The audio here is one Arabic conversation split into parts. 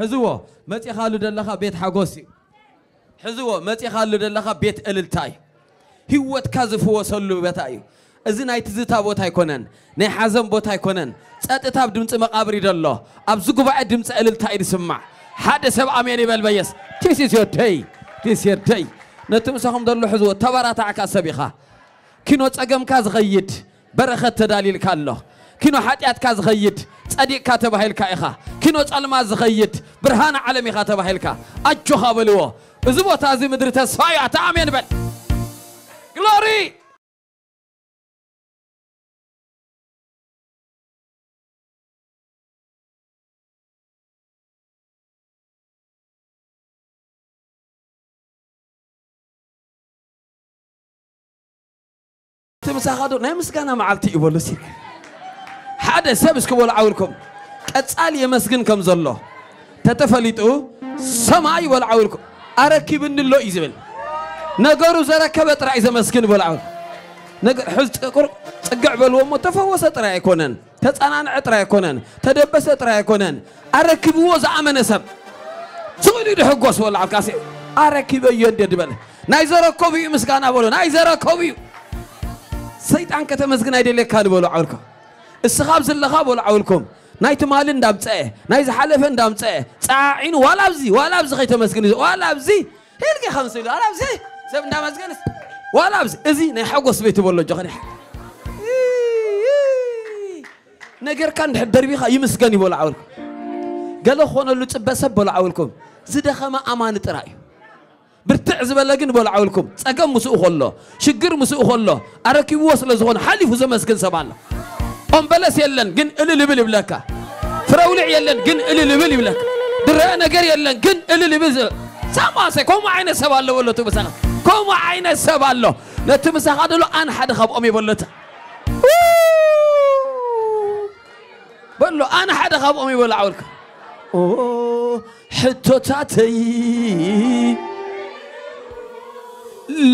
حزوا ما تيخالو دلخا بيت حقوسي حزوا ما تيخالو دلخا بيت أللتاي هيوت كازف هو سلو بتاعي እዚ ናይ ትዝታ ቦታ ኣይኮነን ናይ ሓዘን ቦታ ኣይኮነን ፀጥታ ኣብ ድምፂ መቃብር ይደሎ ኣብዚ ጉባኤ ድምፂ ዕልልታ እዩ ዝስማዕ ሓደ ሰብ ኣሜን ይበል በየስ ቲስ ኢዝ ዮር ደይ ቲስ ዮር ደይ ነቲ ምሳኹም ዘሎ ሕዝዎ ተበራታዕካ ሰብ ኢኻ ኪኖ ፀገምካ ዝኸይድ በረኸት ተዳሊልካ ኣሎ كنو حاتيات كاز غيد صديق كاتب هيل إخا كنو تعلم زغيد برهان عالمي كاتب كا أجو خابلوه إذا تازي مدري تسفايا تأمين بل glory تمسخادو نمسكنا معلتي يبولو سيك ሓደ ሰብ እስክበልዖ ኢልኩም ቀጻሊ የመስግን ከም ዘሎ ተተፈሊጡ ሰማይ በልዓው ኢልኩም ኣረኪብኒ ኣሎ እዩ ዝብል ነገሩ ዘረከበ ጥራይ ዘመስግን በልዓው ፅግዕ በልዎ እሞ ተፈወሰ ጥራይ ኣይኮነን ተፀናንዐ ጥራይ ኣይኮነን ተደበሰ ጥራይ ኣይኮነን ኣረኪብዎ ዝኣመነ ሰብ ዝኽእሉ ድሕጎስ በልዓው ካሲ ኣረኪበዮ እንደ ድበለ ናይ ዘረከቡ እዩ ምስጋና በሎ ናይ ዘረከቡ እዩ ሰይጣን ከተመስግን ኣይደልየካ ንበሎ ዓብልካ السخاب زلخاب ولا عولكم دام تأه اندامصه حلفن دام تأه تأعين ولا بزي ولا ابزي مسكين ولا بزي هلك خمسة ولا بزي سب مسكين ولا بزي ازي ناي سبيت بيت بولو جخني ነገር ካ ንድሕደር ቢኻ ይምስገን ይበሉ ዓወልኩም ገለ ክኾነሉ ፅበ ሰብ በሉ عولكم زد ኣማን ጥራይ እዩ برتعز ዝበለ ግን በሉ ዓወልኩም ፀገም ምስኡ شجر ሽግር ምስኡ ከሎ ኣረኪብዎ ስለ ዝኾነ ሓሊፉ أم بلس يلن جن إللي اللي بلي بلاكا فراولع يلن جن إللي اللي بلي بلاكا درأنا جري يلن جن إللي اللي بزل سما سي سكوم عين سبالة ولا تبسنا كوم عين سبالة لا تمسح هذا لو أن حد خب أمي بلتا بلو أنا حد خب أمي بلا عولك أوه حتو تاتي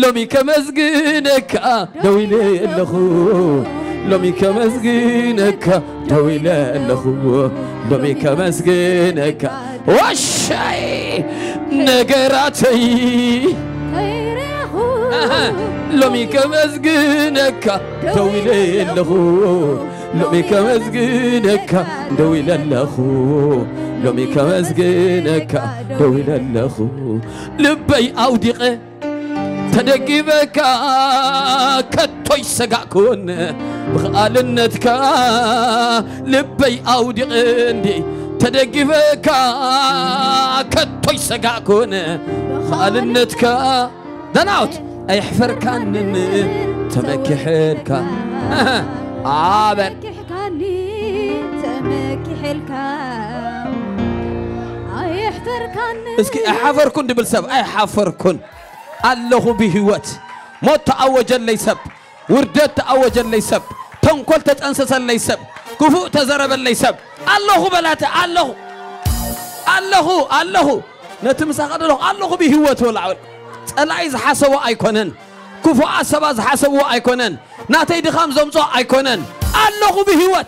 لمي كمزجنك دويني اللخو لميكا كمسكينك دويلة لخو لميكا كمسكينك وشاي نجراتي لميكا كمسكينك دويلة لخو لميكا كمسكينك دويلة لخو لميكا كمسكينك دويلة لخو لبي أوديق تدقي بك كت توي سقاكون بغال النتكا لبي اودي عندي تدقفكا كتوي سقاكون بغال النتكا دناوت اي حفر كان تمكي حركا عابر اسكي احفر كن دبل سب اي حفر كن الله بهوت موت اوجل لي سب وردت أوجا ليسب تنقل تتأنسسا ليسب كفوء تزربا ليسب الله بلات الله الله الله نتمسخر له الله بهوته العول ألايز حسوا أيكونن كفوء أسباز حسوا أيكونن ناتي دخام زمزو أيكونن الله بهوت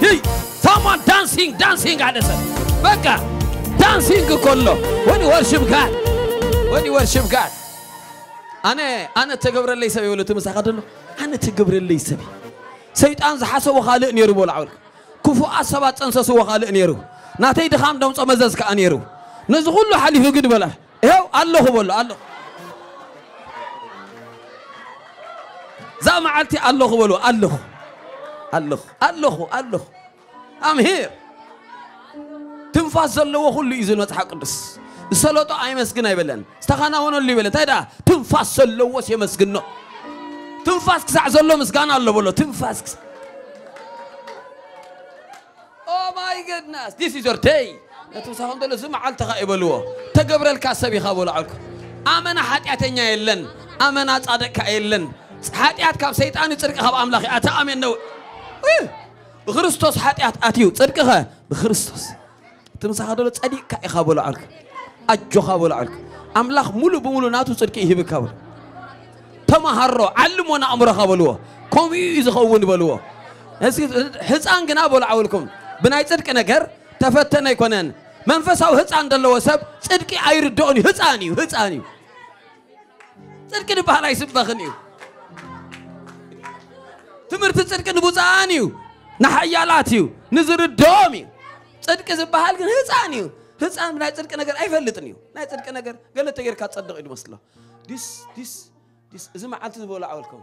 Hey, someone dancing, dancing, Anderson. Becca, dancing, Kolo. When you worship God, when you worship God. أنا أنا تجبر اللي يسوي ولا تمسح قدره أنا تجبر اللي يسوي سيد أنز حسوا خالق نيرو ولا عول كفو أسبات أنز سوا خالق نيرو ناتي دخام دم سمزز كأنيرو نزغل له حليف قد بلا هو الله هو الله زعم علتي الله هو الله الله الله الله الله I'm here تنفاس الله هو إذن يزن وتحقدس سلوتو أي مسكن أي بلن استخانا هون اللي بلن تايدا تنفاس سلو وش يمسكينه تنفاس كسع سلو مسكان الله بلو تنفاس كسع Oh my goodness this is your day نتوسهم زمع زم على تقبلوه تقبر الكاسب يخابو لعلكم أمنا حتياتنا يلن أمنا صادق يلن حتيات كاب سيطان يترك ترك خاب أملاخي أتا أمين نو بخرستوس بخريستوس حتيات أتيو بخرستوس بخريستوس تمسح هذول كا كيخابوا لعلكم أجوها ولا أرك أملاخ ملو بملو ناتو سرك إيه بكابل تمهرو علمونا أمرها بلوه كم يزخون بلوه هزان جنا بولا عولكم بناي صدق نجر تفتنا يكونن من فساو هزان دلوا سب صدق أيردوني هزاني هزاني صدق نبهنا يسبخني تمرت صدق نبوزاني نحيالاتي نزر الدومي صدق زبهال جن ህፃን ናይ ፅድቂ ነገር ኣይፈልጥን እዩ ናይ ፅድቂ ነገር ገለተ ጌርካ ትፀድቕ እዩ ድመስሎ ዲስ ዲስ ዲስ እዚ መዓልቲ ዝበሎ ዓወልከም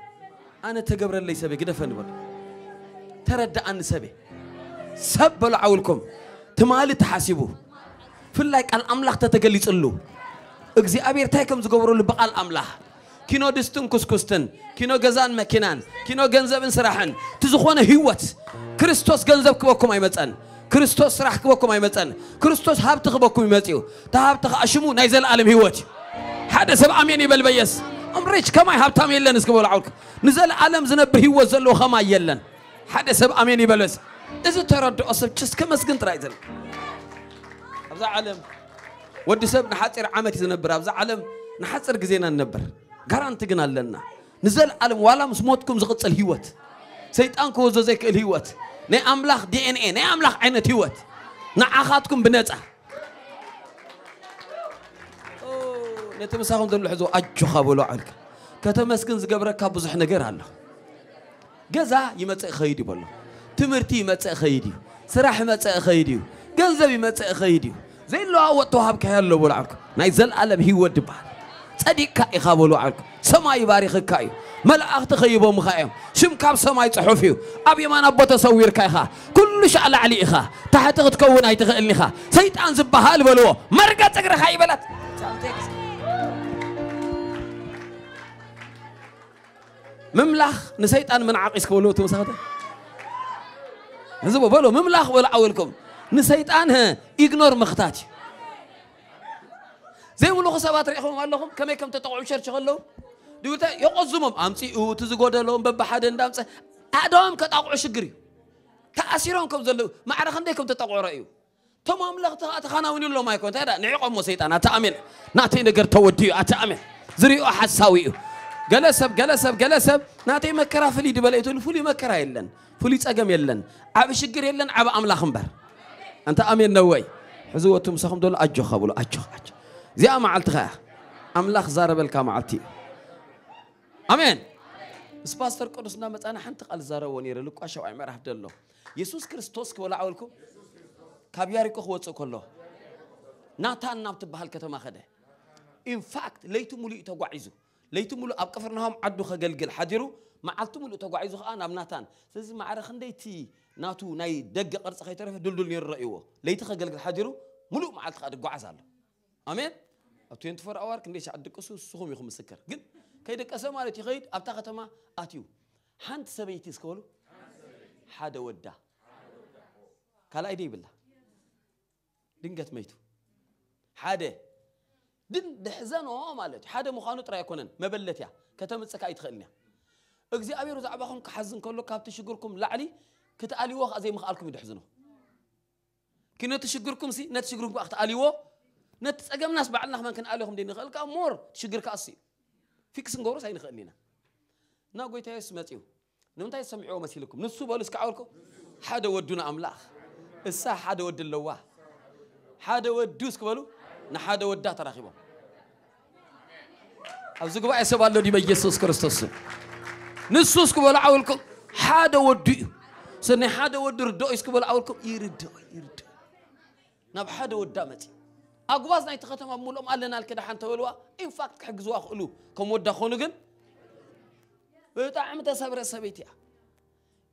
ኣነ ተገብረለይ ሰበይ ግደፈኒ በሎ ተረዳእኒ ሰበይ ሰብ በሎ ዓውልኩም ትማሊ ተሓሲቡ ፍላይ ቃል ኣምላኽ ተተገሊፅሉ እግዚኣብሔር እንታይ ከም ዝገብረሉ ብቓል ኣምላኽ ኪኖ ድስትን ኩስኩስትን ኪኖ ገዛን መኪናን ኪኖ ገንዘብን ስራሕን እቲ ዝኾነ ህይወት ክርስቶስ ገንዘብ ክበኩም ኣይመፀን ክርስቶስ ስራሕ ክበኩም ኣይመፀን ክርስቶስ ሃብቲ ክበኩም ይመፅኡ እቲ ሃብቲ ከዓ ሽሙ ናይ ዘለኣለም ሂወት እዩ ሓደ ሰብ ኣሜን ይበል በየስ እምሪች ከማይ ሃብታም የለን እስክበል ዓውልክ ንዘለኣለም ዝነብር ሂወት ዘለዎ ከማይ የለን ሓደ ሰብ ኣሜን ይበል በስ እዚ ተረድኦ ሰብ ጭስ ከመስግን ጥራይ ዘለ ኣብዛ ዓለም ወዲ ሰብ ንሓፂር ዓመት እዩ ዝነብር ኣብዛ ዓለም ንሓፂር ግዜና ንነብር ጋራንቲ ግን ኣለና ንዘለኣለም ዋላ ምስ ሞትኩም ዝቕፅል ሂወት ሰይጣን ክወዞ ዘይክእል ሂወት ናይ ኣምላኽ ዲኤንኤ ናይ ኣምላኽ ዓይነት ህይወት ንዓኻትኩም ብነፃ ነቲ ምሳኹም ዘሎ ሕዞ ኣጆኻ በሎ ዓልካ ከተመስግን ዝገብረካ ብዙሕ ነገር ኣሎ ገዛ ይመፅእ ኸይድ እዩ በሎ ትምህርቲ ይመፅእ ኸይድ እዩ ስራሕ ይመፅእ ኸይድ እዩ ገንዘብ ይመፅእ ኸይድ እዩ ዘይለዋወጥ ተዋሃብካዮ ኣሎ በሎ ዓልኩም ናይ ዘለኣለም ህይወት ድበሃል ፀዲቕካ ኢኻ በሎ ዓልኩም ሰማይ ይባሪኽካ እዩ ملأخت خيبو مخايم شم كاب سماي تحفيو أبي ما نبت صوير كايخا كل شيء على عليخا تحت تكون أي تخلني خا سيد أنز بحال بلو مرقة تقر خاي بلد مملخ نسيتان من عقيس كولو توساده نزبو بلو مملخ ولا أولكم نسيت نسيتان ها إغنور مختاج زي ولو خسابات رأيهم قال لهم كم كم تطوعوا شرش قال ديوتا يقزمهم أمسي أو تزقود لهم ببحد دامس أدم كتاقع شجري تأسيرهم كم زلوا ما عرف عندي كم تتاقع رأيو تمام لا تخانا وين لهم ما يكون ترى نعيقهم وسيطان أتأمن ناتي نقر توديو أتأمن زريو أحد ساويو جلسب جلسب جلسب ناتي مكرا فلي دبل دبليتون فلي مكرا يلن فلي تأجم يلن عب شجر يلن عب أملا مبر أنت أمين نوي حزوتهم سخم دول أجو خبلو أجو أجو زي ما عالتخا أملاخ زاربل كام عالتي ኣሜን ምስ ፓስተር ቅዱስ እናመፃና ሓንቲ ቃል ዛረቦ ነይረ ልቋ ሸብዓይ ምዕራፍ ደሎ የሱስ ክርስቶስ ክበላዕ በልኩም ካብ ያሪቆ ክወፅእ ከሎ ናታን ናብ ትበሃል ከተማ ኸደ ኢንፋክት ለይቲ ሙሉእ ተጓዒዙ ለይቲ ሙሉእ ኣብ ቅፍርናሆም ዓዱ ከገልግል ሓዲሩ መዓልቲ ሙሉእ ተጓዒዙ ከዓ ናብ ናታን ስለዚ ማዕረ ክንደይቲ ናቱ ናይ ደገ ቅርፂ ከይተረፈ ድልዱል ነይሩ ረእይዎ ለይቲ ከገልግል ሓዲሩ ሙሉእ መዓልቲ ከዓ ድጓዓዝ ኣሎ ኣሜን ኣብ 24 ኣዋር ክንደይ ሸዓ ድቅሱ ንስኹም ኢኹም ምስክር ግን كيد قسم على تخيد ابتا ختما اتيو حنت سبيتي سكولو حدا ودا كلا ايدي بالله دنقت ميتو حدا دين دحزان او مالت حدا مخانو ترا يكونن مبلت يا كتم تسكا يتخلني اغزي ابي روز ابا خون كحزن كلو كاب تشكركم لعلي كتالي وخ ازي مخالكم دحزنو كنا تشكركم سي نتشكركم اخت اليو نتسقم ناس بعلنا ما كان اليهم دين خلق امور شكرك اسي فيكس نغوروس اين خلينا نا غويتا يسمعيو نمتاي سمعيو مسيلكم نسو بالو سكاولكو حدا ودونا املاخ اسا حدا ود اللواه حدا ودوس كبلو نحدا ودا تراخيبو ابو زغبا يسبالو دي بيسوس كريستوس نسوس كبلو اولكو حدا ودي سن حدا ودر دو اسكبلو اولكو يرد يرد نب حدا ودا متي أقواز نايت ختم أبو لهم ألا نال كده حنتوي الوا إن فاكت حق زواخ ألو كم ود دخونه جن بيتا عمت أسابر أسابيتيا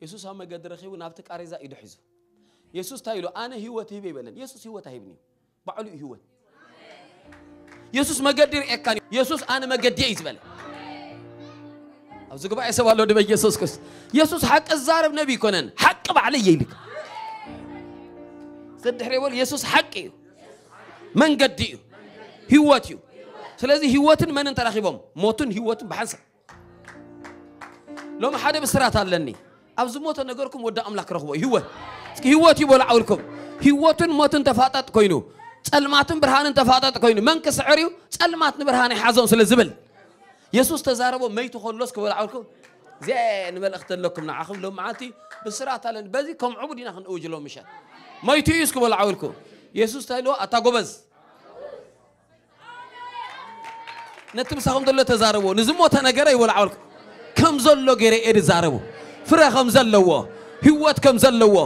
يسوس هم قدر خيو نافتك أريزا إيد حزو يسوس تايلو أنا هو تهيبي بلن يسوس هو تهيبني بعلو هو يسوس ما قدر إكاني يسوس أنا ما قدر إيز بلن أبزك بقى سوالو دبي يسوس كس يسوس حق الزارب نبي كونن حق بعلي يلك سدحري يقول يسوس حقي من قديو هواتيو سلازي هواتن من انت راخي موتن هواتن بحنسا لو ما حدا بسرات لني أبز موتن نقولكم ودا أملاك رخوة هوات هواتي بولا عوركم هواتن موتن تفاتات كوينو سلماتن برهان تفاتات كوينو من كسعريو سلماتن برهان حازم سلزبل يسوس تزاربو ميتو خلوسك بولا عوركم زين ما اختل لكم نعاخم لو معاتي بسرات لن بزي كم عبدي نحن اوجلو مشات ميتو يسكو بولا عوركم ኢየሱስ ታይሎ ኣታ ጎበዝ ነቲ ምሳኹም ዘሎ ተዛረቦ ንዝሞተ ነገረ ይወልዓወልኩ ከም ዘሎ ገይረ እየ ዝዛረቡ ፍረ ከም ዘለዎ ህወት ከም ዘለዎ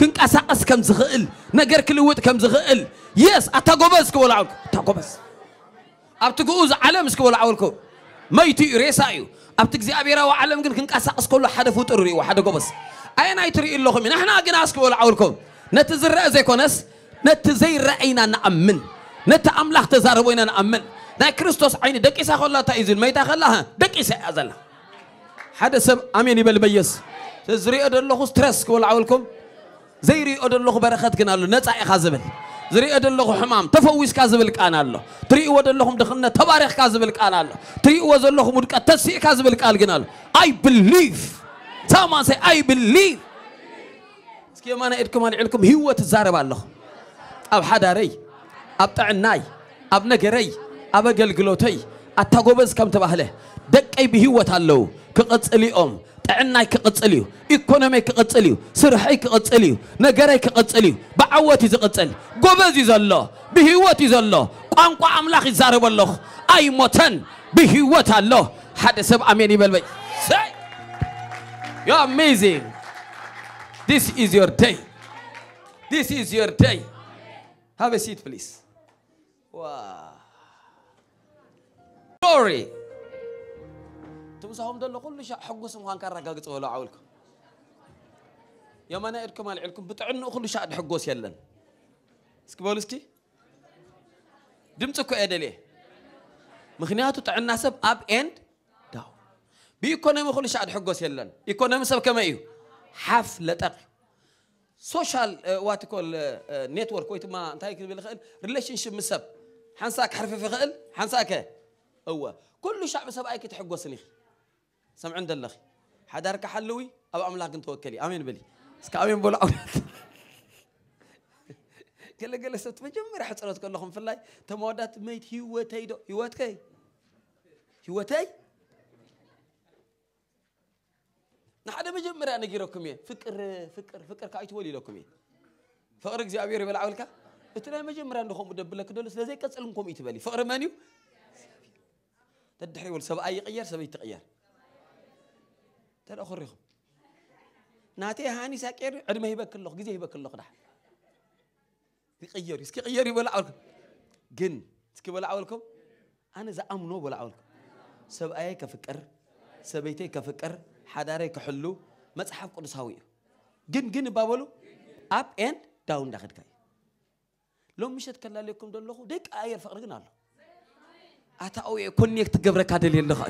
ክንቀሳቀስ ከም ዝኽእል ነገር ክልውጥ ከም ዝኽእል የስ ኣታ ጎበዝ ክበልዓወልኩ ኣታ ጎበዝ ኣብቲ ግኡዝ ዓለም እስክበልዓወልኩ መይቲ እዩ ሬሳ እዩ ኣብቲ እግዚኣብሔራዊ ዓለም ግን ክንቀሳቀስ ከሎ ሓደ ፍጡር ርእዎ ሓደ ጎበዝ ኣየናይ ትርኢ ኣለኹም እዩ ንሕና ግና እስክበልዓወልኩም ነቲ ዝረአ ዘይኮነስ نت زي رأينا نأمن نت أملاخ تزاروينا نأمن نا كريستوس عيني دك إسا خلا تأيزين ميتا خلا ها دك إسا أزل حد سب أمين يبل بيس تزري أدر لغو سترس كول عولكم زيري أدر لغو برخات كنالو نت أي خازبل زري أدر لغو حمام تفويس كازبل كانالو تري أدر لغو دخلنا تبارخ كازبل كانالو تري أدر لغو مدكا تسي كازبل كانالو I believe someone say I believe كيما انا ادكم انا علكم هيوت زاربا أب حداري أب تعناي أب نجري أب جل جلوتي أتجوبز كم تبهله دك أي بهوة الله كقتلي أم تعناي كقط اليو كقتليو كقط اليو سرحي كقط اليو نجري كقط اليو بعوتي زقط كقتل جوبز إذا الله بهوة إذا الله قام قام لا خزار والله أي متن بهوة الله حد سب أميني بالبي You're amazing. This is your day. This is your day. Have a seat, please. Wow. Glory. تمسحهم دول كل شيء حق اسمه هان كان رجاج تقول عولكم يا ما نقلكم على علكم بتعنوا كل شيء عد حقوس يلن اسكبول اسكي دمتكو ادلي مخنياتو تعنا سب اب اند داو بإيكونومي كل شيء عد حقوس يلن إيكونومي سب كما يو حفلة تقي سوشيال وات كول نتورك ويت ما انتاي كتب لخل ريليشن شيب مسب حنساك حرف في خل حنساك إيه؟ هو كل شعب سنيخ سمع عند الله حدارك حلوي ابو املاك انت توكلي امين بلي اسك امين بول ገለ ገለ ሰብ መጀመርያ ሕፀረት ከለኹም ብፍላይ ተመወዳት መይት ሂወተይ ዶ ሂወትከይ ሂወተይ نحن مجمرة نجيركم يه فكر فكر فكر كأيت ولي لكم يه فقرك زي أبيري بالعقل كا أتنا مجمرة نخوم دبلة كدول سلزي كسألنكم إتبالي إيه فقر مانيو تدحري ولا سبع أي قيار سبع تغيير تر أخر يخو ناتي هاني ساكر عدم هيبك كله جزي هيبك كله ده يغير يسكي غير يبلع عقلك جن تسكي بلع عقلكم انا زعمنو بلع عقلكم سبعي كفكر سبيتي ሓዳረይ ክሕሉ መፅሓፍ ቅዱሳዊ እዩ ግን ግን ይባበሉ ኣብ ኤን ዳው እንዳኸድካ እዩ ሎሚ ምሸት ከላለየኩም ዘለኹ ደቂ ኣየር ፍቕሪ ግን ኣሎ ኣታዊ ኮኔክት ገብረካ ደልየ ኣለኹ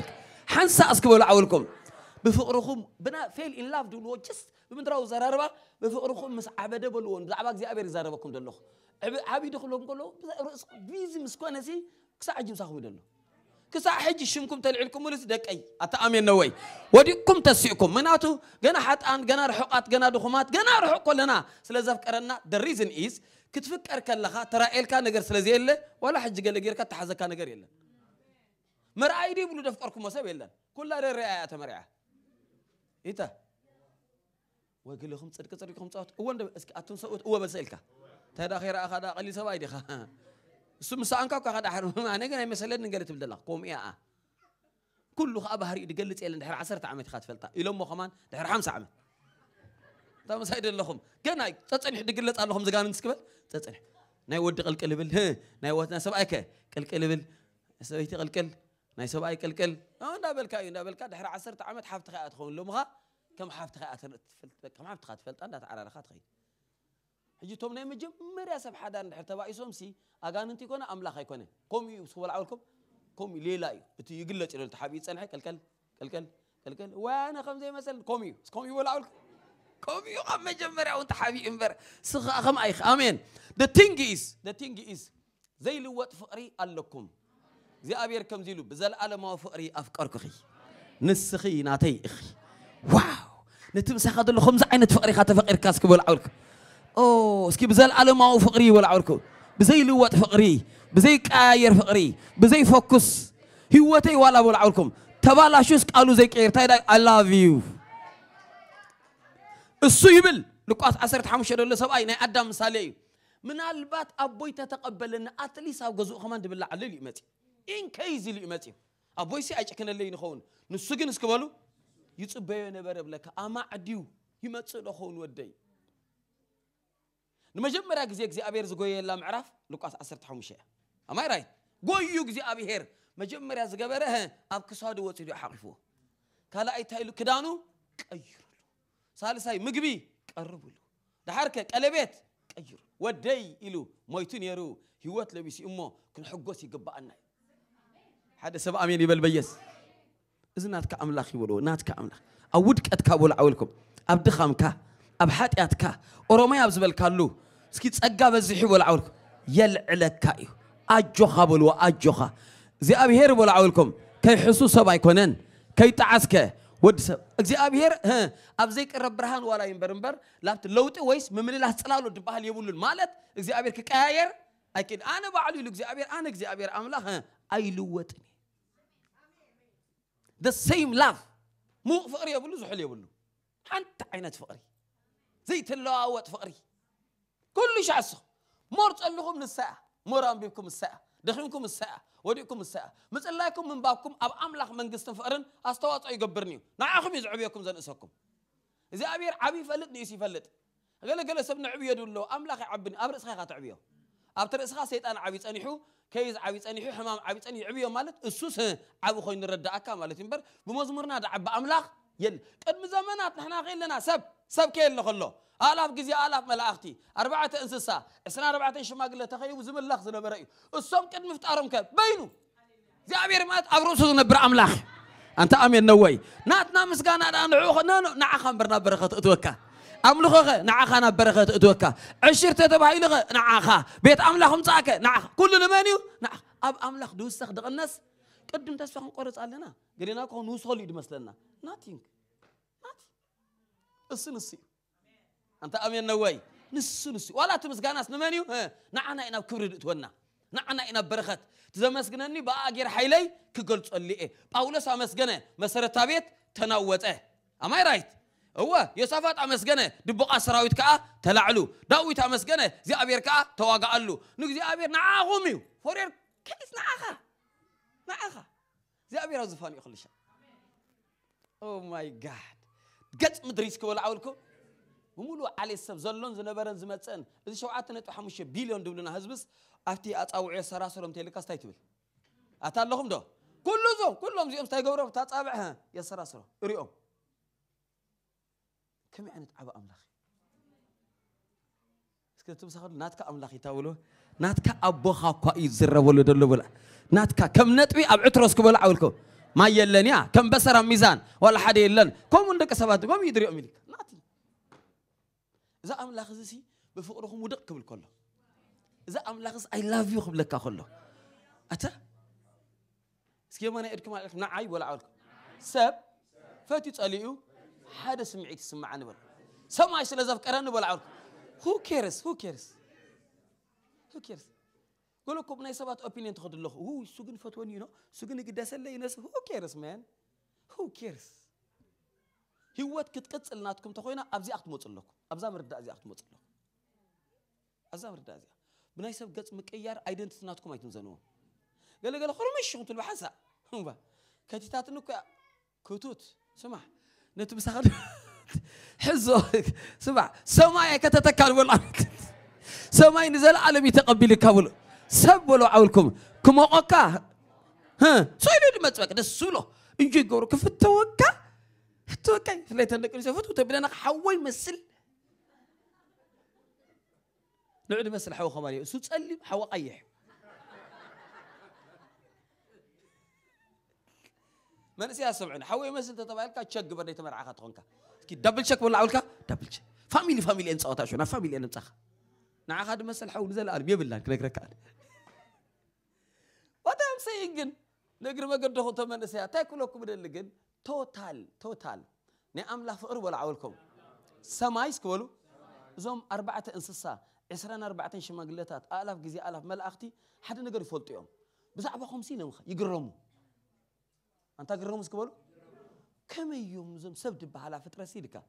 ሓንሳ እስክበሉ ዓወልኩም ብፍቅርኹም ብና ፌል ኢን ላቭ ድብልዎ ጀስ ብምድራዊ ዘራርባ ብፍቅርኹም ምስ ዓበደ በልዎን ብዛዕባ እግዚኣብሔር ይዛረበኩም ዘለኹ ዓብዪ ድክብለኩም ከለዉ ርእስ ቢዚ ምስ ኮነ ሲ ክሳዕ ጅምሳኹም ደሎ كسا حج شمكم تلعلكم ولس دك أي أتأمين نوي وديكم تسيكم مناتو جنا حتى أن جنا رحقات جنا دخمات جنا رحق كلنا سلزف كرنا the reason is كتفكر كلها ترى إلك نجر سلزي إلا ولا حج جل جيرك تحزك نجر إلا مرأي دي بلو دفكركم وسب إلا كل رأي تمرعة إيه وقال لهم صدق صدقكم صوت وين اسك اتون صوت هو بسالك تدا خير اخذ قال لي سبايدي سم سانكا كهذا حرم أنا جنا مثلا نقلت بدلا قوم يا آه كله خاب هري دقلت إلى دحر عشرة عمت خات فلتا إلهم وخمان دحر خمسة عمت تام سيد لهم جنا تتنح دقلت لهم زقان نسكبل تتنح ناي ود قلقلبل ها ناي ودنا سبعك قلقلبل سبيتي قلقل ناي سبعي قلقل أنا بلكا أنا بلكا دحر عشرة عمت حافت خات خون لهم كم حافت خات فلت كم حافت خات فلت أنا تعرى خات خير حجي توم نايم جم مريا سب حدا نحر تبعي سوم سي أجان أنتي كنا أملا خي كنا كم يسوى العالكم كم ليلا يو بتي يقول لك إنه التحابي يتسنح كل كل كل وأنا خم زي مثلا كم يو كم يو العالك كم يو أم حبي إمبر سخ أخم أيخ آمين the thing is the thing is زي اللي وقت فقري لكم زي أبير كم زيلو بزال على ما فقري أفكار كخي نسخي ناتي إخي واو نتمسخ هذا اللي خمسة عينة فقري خاتفقر كاسك بقول عالك أو سكي بزال على ما هو فقري ولا عوركو بزي لوات فقري بزي كاير فقري بزي فوكس هوتي ولا ولا عوركم تبالا شوس قالوا زي كير تايدا I love you السويبل لقاس عسرت حمشة دول سبعي ناي أدم سالي من البات أبوي تتقبل أن أتلي ساب جزء خمان دبل على اللي ليمتي إن كيزي ليمتي أبوي سي أجكن اللي نخون نسجن سكبلو يتبين نبرب لك أما عديو يمتصل أخون ودي نمجمرة جزي جزي أبير زغوي لا معرف لقاس أسر تحومشة أما رأي غويو جزي أبير مجمرة زغبرة ها أبك صاد وتصير حقفو كلا أي تايل كدانو كأيرو له سال ساي مجبي كأربو له دحركة كالبيت كأيرو ودي إلو ما يتوني يرو هيوت لبيس أمه كن حقوسي قبعة الناي هذا سبع أمين يبل بيس إذا نات كأملا خيبلو نات كأملا أودك أتكابول عولكم أبدخم كا أبحث أتكا أرومي أبزبل كالو እስኪ ጸጋ በዚህ ይበልዓውልኩ የልዕለካ እዩ ኣጆኻ በልዎ ኣጆኻ እግዚኣብሔር ይበልዓውልኩም ከይሕሱ ሰብ ኣይኮነን ከይጠዓስከ ወዲ ሰብ እግዚኣብሔር ኣብዘይቀረብ ብርሃን ዋላ እዩ እምበር እምበር ላብቲ ለውጢ ወይስ ምምልላስ ፅላሉ ድበሃል የብሉን ማለት እግዚኣብሔር ክቀያየር ኣይክድ ኣነ ባዕሉ ኢሉ እግዚኣብሔር ኣነ እግዚኣብሔር ኣምላኽ ኣይልወጥን እዩ ደ ሴም ላቭ ሙቕ ፍቕሪ የብሉ ዝሕል የብሉ ሓንቲ ዓይነት ፍቕሪ ዘይተለዋወጥ ፍቕሪ كل شيء عسخ مرت قال لهم من الساعة مرام بكم الساعة دخلكم الساعة وديكم الساعة مصلايكم من بابكم أب أملاخ من قست فقرن أستواطع يقبرني نعاخم يزعبيكم زن أسكم إذا أبير عبي فلت نيسي فلت قال قال سبنا عبي عبيد الله أملاخ يعبني أبرس خيخات عبيه أبتر سيد أنا عبي تأنيحو كيز عبي تأنيحو حمام عبي تأنيحو عبيه مالت السوس عبو خوين الرداء أكا مالت ينبر بمزمرنا دعب أملاخ يل قد مزمنات نحنا غير لنا سب سب كيل نخلو آلاف جزي آلاف ملاأختي أربعة إنسسا إسنا أربعة قلنا تخيو زمن الله خذنا برأيو الصوم قد مفتارم كان بينو زي أبير مات أبروسو نبر أملاح أنت أمين نوي كان أنا نعوخ نانو نعخم برنا برخت أتوكا أملخ أنا برخت أتوكا عشرة تتبهي لغ نعخا بيت أملاخ مصاك نعخ كل نمانيو نعخ أب أملاخ دوسخ الناس قدم تسفهم قرص علينا قرينا كون نوصل يد مثلنا nothing الስልሲ ኣንተ ኣሜን ነወይ ንስልሲ ዋላ እቲ ምስጋናስ ንመን እዩ ንዓና ኢ ናብ ክብሪ ድእትወና ንዓና ኢ ናብ በረኸት ትዘመስግነኒ ብኣ ጌር ሓይለይ ክገልፀሉ እየ ጳውሎስ ኣመስገነ መሰረታ ቤት ተናወፀ ኣማይ ራይት እወ ዮሳፋጥ ኣመስገነ ድቡቓ ሰራዊት ከዓ ተላዕሉ ዳዊት ኣመስገነ እግዚኣብሔር ከዓ ተዋጋኣሉ ንእግዚኣብሔር ንዓኹም እዩ ፎሬር ከይስ ንዓኻ ንዓኻ እግዚኣብሔር ኣብ ዝፋን እዩ ክልሻ ኦ ማይ ጋድ ገጽ ምድሪ ዝክበልዓውልኮ ብሙሉእ ዓሌት ሰብ ዘሎን ዝነበረን ዝመፀን እዚ ሸውዓተ ነጥቢ ሓሙሽተ ቢልዮን ድብልና ህዝብስ ኣብቲ ኣፃውዕዮ ሰራሰሮም ተይልካ ስታይ ትብል ኣታ ኣለኹም ዶ ኩሉ ዞም ኩሎም እዚኦም ስታይ ገብሮም እታ ፃብዕ የሰራስሮ እሪኦም ከመይ ዓይነት ዓበ ኣምላኽ እስኪ ትምሳኸሉ ናትካ ኣምላኽ ይታብሎ ናትካ ኣቦኻ እኳ እዩ ዝረበሉ ደሎ ብላ ናትካ ከም ነጥቢ ኣብ ዕትሮ ዝክበልዓውልኮ ما يلن يا آه، كم بسر ميزان ولا حد يلن كم عندك سبات كم يدري أملك ناتي إذا أم لا خزسي بفقرهم ودق قبل كله إذا أم لا I love you قبل كله أتا سكيا ما نقدر كمان نعيب ولا عالك سب فاتي تسأليه حدا سمعك سمع نبل سمع إيش لازم كرنا ولا عالك who cares who cares who cares ገለኩም ናይ ሰባት ኦፒኒየን ትኸዱ ኣለኹ እሱ ግን ፈትወን ዩኖ እሱ ግን ይግደሰለ ዩነስ ሁ ኬርስ መን ሁ ኬርስ ህይወት ክትቀፅል ናትኩም እንተኮይና ኣብዚኣ ክትመፁ ኣለኩም ኣብዛ ምርዳእ እዚኣ ክትመፁ ኣለኩም ኣብዛ ምርዳእ እዚኣ ብናይ ሰብ ገፅ ምቅያር ኣይደንቲቲ ናትኩም ኣይትምዘንዎ ገለገለ ኩርምሽ ክትብል ብሓንሳእ እምባ ከቲታትን እኳ ክቱት ስማዕ ነቲ ምሳኻ ሕዞ ስማዕ ሰማይ ኣይከተተካ ንበሉ ሰማይ ንዘለዓለም ይተቐቢልካ ብሎ سبلو عولكم كما أكا ها سويلو دي متوك ده سولو إنجي غورو كفتو أكا فتو أكا فلاي تندك نسي فتو تبين أنا حوي مسل نعود مسل حوي خماني سو تسألي حوي قيح ما نسي أسمعنا حوي مسل تطبع لك تشك برني تمر عاقات غنك دبل شك ولا عولك دبل شك فاميلي فاميلي انت صوتها شو فاميلي انت صخ نعاقات مسل حوي نزل أربية بالله كنك ركال سيجن نقر ما قد دخل تمن سيا تاكل لكم من اللجن توتال توتال نعم لا فقر ولا عولكم سمايس كولو زوم أربعة إنسسا عسران أربعة شماغلتات آلاف جزي آلاف مال أختي حد نقر يفوت يوم بس أبغى خمسين يوم يقرمو أنت قرمو سكولو كم يوم زوم سبت بحالة فترة سيدك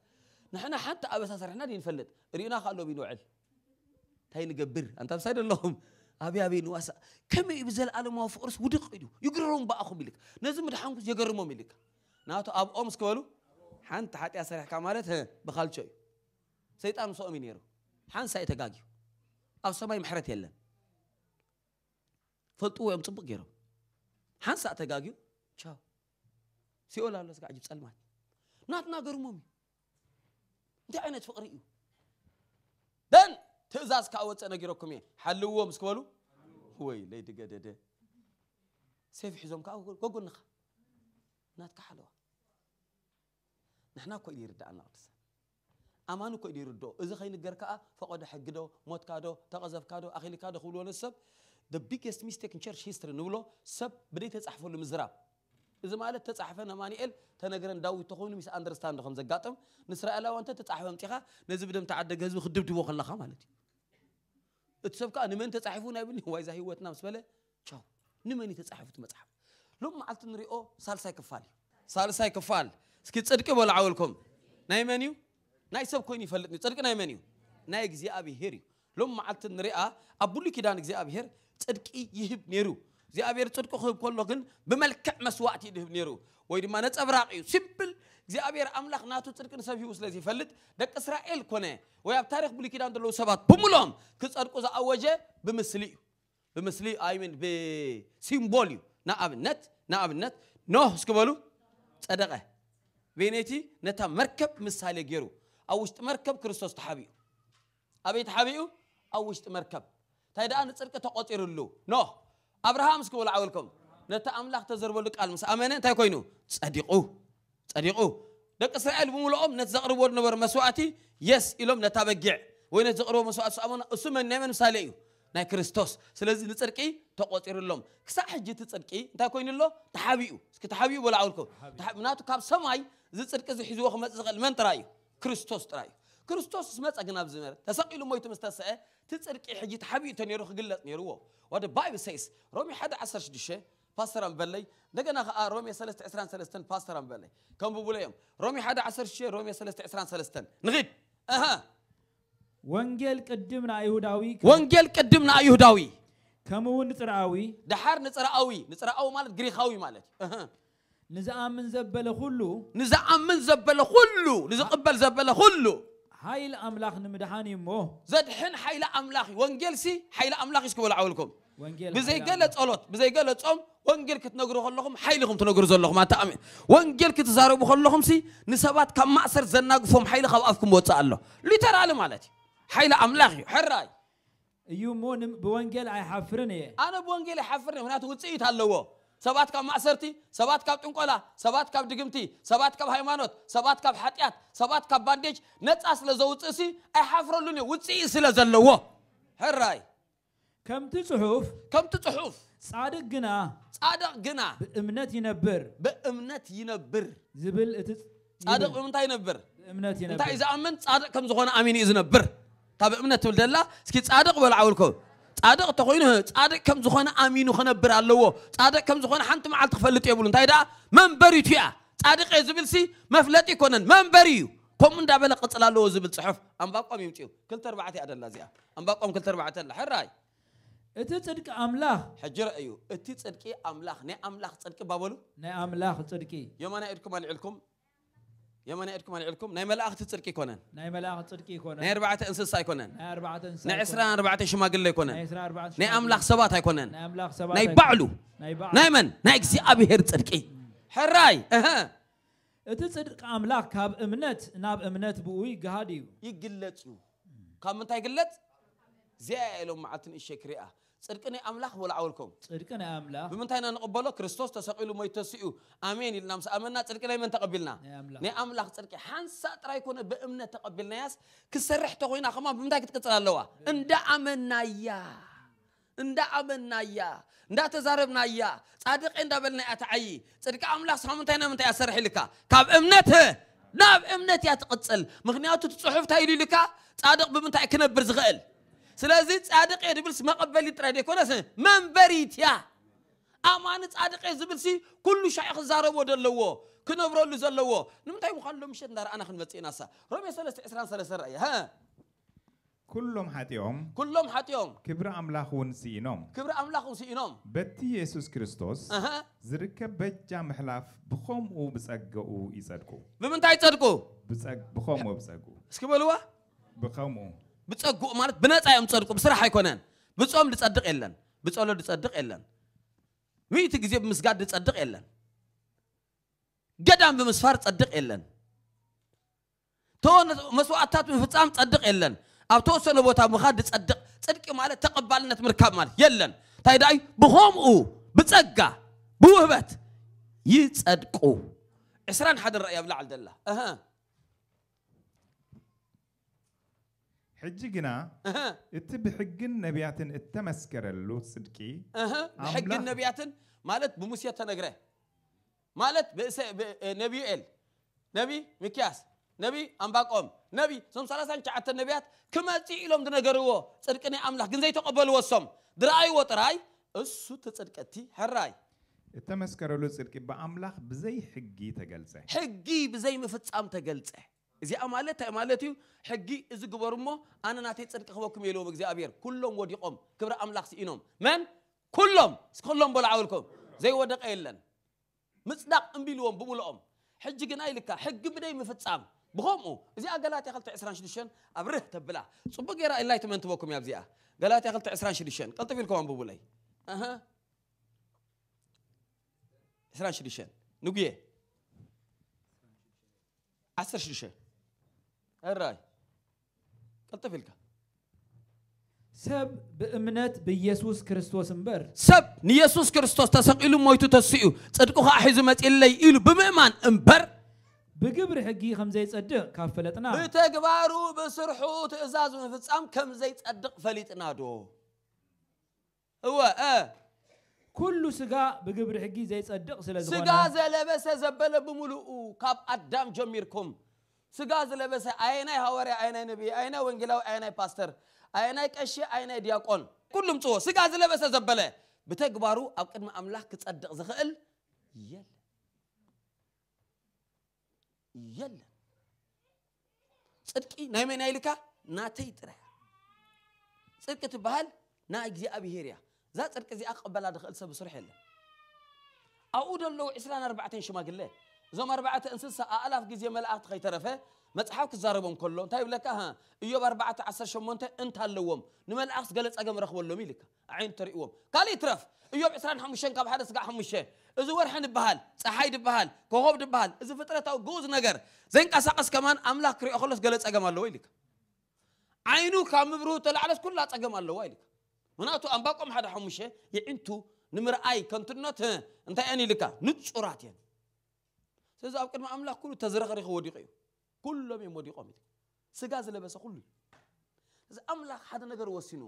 نحن حتى أبغى سرحنا دين فلت رينا خالو بينوعل تاين قبر أنت بسيد اللهم أبي أبي نواسا كم يبزل على ما فورس ودق إدو يقررون بأخو ملك نزم دحانكو يقررون ملك ناتو أب أمس كبالو حانت حتى أسرح كمالت ها بخالشوي سيطان صومي نيرو حان سايتقاقيو أو سماي محرت يلا فلطوه يوم طبق يرو حان سايتقاقيو تشاو سيقول الله سقع جيب سلمان ناتنا قرمومي انت عينت فقري دن تزاز كاوت انا جيروكومي حلو ومس كولو وي ليدي جدد سيف حزوم كاو كوكونا نات كحلو نحنا كو يرد انا بس اما نكو يردو اذا خاين غير كا فقد حقدو موت كادو تقزف كادو اخيلي كادو خلو نسب the biggest mistake in church history نقوله سب بديت تصحفوا المزراب إذا ما قالت تصحفنا مانيئل تنقرن داوي تقولني مش أندرستاند خمسة قاتم نسرائيل وأنت تصحفهم تيخا نزبدم تعدى جزء خدب دبوخ الله تسبك أنا من تصحفون أبني هو إذا هي وتنام سبلا شو نمن تصحف تمتحف لو ما عطنا أو سال ساي كفال سال ساي كفال سكت صدق ولا عولكم ناي منيو ناي سب كوني فلتني صدق ناي منيو ناي جزي أبي هيري لو ما عطنا أبولي كدا نجزي أبي هير صدق نيرو እግዚአብሔር ጽድቁ ክህብ ከሎ ግን ብመልክዕ መስዋዕቲ እዩ ድህብ ነይሩ ወይ ድማ ነፀብራቕ እዩ ሲምፕል እግዚኣብሔር ኣምላኽ ናቱ ፅድቂ ንሰብ ሂቡ ስለ ዝፈልጥ ደቂ እስራኤል ኮነ ወይ ኣብ ታሪክ ብሉይ ኪዳን ዘለዉ ሰባት ብምሎም ክፀድቁ ዝኣወጀ ብምስሊ እዩ ብምስሊ ኣይምን ብሲምቦል እዩ ንኣብነት ንኣብነት ኖህ እስክበሉ ፀደቐ ቤነቲ ነታ መርከብ ምሳሌ ገይሩ ኣብ ውሽጢ መርከብ ክርስቶስ ተሓቢኡ ኣበይ ተሓቢኡ ኣብ ውሽጢ መርከብ እንታይ ደኣ ንፅድቂ ተቆፂሩሉ ኖህ ኣብርሃም እስኪ ወልዓ ወልከም ነቲ ኣምላኽ ተዘርበሉ ቃል ምስ ኣመነ እንታይ ኮይኑ ፀዲቁ ፀዲቁ ደቂ እስራኤል ብምልኦም ነቲ ዘቕርብዎ ዝነበረ መስዋእቲ የስ ኢሎም ነታ በጊዕ ወይ ነቲ ዘቕርቦ መስዋእቲ ሰኣመ እሱ መናመን ምሳሌ እዩ ናይ ክርስቶስ ስለዚ ንፅድቂ ተቆፂሩሎም ክሳብ ሕጂ እቲ ፅድቂ እንታይ ኮይኑ ኣሎ ተሓቢኡ እስኪ ተሓቢኡ በላዓውልከ ምክንያቱ ካብ ሰማይ እዚ ፅድቂ ዝሒዝዎ ክመፅእ ዝኽእል መን ጥራይ እዩ ክርስቶስ ጥራይ እዩ ክርስቶስ ምስ መፀ ግን ኣብ ዝነበረ ተሰቂሉ ሞይቱ ምስ ተስአ እቲ ፅድቂ ሕጂ ተሓቢኡ ነይሩ ክግለፅ ነይርዎ ወደ ባይብል ሰይስ ሮሚ 1 16 ፓስተር ኣንበለይ እንደገና ከዓ ሮሜ 323 ፓስተር ኣንበለይ ከም ብብሎ እዮም ሮሜ 1 16 ሮሜ 323 ንኽድ እሃ ወንጌል ቅድም ንኣይሁዳዊ ወንጌል ቅድም ንኣይሁዳዊ ከምኡ እውን ንፅርኣዊ ድሓር ንፅርኣዊ ንፅርኣዊ ማለት ግሪካዊ ማለት እዩ ንዝኣምን ዘበለ ኩሉ ንዝኣምን ዘበለ ኩሉ ንዝቕበል ዘበለ ኩሉ حيل أملاخ نمدحاني مو زد حن حيل أملاخ وانجيل سي حيل أملاخ يسكبوا لعولكم وانجيل بزي قلت صلوت بزي قلت أم وانجيل كتنغرو خلكم حيلكم تنغرو زلكم ما امين وانجيل كتزاربو خلكم سي نسبات كم زناق فهم حيل خاب افكم وصا الله على مالتي حيل أملاخ حراي يومون بوانجيل عي حفرني أنا بوانجيل حفرني هنا توصيت هاللوه ሰባት ካብ ማእሰርቲ ሰባት ካብ ጥንቆላ ሰባት ካብ ድግምቲ ሰባት ካብ ሃይማኖት ሰባት ካብ ሓጢኣት ሰባት ካብ ባንዴጅ ነፃ ስለ ዘውፅእ ሲ ኣይሓፍረሉን እዩ ውፅኢት ስለ ዘለዎ ሕራይ ከምቲ ጽሑፍ ከምቲ ጽሑፍ ጻድቅ ግና ጻድቅ ግና ብእምነት ይነብር ብእምነት ይነብር ዝብል እቲ ጻድቅ ብምንታይ ይነብር ብእምነት ይነብር እንታይ ዝኣምን ጻድቅ ከም ዝኾነ ኣሚን እዩ ዝነብር እታ ብእምነት ትብል ደላ እስኪ ጻድቅ በልዓውልኩም صادق تقولين صادق كم زخنا آمين وخنا برالو صادق كم زخنا حنتم على تخفلت يقولون تايدا من بريت يا صادق زبل سي مفلت يكونن من بريو كم من دابل قتل الله ازبل صحف أم باقوم يمتيو كل تربعتي عدل لازيا أم باقوم كل تربعتي الله حراي እቲ ፅድቂ حجر ايو እዩ እቲ ፅድቂ ኣምላኽ ናይ ኣምላኽ ፅድቂ ባበሉ ናይ ኣምላኽ ፅድቂ የማና ኢድኩም ኣልዕልኩም يمن يدكم العلكم ناي ملائكه صدق يكونن ناي ملائكه صدق يكونن نعم اربعه ساي يكونن نعم اربعه إنس نعم إسراء اربعه شماغل يكونن ناي عسران اربعه ناي املاك سبات يكونن نعم املاك سبات نعم بعلو نعم من نعم إكسي أبي هير እህ حراي أها ኣምላክ ካብ كاب إمنت ناب إمنت بوي እዩ يقلت እዩ ካብ ምንታይ ይግለጽ እዚኣ ኢሎም መዓልትን እሸክሪኣ ጽድቅን ኣምላኽ ወላዓወልኩም ጽድቅን ኣምላኽ ብምንታይ ኢና ንቕበሎ ክርስቶስ ተሰቂሉ ሞይ ተስኡ ኣሜን ኢልና ምስ ኣመና ጽድቂ ናይ መን ተቐቢልና ናይ ኣምላኽ ጽድቂ ሓንሳ ጥራይ ኮነ ብእምነት ተቐቢልናያስ ክሰርሕ ተኮይና ኸማ ብምንታይ ክትቅፅል ኣለዋ እንዳኣመናያ እንዳኣመናያ እንዳተዛረብናያ ጻድቀ እንዳበልና እያ ተዓይ ጽድቂ ኣምላኽ ስኻ ምንታይ ናብ ምንታይ እያ ሰርሕ ኢልካ ካብ እምነት ናብ እምነት እያ ትቕፅል ምክንያቱ ትፅሑፍ እንታይ ኢሉ ኢልካ ጻድቕ ብምንታይ ክነብር ዝኽእል سلازي يا دبلس ما قبل يتراد يكونس منبريت يا أمان يا يزبلس كل شيء زارب ودلوا كنبرو له زلوا نمتاي مخان لهم شد نار أنا خنمتينا سا رمي سلسة إسران سلسة رأي ها ኩሎም ሓጢኦም ኩሎም ሓጢኦም ክብሪ ኣምላኽ እውን ስኢኖም ክብሪ ኣምላኽ እውን ስኢኖም በቲ የሱስ ክርስቶስ ዝርከብ በጃ أو ብኸምኡ ብፀገኡ ይፀድቁ ብምንታይ ይፀድቁ ብኸምኡ ብፀግኡ እስኪ በልዋ ብኸምኡ ብፀጉኡ ማለት ብነፃ እዮም ዝፀድቁ ብስራሕ ኣይኮነን ብፆም ዝፀድቕ የለን ብፀሎት ዝፀድቕ የለን ምእቲ ግዜ ብምስጋድ ዝፀድቕ የለን ገዳም ብምስፋር ፀድቕ የለን መስዋዕትታት ምፍፃም ፀድቕ የለን ኣብ ተወሰነ ቦታ ምኻድ ዝፀድቕ ፅድቂ ማለት ተቐባልነት ምርካብ ማለት የለን እንታይ ዳዩ ብከምኡ ብፀጋ ብውህበት ይፀድቁ 21 ራእይ ኣብ ላዓል ዘላ حجينا انت بحق النبيات التمسكر اللو صدقي بحق النبيات مالت بموسى تنغره مالت نبي ال نبي مكياس نبي امباقوم نبي سم 30 تاع النبيات كما تي لهم تنغروا صدقني املح كن زي تقبل وسم دراي وطراي اسو تصدقتي حراي التمسكر اللو صدقي باملح بزي حقي تجلصه حقي بزي مفصام تجلصه زي أمالته أمالته حقي إذا جبرمه أنا ناتي تصدق خوكم يلوم زي أبير كلهم ودي قوم كبر أملاك سينهم من كلهم كلهم بلعولكم زي ودق إيلن مصدق أمبيلهم بملهم حج جناي لك حقي بدأ مفتسام بقومه زي أقلات يخلت عسران شديشن أبره تبلا صبغ يرى الله يتمن تبوكم يا بزيا قلات يخلت عسران شديشن قلت فيكم أم ببولي أها عسران شديشن نقيه عسر شديشن الراي قلت فيلك سب بإمنات بيسوس كريستوس مبر سب نيسوس كريستوس تسقيلو مويتو تسيو تصدقو خا حيزو مات إلي إلو بمئمان مبر بقبر حقي خمزي تصدق كافلتنا بتقبارو بسرحو تعزاز مفتسام كم زي تصدق فليتنا دو هو اه كل سجا بقبر حقي زي تصدق سلا زغانا سجا زي لبس زبالة بملؤو كاب أدام جميركم ስጋ ዝለበሰ አይናይ ሐዋርያ አይናይ ነቢይ አይናይ ወንጌላዊ አይናይ ፓስተር አይናይ ቀሺ አይናይ ዲያቆን ኩሉም ፅዎ ስጋ ዝለበሰ ዘበለ ብተግባሩ ኣብ ቅድሚ ኣምላኽ ክጸድቕ ዝኽእል የለን የለን ጽድቂ ናይ መን ኢልካ ናተይ ጥራያ ጽድቂ ትበሃል ናይ እግዚኣብሄር እያ እዛ ጽድቂ እዚኣ ክቕበላ ዝኽእል ሰብ ስርሕ የለን ኣብኡ ዘለዉ 24 ሽማግለ زوم أربعة أنسس ألف جزية ترفه ما تحاول زاربهم كلهم طيب لك ها إيوب أربعة عشر مونته أنت هاللوم نمل أخس قالت أجمع رخو اللوم يلك عين تريوم قال يترف إيوب عسران حمشين كاب حدث قاع حمشة إذا ورحن بحال سحيد بحال كهوب بحال إذا فترة أو جوز نجر زين قسقس كمان أملاك كري أخلص قالت أجمع اللوم يلك عينو كام برو كل كلها أجمع اللوم يلك مناتو أنباكم حدا حمشة يعنتو نمرأي كنتنوت أنت أني لك نتشورات يعني ስለዚ ኣብ ቅድሚ ኣምላኽ ኩሉ ተዝረኸሪኹ ወዲቑ እዩ ኩሎም እዮም ወዲቖም እዩ ስጋ ዝለበሰ ኩሉ እዩ እዚ ኣምላኽ ሓደ ነገር ወሲኑ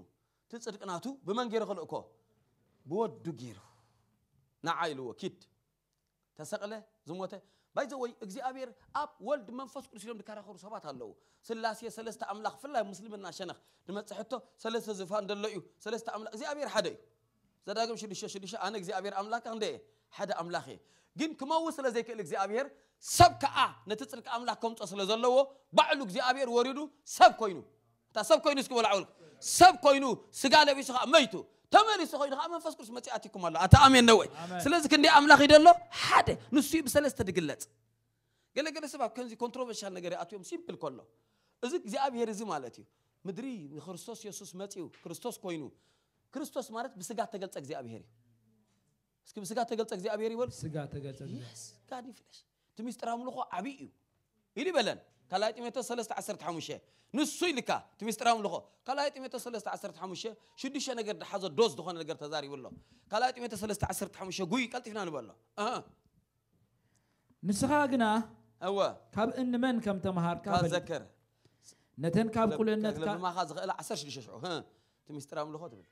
እቲ ፅድቂ ናቱ ብመን ገይሩ ክልእኮ ብወዱ ገይሩ ንዓ ኢልዎ ኪድ ተሰቕለ ዝሞተ ባይዘ ወይ እግዚኣብሔር ኣብ ወልድ መንፈስ ቅዱስ ኢሎም ዝከራኸሩ ሰባት ኣለዉ ስላሴ ሰለስተ ኣምላኽ ብፍላይ ሙስልምና ሸነኽ ንመፅሕቶ ሰለስተ ዝፋን ደሎ እዩ ሰለስተ ኣምላኽ እግዚኣብሔር ሓደ እዩ ዘዳግም ሽዱሽተ ሽዱሽተ ኣነ እግዚኣብሔር ኣምላኽ ክንደ እየ ሓደ ኣምላኽ እየ ግን ክመውት ስለ ዘይክእል እግዚኣብሔር ሰብ ከዓ ነቲ ፅድቂ ኣምላኽ ከምፆ ስለ ዘለዎ ባዕሉ እግዚኣብሔር ወሪዱ ሰብ ኮይኑ እታ ሰብ ኮይኑ እስክበልዓውል ሰብ ኮይኑ ስጋ ለቢሱ ከዓ መይቱ ተመሊሱ ኮይኑ ከዓ መንፈስ ቅዱስ መፅእ ኣትኩም ኣሎ ኣታ ኣሜን ነወይ ስለዚ ክንደይ ኣምላኽ እዩ ደሎ ሓደ ንሱ ብሰለስተ ድግለፅ ገለገለ ሰባት ከምዚ ኮንትሮቨርሻል ነገር ኣትዮም ሲምፕል ከሎ እዚ እግዚኣብሔር እዚ ማለት እዩ ምድሪ ንክርስቶስ የሱስ መፅኡ ክርስቶስ ኮይኑ ክርስቶስ ማለት ብስጋ ተገልፀ እግዚኣብሔር እዩ اسكي بسغا تغلط اغزي ابير يبل سغا تغلط يس كاني فلاش تميس ترا ملوخو ابيو يلي بلن كلايتي ميتو 3 10 15 نسوي لكا تميس ترا ملوخو كلايتي ميتو 3 10 15 شديشه نغر دحاز دوز دخون نغر تزاري ولو كلايتي ميتو 3 10 15 غوي قلت فينا نبلو اه نسخا غنا هو كاب ان من كم تمهار كاب ذكر نتن كاب كلنت كاب ما خاز 10 شديشه ها تميس ترا ملوخو تبل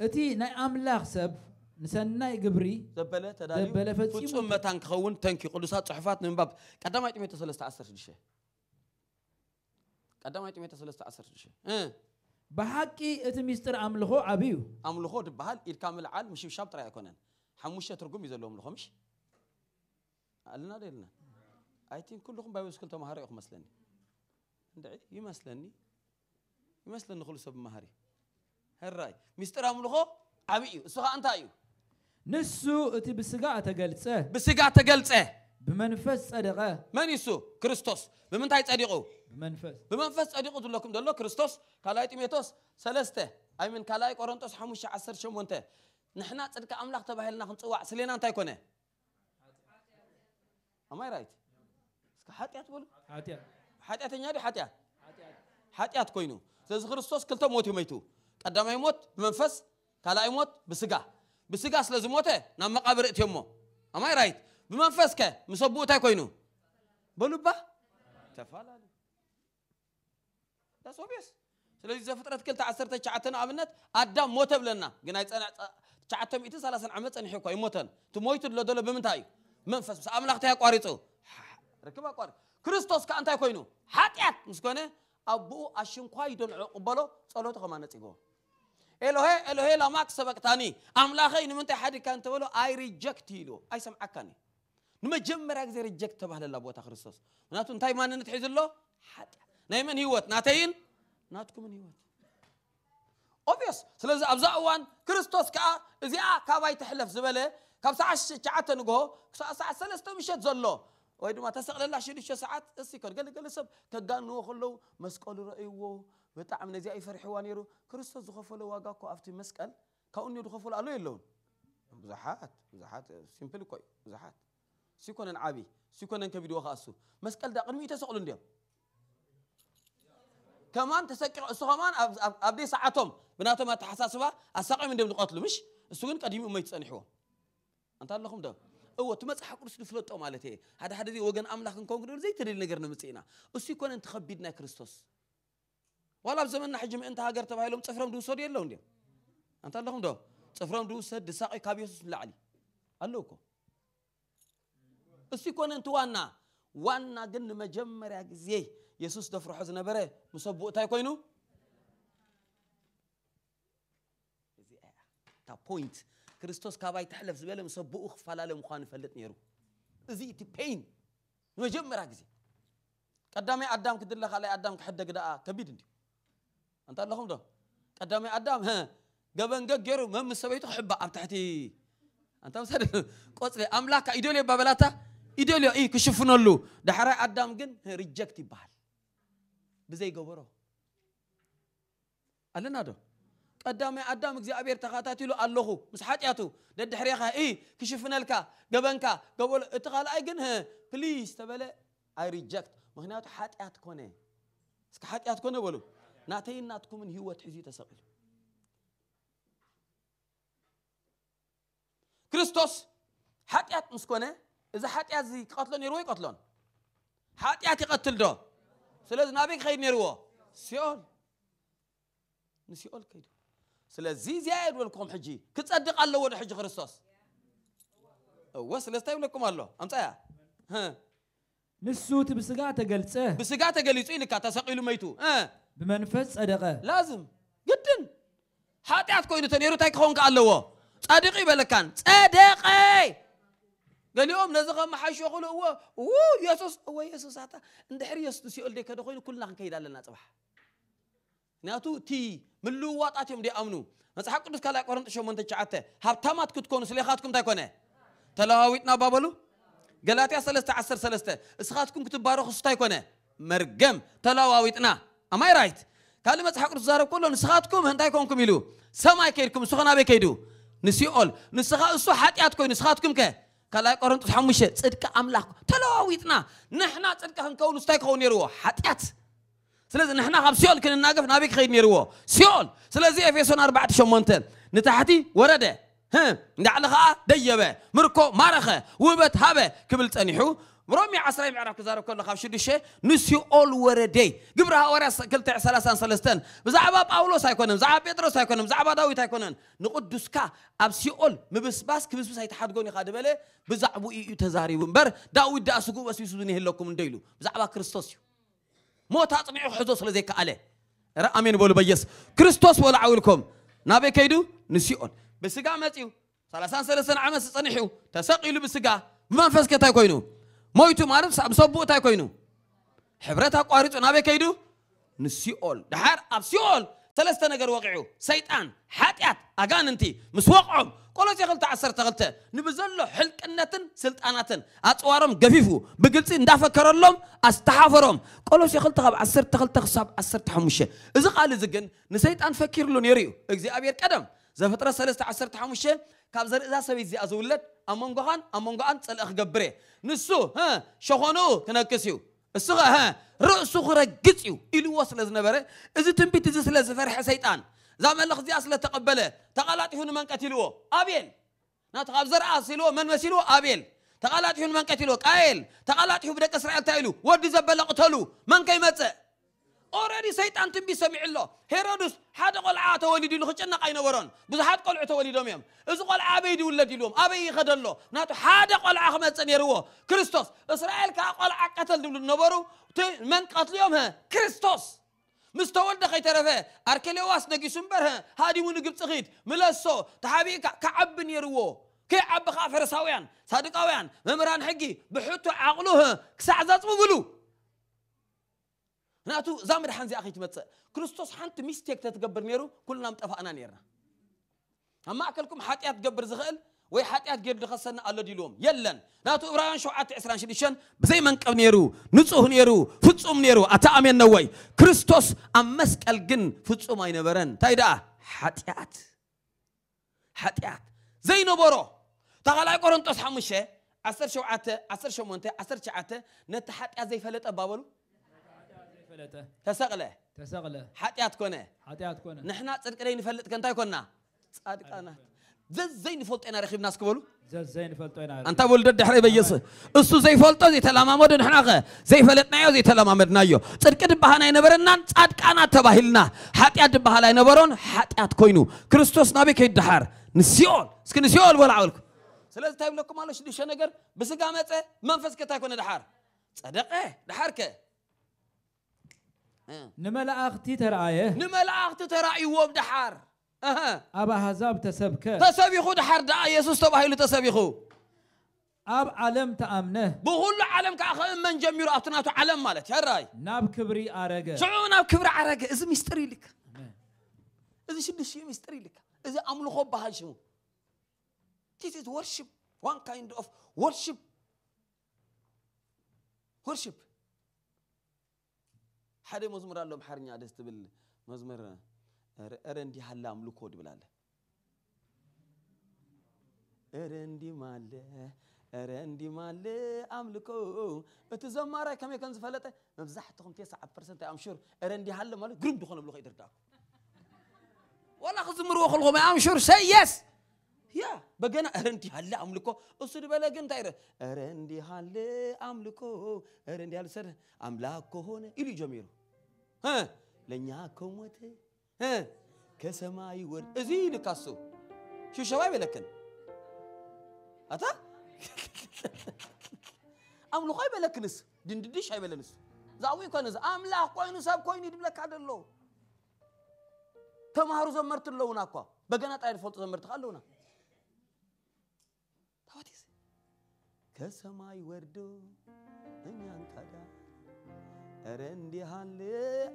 اتي ناي املاخ سب نسناي جبري زبلة تدالي زبلة فتيم فتصوم ما كون تنكي قدسات صحفات من باب قدام أيتم يتسلست عصر شيء قدام أيتم يتسلست عصر شيء بحكي ميستر أملخو عبيو أملخو دبهال الكامل عال مش بشاب ترى يكونن حموشة ترقم يزلوا أملخو مش قالنا لنا أيتين كلهم بايوس كل مهاري أخ مثلني ندعي يمسلني يمثلني خلص بمهاري هالرأي مستر أملخو عبيو سوا أنت أيو ንሱ እቲ ብስጋዕ ተገልጸ ብስጋዕ ተገልጸ ብመንፈስ ጸደቐ መን ይሱ ክርስቶስ ብምንታይ ጸዲቑ ብመንፈስ ብመንፈስ ጸዲቑ ዝብለኩም ዘሎ ክርስቶስ ካልኣይ ጢሞቴዎስ ሰለስተ ኣይምን ካልኣይ ቆሮንጦስ 518 ንሕና ጽድቂ ኣምላኽ ተባሂልና ክንፅዋዕ ስለና እንታይ ኮነ ኣማይ ራይት እስካ ሓጢኣት በሉ ሓጢኣተኛ ዲ ሓጢኣት ሓጢኣት ኮይኑ ስለዚ ክርስቶስ ክልተ ሞት እዩ መይቱ ቀዳማይ ሞት ብመንፈስ ካልኣይ ሞት ብስጋ بسقاس لزموته نام مقابر اتيمو أما رايت بمنفسك مصبوته كوينو بلوبا تفالا لا سوبيس سلازي زفترة كل تعسر تشعتنا أبنت أدم موت بلنا جنايت أنا تشعتهم إتس على سن عمت أن يحكوا يموتن تموتوا لو دولا بمنتاي منفس بس أملاك تيا قارتو ركبا قار كريستوس كأنت كوينو حتى مسكونه أبو أشم قايدون عقبلو صلوا تخمانة تيجو إلهي إلهي لا مكسبك تاني أملاخي نمنت حد كان تقوله I reject you أي سمعكني نمجمر أجزي reject تبه لله بوتا خريستوس ناتون تاي ما نتحيز له حد نايمن هيوت ناتين ناتكم من هيوت obvious ስለዚ ኣብዛ እዋን ክርስቶስ ከዓ እዚኣ ካባይ ትሕለፍ ዝበለ ካብ ሰዓት ሽዓተ ንግሆ ክሳብ ሰዓት ሰለስተ ምሸት ዘሎ ወይ ድማ ተሰቕለላ ሽዱሽተ ሰዓት እስ ይኮን ገለገለ ሰብ ከጋንዎ ከለዉ መስቀሉ ረእይዎ بطعم نزي اي فرح وانيرو كريستوس خفلو واغاكو افتي مسكل كاوني دخفلو الو يلون بزحات بزحات سيمبل كوي بزحات سيكون العابي سيكون كبيد وخاسو مسكل دا قرمي تسقلو ندير كمان تسكر سوغمان ابدي ساعتهم بناتهم تحساسبا اسقي من دم نقتلو مش سوين قديم امي تصنحو انت لكم دا هو تمسح قرص الفلطه مالتي هذا هذا وجن املاك كونغرو زي تري نغير نمسينا اسي كون انت خبيدنا كريستوس ዋላ ኣብ ዘመንና ሕጂ ምእንቲ ሃገር ተባሂሎም ፅፍሮም ድውሰዱ የለው እንዲ ኣንተ ኣለኹም ዶ ፅፍሮም ድውሰድ ድሳቂ ካብ የሱስ ንላዕሊ ኣለዉ እኮ እሱ ይኮነ እቲ ዋና ዋና ግን ንመጀመርያ ግዜ የሱስ ደፍርሖ ዝነበረ ምስ ኣቦኡ እንታይ ኮይኑ እታ ፖይንት ክርስቶስ ካባይ ተሕለፍ ዝበለ ምስ ኣቦኡ ክፈላለየ ምኳኑ ይፈልጥ ነይሩ እዚ እቲ ፔይን ንመጀመርያ ግዜ ቀዳማይ ኣዳም ክድለ ካልኣይ ኣዳም ክሕደግ ደኣ ከቢድ እንዲዩ انت لكم ده قدامي ادم ها جبن جيرو مم سبيتو حبا أم تحتي انت مسد قصة املاك ايدولي بابلاتا ايدولي له إيه ده حرا ادم جن ريجكت يبال بزي جبرو ኣለና ዶ ቀዳማይ ኣዳም እግዚኣብሔር ተኸታቲሉ ኣለኹ ምስ ሓጢኣቱ ደድሕሪኻ ኢ ክሽፍነልካ ገበንካ ገበሎ እቲ ካልኣይ ግን ፕሊዝ ተበለ ኣይ ሪጀክት ምክንያቱ ሓጢኣት ኮነ سك ሓጢኣት ኮነ بلو ناتي ناتكم من هيوت حزي تسأل كريستوس حتيات مسكونة إذا حتيات زي قتلون يروي قتلون حتيات يقتل دو سلاز نابيك خير نيروه سيول نسيول كيدو سلاز زي زياد ولكم حجي كتصدق الله ود حجي كريستوس وسلاز تقول لكم الله أنت يا نسوت بسقاطة قلت بسقاطة قلت إيه لك تسقيلو بمنفس صدقه لازم جدن حاطيات كوينو تنيرو تاي كونك الله صدقي بلكان صدقي قاليوم نزغ ما حشو قول هو و يسوس هو يسوس عطا ندحر يسوس يقول ديك هذا كوينو كلنا كيد لنا صباح ناتو تي من لو واطاتهم دي امنو مسح قدس كلا قرنت شو من تشعته حبتمات كتكونو سليخاتكم تايكونه تلاهويتنا بابلو قلاتي أصلست عصر سلسته إسخاتكم كتب باروخ ستايكونه مرقم تلاواويتنا أماي رايت كالي مسح قرص زارب كله نسخاتكم هنتاي كونكم يلو سماي كيركم سخنا بي كيدو نسي أول نسخة أسو حاتيات كوي نسخاتكم كه كلا قرنت حمشة صدق أملاك تلاويتنا نحنا صدق هنكون استيك هون يروح حاتيات سلازم نحنا خب سيول كنا نقف نابيك خير يروح سيول سلازم إفيسون أربعة شمونتن نتحتي ورده ها نعلقها ديبه مركو مرخه وبت هبه كبل تنحو برومي مرومي عسرائي معرف كزارة كل خاف شو نسي نسيو all were a day قبرها ورا قلت ثلاثة سلستان بزعبا باولوس هيكونن زعبا بيتروس هيكونن زعبا داويت هيكونن نقدس كا أبسيو all كبس بس هيتحد قوني خادم له بزعبو إيو تزاري ومبر داوي دا سكو بس يسودني هلكم ديلو بزعبا كريستوس مو تعطني حدوس لذيك عليه أمين بقول بيس كريستوس ولا عولكم نابي كيدو نسيو all بسجا ماتيو ثلاثة سلستان عمس صنيحو تساقي له ما فسكت هاي كوينو مويتو مارس ام صبو تاكوينو هبرتا قارتو نبكيدو نسيول دار ابسيول ثلاثة نجر وقعو سيطان هاتيات اغاننتي مسوقهم كلو تيغل تاع سر تغلت نبزلو حلك النتن سلطاناتن اتوارم غفيفو بغلصي ندافكرلهم استحافرهم كلو شيخل تغب عسر تغلت حساب عسر تحمشه اذا قال اذا كن نسيطان فكرلو نيريو اغزي ابير قدم زفطره ثلاثة عسر تحمشه كاب اذا سبي زي ازولت أمونغوهان أمونغوهان تسألخ قبري نسو ها شخونو كناكسيو السغة ها رأسو خرقتيو إلو وصل زنبري إذا تنبيت إذا سلا زفرح سيطان زام الله خزي أصلا تقبله تقالات يهون من قتلوه أبيل نتقاب زرع أصلوه من مسيلوه أبيل تقالات يهون من قتلوه قايل تقالات يهون بدك إسرائيل تايلو ودي زبل قتلو من كيمتسأ اوريدي سيطان تنبي سمع الله هيرودس حد قلعة تولد ينخش انا قاين ورون بزحات قلعة تولد يوم يوم اذ قلعة بيد ولد يوم ابي يخد الله ناتو حد قلعة خمس سنة كريستوس اسرائيل كا قلعة قتل دول نبرو من قتل يوم ها كريستوس مستوال ده خيتره فيه أركلي واس نجي سنبره هادي من جبت صغير ملصو تحبي ك كعب نيروه كعب خافر سويان صادقاويان ممران حقي بحطه عقله كسعزات مبلو ምክንያቱ እዛ መድሓን እዚኣ ከይትመፅእ ክርስቶስ ሓንቲ ሚስቴክ ተትገብር ነይሩ ኩልና ምጠፋእና ነርና ኣብ ማእከልኩም ሓጢኣት ትገብር ዝኽእል ወይ ሓጢኣት ገይሩ ዝኸሰና ኣሎ ድልዎም የለን ናቱ ዕብራውያን 726 ብዘይ መንቀብ ነይሩ ንጹህ ነይሩ ፍጹም ነይሩ ኣተኣሜየነ ወይ ክርስቶስ ኣብ መስቀል ግን ፍጹም ኣይነበረን እንታይ ደኣ ሓጢኣት ሓጢኣት ዘይነበሮ ተኻልኣይ ቆሮንጦስ 5 17 18 19 ነቲ ሓጢኣት ዘይፈለጠ ባበሉ تسغله تسغله حطيات كونه حطيات كونه نحنا صدق لين يفلت كنتا يكوننا صادقانا زين يفلت انا رخي الناس كبولو زين يفلت انا انت ولد دحري بيس اسو زين يفلت زي تلاما مود نحنا خ زين يفلت نايو زي تلاما مود نايو صدق دبحنا اي نبرنا صادقانا تباهلنا حطيات دبحلا اي نبرون حطيات كوينو كريستوس نبي كيدحار نسيول سكن نسيول ولا عولك سلاز تايم لكم مالوش دي شنغر بسغا متى منفس كتا دحار صدقه دحركه نملا اختي ترايه نملا اختي ترايه وب دحار اها ابا حزاب تسبك تسبيخو دحار دا يسوس تبهيلو تسبيخو اب عالم تامنه بقول عالم كاخ من جميرو اتناتو عالم مالت يا راي ناب كبري ارغ شو ناب كبري ارغ از ميستري لك از شدش ميستري لك از املخو بهاشم This is worship. One kind of worship. Worship. ሓደ መዝሙር ኣሎ ኣምሓርኛ ደስ ትብል መዝሙር ኧረ እንዲህ ሃለ ኣምልኮ ድብላለ ኧረ እንዲህ ማለ ኧረ እንዲህ ማለ ኣምልኮ እቲ ዘማራይ ከመይ ከም ዝፈለጠ መብዛሕትኹም ቴስዓት ፐርሰንት ኣምሹር ኧረ እንዲህ ሃለ ማለት ግሩም ድኾነ ብልኾ ይድርዳእኩ ዋላ ክዝምርዎ ከልኹም ኣምሹር ሰይ የስ ያ በገና ኧረ እንዲህ ሃለ አምልኮ እሱ ድበለ ግን እንታይ ኧረ እንዲህ ሃለ አምልኮ ኧረ እንዲህ ሃለ ሰደ አምላክ ከሆነ ኢሉ ጀሚሩ ለእኛ ከሞተ ከሰማይ ወር እዚህ ልካሶ ሽሸባ ይበለክን አታ ኣምልኾ ኣይበለክንስ ድንድድሽ አይበለንስ ዛዊ ኮነ ኣምላኽ ኮይኑ ሰብ ኮይኑ ይድብለካ ደሎ ተምሃሩ ዘመርቲ ኣለውና እኳ በገና ጣይ ፈልጡ ዘመርቲ ካ ኣለውና ታዋቴስ ከሰማይ ወርዶ እኛን ታዳ ارندي هال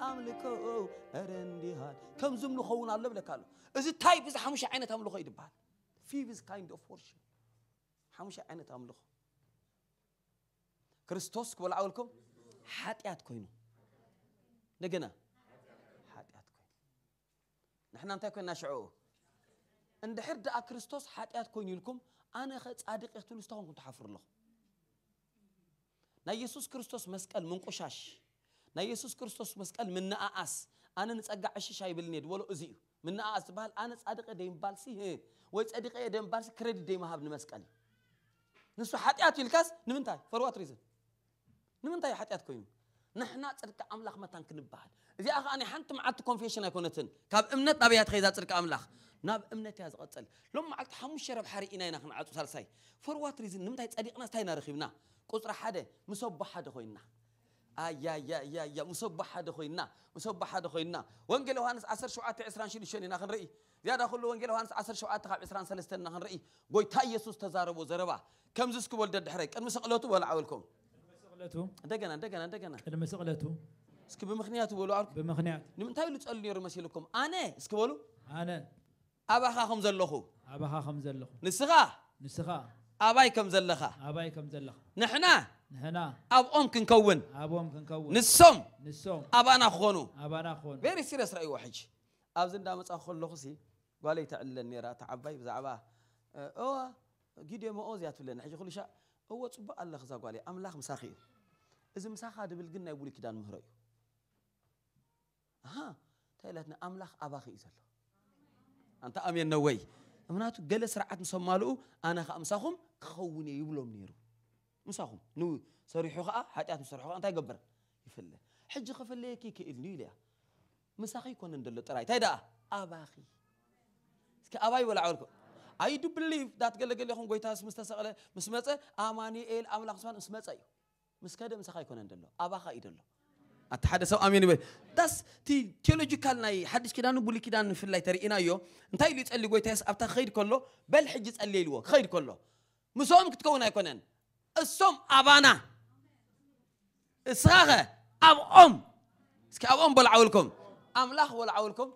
املكو ارندي هال كم زم لو خون الله بلا كالو ازي تايب ازي حمش عينه تام لو يدبال في بيز كايند اوف ورشيب حمش عينه تام لو كريستوس كبل عولكم حاطيات كوينو دغنا حاطيات كوين نحن انت كنا شعو عند حرد ا كريستوس حاطيات كوين لكم انا صادق اختلوا استهون كنت حفر له نا يسوس كريستوس مسكل منقشاش نا يسوس كرستوس مسكال من نأس أنا نتسقع عشي شاي بالنيد ولو أزيو من نأس بحال أنا نتسقع ديم بالسي هي ويتسقع ديم بالسي كريد ديم هاب نمسكال نسو حتيات يلكاس نمنتاي فروات ريزن نمنتاي حتيات كوين نحنا تسقع أملاخ متان كنبال إذا أخي أنا حنت معت كونفيشن أكونتن كاب إمنت نبيات خيزات تسقع أملاخ ناب إمنتي هذا قتل لما معت حمش شرب حري إنا نحن عطو سالساي فروات ريزن نمنتاي تسقع ناس تاينا رخيبنا كسر حدا مسوب حدا خوينا آيا يا يا يا مصبح هذا خوينا مصبح هذا خوينا وانجلو وانجيل يوحناس 10 شعات 20 شنو شنو نخن رأي زيادة هانس وانجيل يوحناس 10 شعات 20 سلستن نخن رأي تاي يسوس تزاربو زربا كم زسك ولد أنا المسقلته ولا عولكم المسقلته دقنا دقنا دقنا المسقلته اسك بمخنيات بولو عرك بمخنيات نمنتاي لو تصلي لكم انا اسك بولو انا اباخاكم زلخو اباخاكم زلخو نسخه نسخه اباي كم زلخه اباي كم زلخه نحنا هنا أبوم كنكون أبوم كنكون نسوم نسوم أبانا خونو أبانا خونو very serious رأي وحج أبزن دامت أخون لخسي قال يتعلن نيرا تعبي بزعباه أه، أوه جدي ما أوزي أتولن حج كل شيء هو تصب الله خزا قال أملاخ مساخي إذا مساخ هذا بالجنة يقول كدان مهري ها تايلتنا أملاخ أباخي إزل أنت أمين نوي ምክንያቱ ገለ ስርዓት ምሰማልኡ ኣነ ከዓ ምሳኹም ክኸውን እየ ይብሎም مساهم نو سريحو خا حاجات مسرحو انت يقبر يفله حج خفله كي كإذني ليا مساخي كون ندل طراي تايدا اباخي اسك اباي ولا عورك اي دو بليف دات قال قال يخون غويتاس مستسقله مسمصه امانيኤል املاك سبحان مسمصه يو مسكده مساخي كون ندل اباخا يدل أنت سو آمين بي داس تي تيولوجيكال ناي حدش كدانو بولي كدانو في الله ترينا يو أنت يلي تقلي قوي تيس أبتا خير كله بل حجز قلي الوق خير كله مسوم كتكون هيكونن እሶም ኣባና እስኻ ኸ ኣብኦም እስኪ ኣብኦም በልዓውልኩም ኣምላኽ ወልዓውልኩም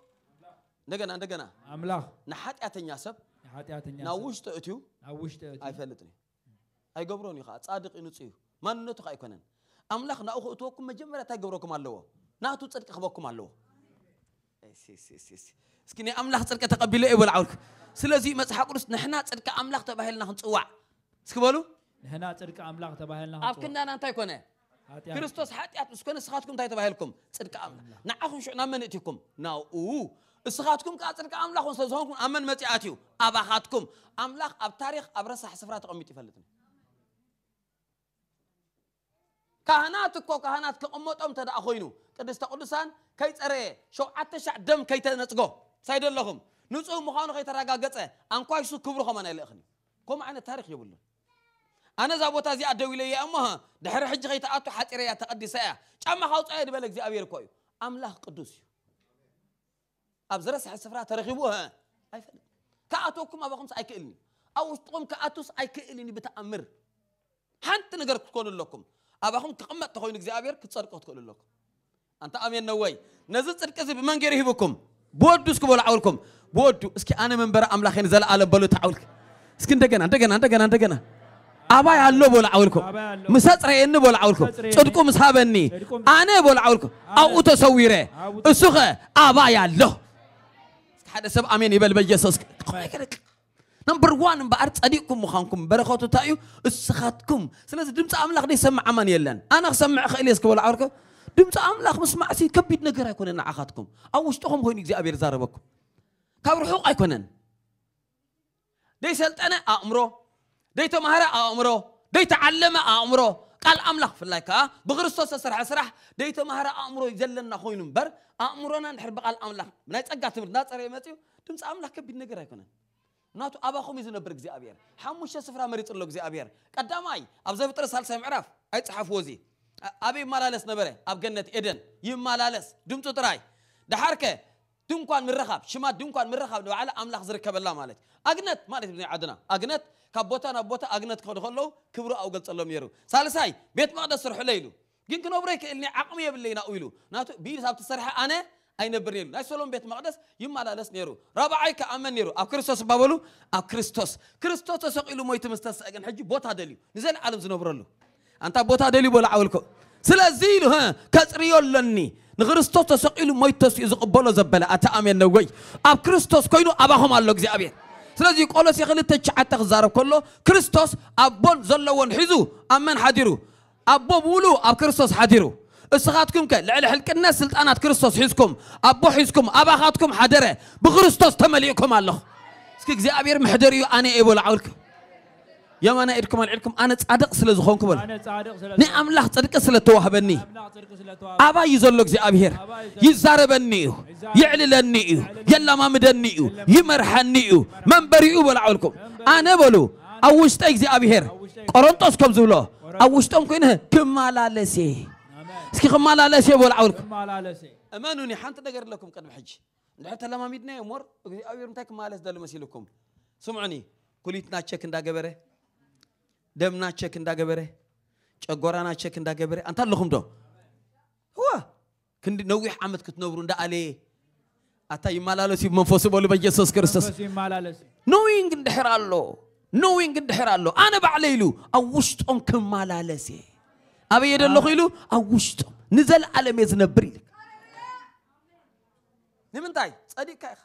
እንደገና እንደገና ኣምላኽ ንሓጢኣተኛ ሰብ ናብ ውሽጢ እትዩ ኣይፈልጥን እዩ ኣይገብሮን እዩ ከዓ ጻድቕ ይንፁ እዩ ማንነቱ ከዓ ኣይኮነን ኣምላኽ ናብኡ ክእትወኩም መጀመርያ እንታይ ገብረኩም ኣለዎ ናቱ ፅድቂ ክበኩም ኣለዎ እስኪ ናይ ኣምላኽ ፅድቂ ተቐቢለ እየ በልዓውልክ ስለዚ መፅሓፍ ቅዱስ ንሕና ፅድቂ ኣምላኽ ተባሂልና ክንፅዋዕ እስኪ በሉ هنا ترك أملاك تباهلنا أب كنا نانتاي كونه كريستوس حتى أتسكون سخاتكم تاي تباهلكم ترك أملا نأخذ شو نمن إتيكم ناو أوه سخاتكم كات ترك أملا خون أمن متي أتيو أبا خاتكم أملا أب تاريخ أب رسا حسفرات قمي تفلتني كهنات كو كهنات كأمت أم تدا أخوينو تدست قدسان كيت أري شو أتشع دم كيت نتقو سيد اللهم نسوم مخانو كيت راجع قتة أنقاش سكبرهم أنا لأخني كم عن التاريخ يقولون أنا زابوت أزي أدوي لي أمها دحر حج غيت أتو حتى ريا تقدي ساعة كم حاوت أيد بالك زي أبير كوي أم له قدوس أبزر سح السفرة ترغبوها أي فلم كأتوكم أبغى خمس أيكلني أو استقم كأتوس أيكلني بتأمر حنت نقدر تكون لكم أبغى خم تقمة تخوين زي أبير كتصرف تكون لكم أنت أمين نوي نزلت تركز بمن جريه بكم بودوسكم ولا عولكم بودو اسكي أنا من برا أملاخين زل على بلو تعولك اسكي دقنا دقنا دقنا دقنا أبا الله بول عولكم مسات رأي إني بول عولكم صدقكم مسحابني أنا بول عولكم أو تصويره السخة أبا الله هذا سب أمين يبل بجسس نمبر وان بأرت أديكم مخانكم برخوتو تايو السخاتكم سلازم دم تعمل دي سمع أمان يلان أنا سمع خيليس كبول دم تعمل أملاخ مسمع سي كبيت نجرا يكون نعخاتكم أو وشتهم هون يجزي أبير زاربكم كابرحوق أيكونن دي أنا أمره دي تمهر أمره دي تعلم أمره قال أملاخ في الله كا بغرستوس أسرح أسرح دي تمهر أمره يزلن نخوين بر أمرنا نحرب قال أملاخ من أي تقعد تمر ناس أري ماتيو تمس أملاخ كبير نجرا يكونن ناتو أبا خو ميزن برق زي أبير حمشة سفرة مريت الله زي أبير قدامي أبزاي بترس سال سمع عرف أي تحف وزي أبي مالالس نبره أبجنت إيدن يم مالالس دمتو تراي دحركه ድንኳን ምረኻብ ሽማ ድንኳን ምረኻብ ንባዕለ ኣምላኽ ዝርከበላ ማለት ኣግነት ማለት እዩ ዓድና ኣግነት ካብ ቦታ ናብ ቦታ ኣግነት ክኸዱ ከለዉ ክብሪ ኣብኡ ገልፀሎም ነይሩ ሳልሳይ ቤት መቕደስ ስርሑለ ኢሉ ግን ክነብሮ ይክእልኒ ዓቕሚ የብለይ ናብኡ ኢሉ ናቱ ብኢድ ኣብ ተሰርሐ ኣነ ኣይነብርን ኢሉ ናይ ሰሎም ቤት መቕደስ ይመላለስ ነይሩ ረብዓይ ከዓ መን ነይሩ ኣብ ክርስቶስ ባበሉ ኣብ ክርስቶስ ክርስቶስ ተሰቂሉ ሞይቱ ምስ ተስአ ግን ሕጂ ቦታ ደልዩ ንዘለዓለም ዝነብረሉ ኣንታ ቦታ ደልዩ በላ ዓውልኮ ስለዚ ኢሉ ከፅርዮ ኣለኒ ንክርስቶስ ተሰቂሉ ሞይቶስ እዩ ዝቕበሎ ዘበለ ኣተኣምየነ ወይ ኣብ ክርስቶስ ኮይኑ ኣባኹም ኣሎ እግዚኣብሔር ስለዚ ቆሎሴ ክልተ ትሽዓተ ክዛረብ ከሎ ክርስቶስ ኣቦን ዘለዎን ሒዙ ኣብ መን ሓዲሩ ኣቦ ብውሉ ኣብ ክርስቶስ ሓዲሩ እስኻትኩም ከ ልዕሊ ሕልቅነት ስልጣናት ክርስቶስ ሒዝኩም ኣቦ ሒዝኩም ኣባኻትኩም ሓደረ ብክርስቶስ ተመሊእኩም ኣለኹ እስኪ እግዚኣብሔር ምሕደር እዩ ኣነ የበሉ ዓውልኩም يوم أنا إركم الإركم أنا تصدق سلة زخون كبل نعم الله صادق سلا توه بني أبا يزلك زي أبهر يزار بني يعلل النيو يلا ما مدنيو يمرح النيو من بريو بلا عولكم أنا بلو أوشتك زي أبهر قرنطس كم زولا أوشتهم كينه كمال لسي سكي كمال لسي بلا عولكم أمانوني حنت دقر لكم قد بحج نحتى لما ميدنا يمر أبهر متاك مالس دل مسيلكم سمعني كليتنا تشيك ندا دمنا تشيك ندا غبره تشغورانا تشيك ندا غبره أنت لهم دو هو كند نوي عمد كنت نبرو دا علي أتا يمالالو سيب منفوسي بولي بجيسوس كريستوس نوين ندحر الله نوين ندحر الله أنا بعليلو أوشتهم كم مالالسي أبي يدلو الله خيلو أوشتهم نزل عالم ميزنا بريلك نمن تاي صديق كايخ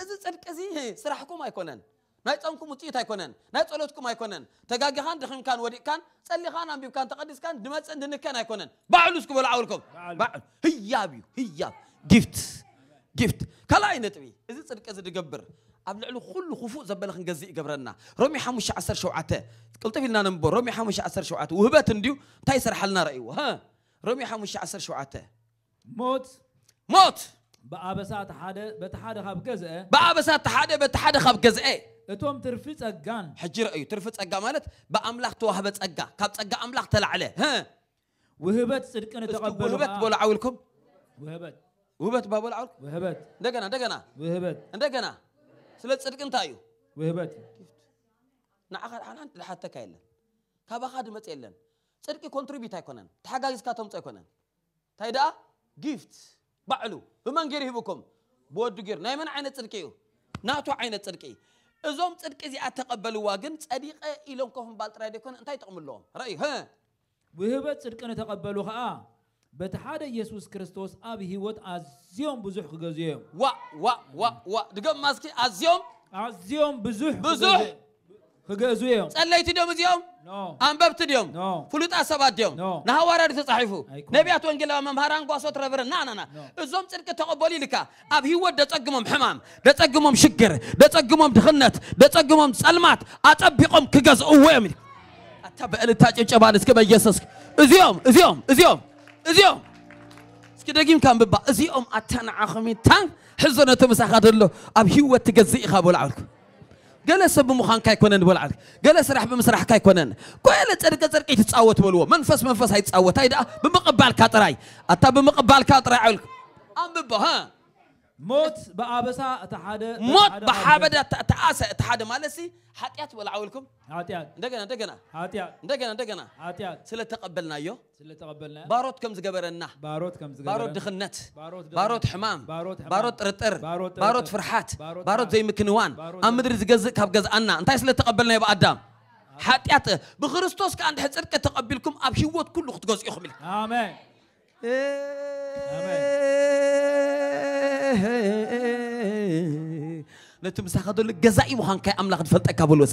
إذا صدق أزيه سرحكم ما يكونن ናይ ፆምኩም ውፅኢት ኣይኮነን ናይ ፀሎትኩም ኣይኮነን ተጋጊኻን ድኺምካን ወዲእካን ፀሊኻን ኣንቢብካን ተቐዲስካን ድመፅን ድንከን ኣይኮነን ባዕሉ እስክበሉ ዓውልኩም ህያብ እዩ ህያብ ጊፍት ጊፍት ካልኣይ ነጥቢ እዚ ፅድቂ እዚ ድገብር ኣብ ልዕሊ ኩሉ ክፉእ ዘበለ ክንገዝእ ይገብረና ሮሚ 517 ቅልጥፍ ኢልና ንንቦ ሮሚ 517 ውህበት እንድዩ እንታይ ይሰርሓልና ረእይዎ ሮሚ 517 ሞት ሞት ብኣበሳት ሓደ በቲ ሓደ ካብ ገዝአ ብኣበሳት ሓደ በቲ ሓደ ካብ ገዝአ اتوم ترفيت اجان حجر اي ترفيت اجا مالت باملاخ توهبت اجا كاب اجا املاخ تلعله ها وهبت صدق انا تقبل وهبت بول عولكم وهبت وهبت بول عول وهبت دغنا دغنا وهبت دغنا سلا صدق انتايو وهبت نعخر انا انت حتى كاين كابا خادم يلن صدقي كونتريبيوت ايكونن تحاغاز كاتوم ايكونن تايدا جيفت بعلو بمن غير يهبكم بودو غير ناي من عينه صدقيو ناتو عينه صدقيو እዞም ጽድቂ እዚኣ ተቐበልዋ ግን ጸዲቐ ኢሎም ከኹም ባል ጥራይ ደይኮነ እንታይ ይጠቕሙ ኣለዎም ራእዩ ውህበት ጽድቂ ንተቐበሉ ከዓ በቲ ሓደ ኢየሱስ ክርስቶስ ኣብ ህይወት ኣዝዮም ብዙሕ ክገዝኡ እዮም ዋ ዋ ዋ ዋ ድገም ማስኪ ኣዝዮም ኣዝዮም ብዙሕ ብዙሕ ክገዙ እዮም ጸለይቲ ድዮም እዚኦም ኣንበብቲ ድዮም ፍሉጣት ሰባት ድዮም ንሃዋርያት ተጻሒፉ ነቢያት ወንጌላዊ መምሃራን ጓሶት ረብረን ናናና እዞም ጽድቂ ተቐበሉ ኢልካ ኣብ ህይወት ደጸግሞም ሕማም ደጸግሞም ሽግር ደጸግሞም ድኽነት ደጸግሞም ጸልማት ኣጸቢቖም ክገዝእዎ እዮም ኢል ኣታ በዕልታ ጭብጨባን እስኪ በየሰስ እዚኦም እዚኦም እዚኦም እዚኦም እስኪ ደጊምካ ምብባ እዚኦም ኣታ ንዓኸሚታ ሕዞ ነቲ ምሳኻ ዘሎ ኣብ ህይወት ትገዝእ ኢኻ ብልዓልኩም قال سب مخان كاي كونن بلعك قال سرح بمسرح كاي كونن كل ترك ترك يتصاوت بلوا منفس منفس هيتصاوت هيدا بمقبال كاتراي اتا بمقبال كاتراي عقلك ام بها موت بابسا تحدى موت بحابدا تاسى تحدى مالسي هاتيات ولا عولكم هاتيات دغنا دغنا هاتيات دغنا دغنا هاتيات سلا تقبلنا يو سلا تقبلنا باروت كم زغبرنا باروت كم زغبرنا باروت دخنت باروت باروت حمام باروت حمام باروت رطر باروت, باروت فرحات باروت, باروت زي مكنوان امدر زغز كاب غز انا انت سلا تقبلنا يا ادم هاتيات بخريستوس كان حصرك تقبلكم اب حيوت كله تغز يخمل امين امين ነቲ ምሳኻ ዘሎ ገዛኢ ምዃንካ ኣምላኽ ዝፈልጠካ ብሎስ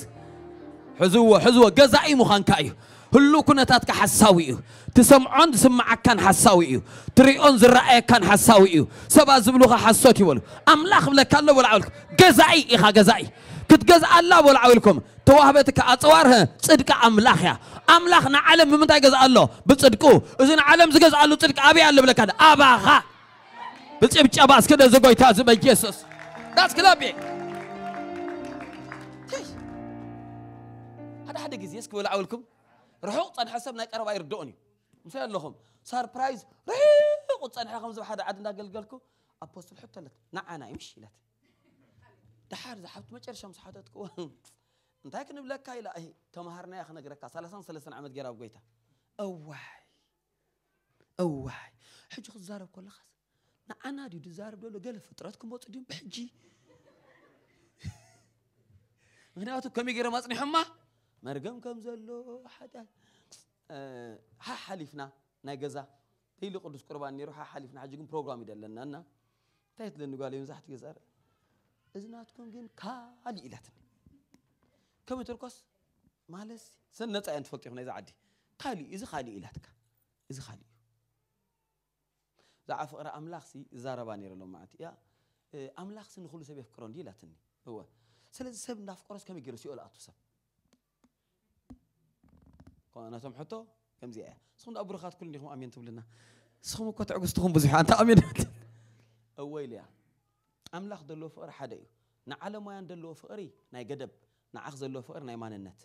ሕዝዎ ሕዝዎ ገዛኢ ምዃንካ እዩ ህሉ ኩነታትካ ሓሳዊ እዩ ትሰምዖን ዝስማዓካን ሓሳዊ እዩ ትሪኦን ዝረኣየካን ሓሳዊ እዩ ሰባ ዝብሉኻ ሓሶት ይበሉ ኣምላኽ ብለካ ኣሎ በልዓ በልኩም ገዛኢ ኢኻ ገዛኢ ክትገዝእ ኣላ በልዓ ኢልኩም ተዋህበትካ ኣፅዋርህ ፅድቂ ኣምላኽ እያ ኣምላኽ ንዓለም ብምንታይ ገዛእ ኣሎ ብፅድቁ እዚ ንዓለም ዝገዝኣሉ ፅድቂ ኣበይ ኣሎ ብለካ ኣባኻ ብጭብጨባ እስከ ደዘ ጎይታ ዝ በኢየሱስ ዳስ ክላቤ ሓደ ሓደ ግዜ እስክ ብልዓ ውልኩም ርሑቕ ፀንሐ ሰብ ናይ ቀረባ ይርድኦን እዩ ምስ ኣለኹም ሰርፕራይዝ ርሑቕ ፀንሐ ከምዚ ሓደ ዓዲ እንዳገልገልኩ ኣፖስትል ሕቶ ኣለት ንዓና እዩ ምሽ ኢለት ድሓር ዝሓብቲ መጨረሻ ምስ ሓተትክዎ እንታይ ክንብለካ ኢላ እሄ ተምሃርናያ ክነግረካ ሰላሳን ሰለስተን ዓመት ገይራ ኣብ ጎይታ እዋይ እዋይ ሕጂ ክዛረብ ከለኻስ ንዓና ድዩ ዝዛረብ ደሎ ገለ ፍጥረት ክመፁ ድዮም ብሕጂ ምክንያቱ ከመይ ገይሮም ኣፅኒሖማ መርገም ከም ዘሎ ሓጢኣት ሓሓሊፍና ናይ ገዛ ተይሉ ቅዱስ ቁርባን ነይሩ ሓሓሊፍና ሕጂ ግን ፕሮግራም እዩ ዘለና እና እንታይ ትለኒ ጓል እዩ መብዛሕትኡ ገዛ እዝናትኩም ግን ካልእ ኢላትኒ ከመይ ተልኳስ ማለስ ሰን ነፃ እያ ንትፈልጥ ኢኹ ናይዛ ዓዲ ካልእ እዚ ካልእ ኢላትካ እዚ ካልእ زعف قرأ أملاخسي زارباني رلو معتي يا إيه، أملاخسي نخلو سبي في كرون دي لا تني هو سلز سب نافكرس كم يجروا سيقول أتو سب قلنا نسم حتو كم زيه سون أبرخات كل نجم أمين تبلنا سون كت عقص تخم بزيح أنت أمين أول يا أملاخ دلو فقر حدا نعلم ما يندلو فقري نايقدب نعخذ اللو فقر نايمان النت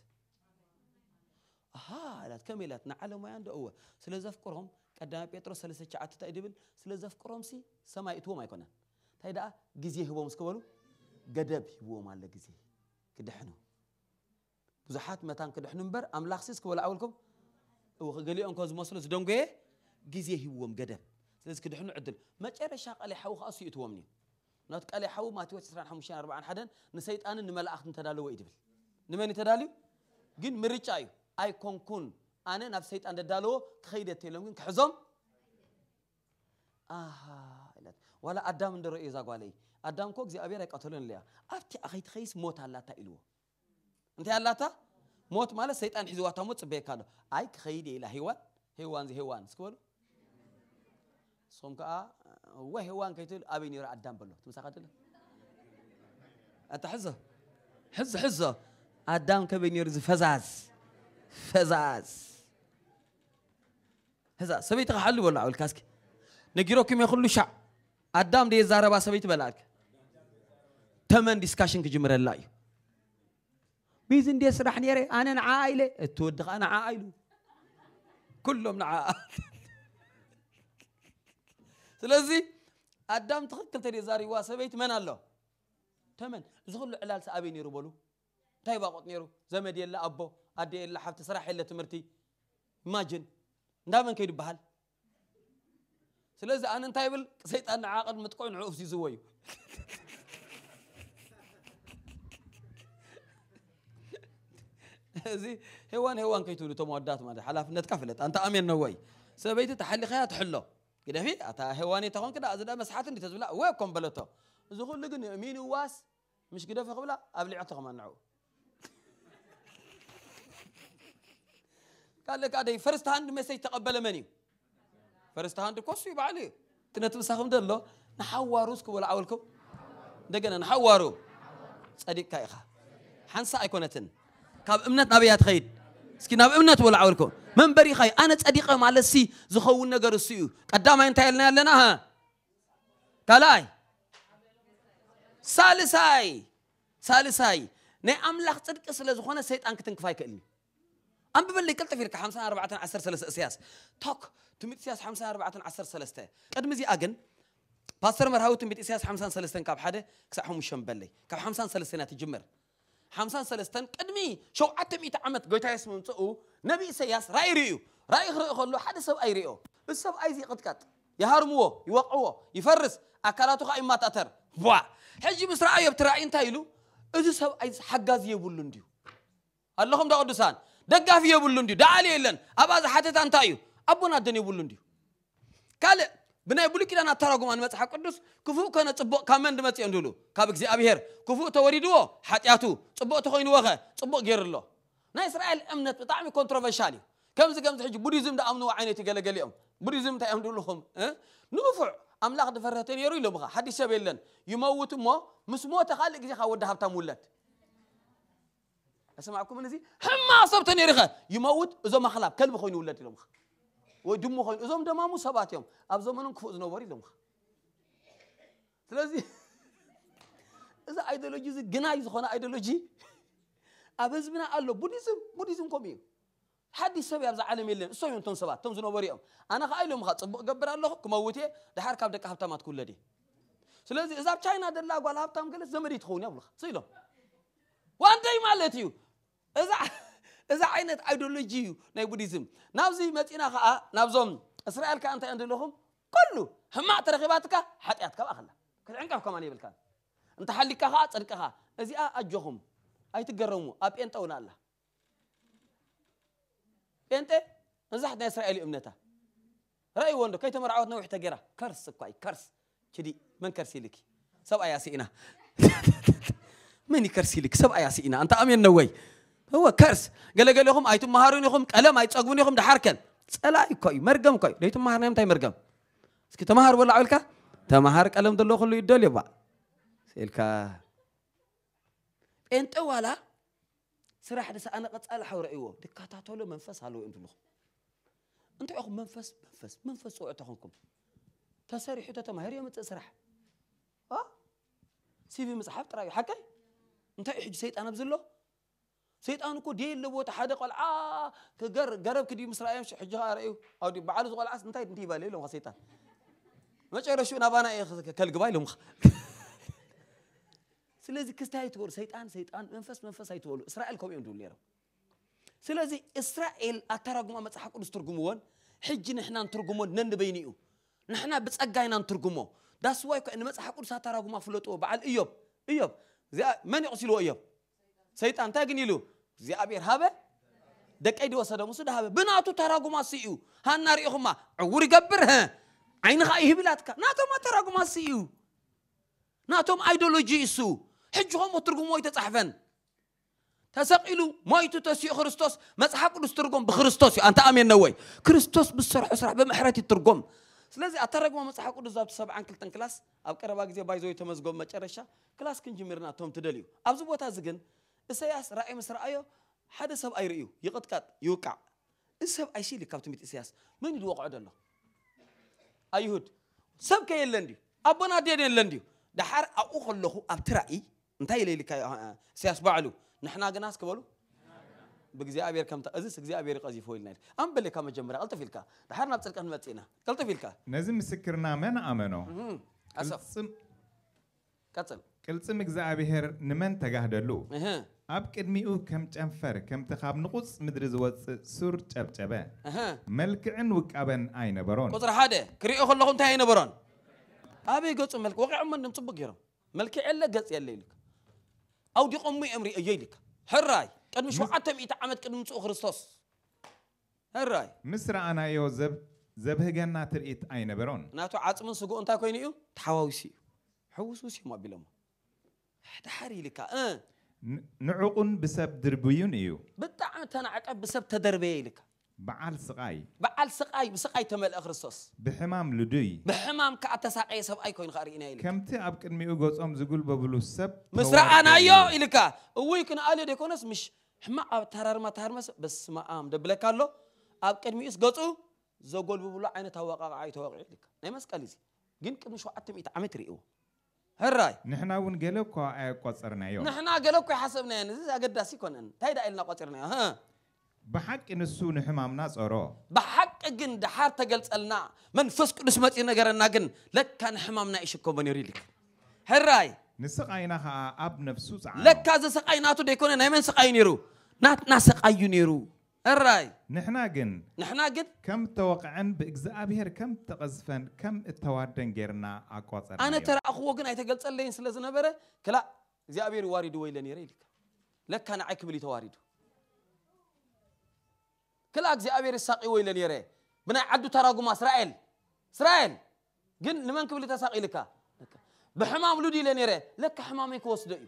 أها لا تكملت نعلم ما يندلو سلز أفكرهم ቀዳማይ ጴጥሮስ ሰለሰተ ዓተተ ይድብል ስለዚ ኣፍቅሮምሲ ሰማይ እትዎም ኣይኮነን እንታይ ደኣ ግዜ ሂቦም እስክበሉ ገደብ ሂብዎም ኣለ ግዜ ክድሕኑ ብዙሓት መታን ክድሕኑ እምበር ኣምላኽሲ እስክበሉ ኣውልኩም ገሊኦም ከ ዝመስሉ ዝደንጎየ ግዜ ሂብዎም ገደብ ስለዚ ክድሕኑ ዕድል መጨረሻ ቃላይ ሓዊ ከዓ እሱ ይእትዎም እዩ ናቱ ቃላይ ሓዊ ማቴዎስ 2541 ንሰይጣንን ንመላእኽትን ተዳለወ እዩ ድብል ንመን እዩ ተዳልዩ ግን ምርጫ እዩ ኣይኮንኩን ኣነ ናብ ሰይጣን ደዳለዎ ክኸይደ ተኢሎም ግን ክሕዞም ኣሃ ኢለት ዋላ ኣዳም እንደረእዩ እዛ ጓለይ ኣዳም ኮ እግዚኣብሔር ኣይቀተሎን ኣለያ ኣብቲ ኣኸይትኸይስ ሞት ኣላታ ኢልዎ እንታይ ኣላታ ሞት ማለት ሰይጣን ሒዝዋታ ሞ ፅበየካ ኣሎ ኣይ ክኸይድ ኢላ ሂዋን ሂዋን ዚ ሂዋን እስክበሉ ንስኹም ከዓ ወ ሂዋን ከይትብል ኣበይ ነይሩ ኣዳም በሎ ትምሳኻ ትለ أنت حزة حزة حزة أدام كبنير فزاز فزاز هذا سبيت خلو ولا أول كاسك نجيرو كم يخلو شع أدم دي زاربا سبيت بلاك تمن ديسكشن كجمر الله بيزن دي سرح نيري أنا عائلة تودق أنا عائلة كلهم نعائل سلازي قدام تخكل تري زاري واسبيت من الله تمن زغل علال سأبيني نيرو تايبا قط نيرو زمد يلا أبو أدي الله حفت سرح إلا تمرتي ماجن دامن كيد بحال سلازي انا انتايبل سيطان عاقد متقوين عوف زي زويو زي هوان هوان كيتو لتو مودات ما ده حلاف نتكفلت انت امين نووي سبيت تحلي خيا تحلو كده في اتا هواني تخون كده ازدا مسحات دي تزبلا ويكم بلتو زغول لقني امين واس مش كده في قبله ابلي عتق ما نعو قال لك هذا فرست هاند مسج تقبل مني فرست هاند كوسو يبقى عليه ساخم دلو نحوا روسك ولا عولكم دقنا نحوارو صديق كايخا حنسا ايكونتن كاب امنت نبيات خيد سكي ناب امنت ولا عولكم من بري خي انا صديق مالت سي زخون نغر سيو قدام انت يلنا يلنا ها كلاي سالساي سالساي ني املاح صدق سلا زخونه سيطان كتنكفاي كلني أنببلي كلتا فيرك حمسة أربعة عشر سلسة سياس توك تميت سياس حمسة أربعة عشر سلسة قد مزي أجن باستر مرهاو تميت سياس حمسة سلسة كاب حدا كسحهم شنبلي كاب حمسة سلسة ناتجمر حمسة سلسة قدمي شو عتمي تعمت قلت هاي اسمه نبي سياس رأي ريو رأي ريو خلو حدا سب أي ريو السب أي زي قد كات يهرموه يوقعوه يفرس أكلاته خايم ما تأثر وا حجي مس رأيه تايلو إذا سب أي حجاز يبولون ديو اللهم دا قدسان دقافي يا يبلندي دعالي إلن أباز حتى تنتايو أبونا دني بولندي قال بنا يبلي كده أنا تراجم عن مسح قدس كفو كان تبو كمان دمت يندلو كابك زي ابيهر هير كفو توريدو حتياتو تبو تخوين وخه تبو غير الله نا إسرائيل أمنت بطعم كونتروفيشالي كم زي كم تحج بوديزم ده أمنوا عيني تقال قال يوم بوديزم ده أمنوا لهم أه؟ نوفع املاخ دفرتين يروي لبغا حد يسبيلن يموت ما مسموه تخالق زي خاود هبتا مولت ኣሰማዕኩም ነዚ ሕማቕ ሰብ ተነሪኸ ይመውት እዞም ኣኽላብ ከልቢ ኮይኑ ይውለድ ኢሎምኻ ወይ ድሙ ኮይኑ እዞም ደማሙ ሰባት እዮም ኣብ ዘመኖም ክፉእ ዝነበሩ ኢሎምኻ ስለዚ እዚ ኣይዶሎጂ እዚ ግናይ ዝኾነ ኣይዶሎጂ ኣብ ህዝብና ኣሎ ቡዲዝም ቡዲዝም ከምኡ እዩ ሓዲስ ሰብ ኣብዛ ዓለም የለን እሶም እዮም እቶም ሰባት እቶም ዝነበሩ እዮም ኣነ ከዓ ኢሎምኻ ፅቡቅ ክገብር ኣለኹ ክመውት እየ ድሓር ካብ ደቂ ሃብታማት ክውለድ እየ ስለዚ እዛ ኣብ ቻይና ደላ ጓል ሃብታም ገለስ ዘመደይ ትኸውን ይብልካ ስኢሎም ዋንደይ ማለት እዩ እዛ ዓይነት ኣይዶሎጂ እዩ ናይ ቡዲዝም ናብዚ መፂና ከዓ ናብዞም እስራኤል ከዓ እንታይ እንደለኹም ኩሉ ሕማቅ ተረኺባትካ ሓጢኣት ካብኣ ከላ ክትዕንቀፍ ከማን የብልካን እንተሓሊካ ከዓ ፅድቅኻ እዚኣ ኣጆኹም ኣይትገረሙ ኣብ ጴንጠ እውን ኣላ ጴንጤ እንዛሕት ናይ እስራኤል እዩ እምነታ ረእይዎ እንዶ ከይተመርዓወት ነዊሕ ተገይራ ከርስ እኳ እዩ ከርስ ችዲ መን ከርሲ ይልኪ ሰብኣይ ኣስኢና መን ይከርሲ ይልኪ ሰብኣይ ኣስኢና እንተ ኣሜን ነወይ هو كرس قال قال لهم ايتم مهارون يخم قلم اي تصقون يخم دحركن صلاي كوي مرغم كوي ليتم مهارنا يمتى مرغم اسكي تمهار ولا عبلك تمهار قلم دلو خلو يدل يبا سيلكا انت ولا سرح دس انا قصال حورئيو دكاتا له منفس هالو انت لو انت اخ منفس منفس منفس وعتكم تسرح تتمهر يوم تسرح اه سيفي مصحف ترى حكاي انت حج سيطان بزلو سيطان كو دي لو بوت حدا قال اه كجر قرب كدي مصر ايام حجه رايو او دي بعد قال اس انت انت بالي لو سيطان ما تشعر شو انا بانا كل قبايل مخ سلازي كستاي تقول سيطان سيطان منفس منفس هاي تقول اسرائيل كوم يوم دولير سلازي اسرائيل اترغما ما تصحق قدس ترغمون حج نحنا نترغمون نند بينيو نحنا بصقاينا نترغمو داس واي كو ان ما تصحق قدس اترغما فلطو بعد ايوب ايوب من يقسلو ايوب سيطان تاغنيلو زيابير هابي دك ايدي وسادا مسود هابي بناتو تراغو ما سيئو هان ناري اخما عوري قبر هان عين خايه بلاتك ناتو ما تراغو ما سيئو ناتو ما ايدولوجي اسو حجو هم وترغو مويتا تحفن تساقلو مويتو تسيو خرستوس ما تحاقو نسترغم بخرستوس انت امين نوي كرستوس بسرح وسرح بمحراتي ترغم سلازي اترغم ما تحاقو نزاب سبع عن كلتن كلاس او كرباك زي بايزوي تمزغم ما كلاس كنجي مرنا توم تدليو ابزو بوتا زغن ኢሳያስ ራእይ ምስ ረኣዮ ሓደ ሰብኣይ ርእዩ ይቕጥቃጥ ይውቃዕ እዚ ሰብኣይ ሲኢሉ ካብ ትንቢት ኢሳያስ መን እዩ ዝወቕዖ ደሎ ኣይሁድ ሰብ ከ የለን ድዩ ኣቦና ኣዴን የለን ድዩ ድሓር ኣብኡ ከለኹ ኣብቲ ራእይ እንታይ ኢለይልካ ኢሳያስ ባዕሉ ንሕና ግናስ ክበሉ ብእግዚኣብሔር ከምታ እዚስ እግዚኣብሔር ቀዚፎ ኢልና ኢል ኣንበለ ካብ መጀመርያ ቅልጥፍ ኢልካ ድሓር ናብ ፅድቀት ንመፅእ ኢና ቅልጥፍ ኢልካ ነዚ ምስክርና መን ኣመኖ ቀፅል ቅልፅም እግዚኣብሔር ንመን ተጋህደሉ ኣብ ቅድሚኡ ከም ጨንፈር ከምቲ ካብ ንቑፅ ምድሪ ዝወፅእ ሱር ጨብጨበ መልክዕን ውቃበን ኣይነበሮን ቁጥሪ ሓደ ክሪኦ ከለኹ እንታይ ኣይነበሮን ኣበይ ገፁ መልክ ወቂዖም ንም ፅቡቅ ገይሮም መልክዕ የለ ገፅ የለ ኢሉካ ኣውዲቖሙ እዮም ርዮ እየ ኢሉካ ሕራይ ቅድሚ ሸውዓተ ሚእቲ ዓመት ቅድሚ ምፅኡ ክርስቶስ ሕራይ ምስ ረኣናዮ ዘብህገና ትርኢት ኣይነበሮን ናቱ ዓፅምን ስጉኡ እንታይ ኮይኑ እዩ ተሓዋዊሱ እዩ ሕውስውስ እዮም ኣቢሎሞ ዳሓር ኢልካ ንዕቑን ብሰብ ድርብዩን እዩ ብጣዕሚ ተናዕቀ ብሰብ ተደርበየ ኢልካ በዓል ስቃይ በዓል ስቃይ ብስቃይ ተመልአ ክርስቶስ ብሕማም ልዱይ ብሕማም ከዓ ተሳቀየ ሰብኣይ ኮይኑ ከዓ ርኢና ኢልካ ከምቲ ኣብ ቅድሚኡ ገጾም ዝጉልበብሉ ሰብ ምስ ረኣናዮ ኢልካ እውይ ክንኣልዮ ደይኮነስ ምሽ ሕማቕ ኣብ ተራርማ ተሃርመስ በስመ ኣም ደብለካ ኣሎ ኣብ ቅድሚኡስ ገፁ ዘጎልብብሉ ዓይነት ኣወቃቕዓ እዩ ተወቂዑ ኢልካ ናይ መስቀል እዚ ግን ቅድሚ 7 ዓመት ርእዎ هراي نحنا ون قالوا كو آه، قصرنا يوم نحنا قالوا كو حسبنا يعني زي اقداسي كونن تايدا إلنا قصرنا ها بحق نسو نحمامنا صرو بحق جن دحار تقلصلنا من فسق نسمتي نغرنا جن لك كان حمامنا يشكو بنيري لك هراي نسقاينا اب نفسو صعا لك كذا سقايناتو ديكون نايمن سقاي نيرو نات ناسقاي نيرو الراي نحنا قن نحنا نحناجن كم توقعن بإجزاء بهر كم تقزفن كم التوادن غيرنا أقوى أنا ترى أخوه جن أيتقلت اللي إنسان لازم نبره كلا زي أبير وارد ويلني نيري لك أنا عكب لي توارد كلا زي أبير الساقي ويلني نيري بنا عدو تراجم إسرائيل إسرائيل قن لمن كبلي تساقي لك بحمام لودي لنيري يري لك حمامك وصدقي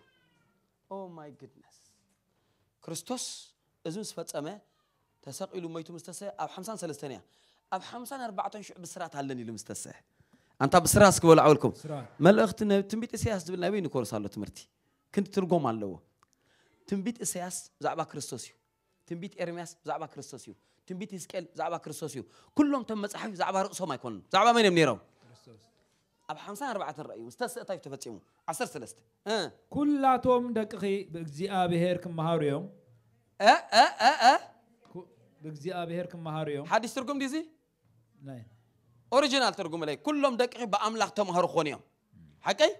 أو ماي جودنس كريستوس أزون أمه تسقيل ميت مستسح أو حمسان سلستانية أو حمسان أربعة شعب بسرات هلني المستسح أنت بسراسك ولا عولكم ما الأخت إن تنبيت إسياس دبلنا وين كورس على تمرتي كنت ترجم على هو تنبيت إسياس زعبا كريستوسيو تنبيت إرمياس زعبا كريستوسيو تنبيت إسكيل زعبا كريستوسيو كلهم تم مسحف زعبا رؤسهم ما يكون زعبا من يمنيرهم أب حمسان أربعة الرأي مستس طيب تفتيمو عصر سلست كل توم دقيق بجزي أبي هيرك أه أه أه بغزيابهر كم مهار يوم حديث ترجم دي زي نعم اوريجينال ترجم لي كلهم دقيق باملاك تمهر خونيهم حقي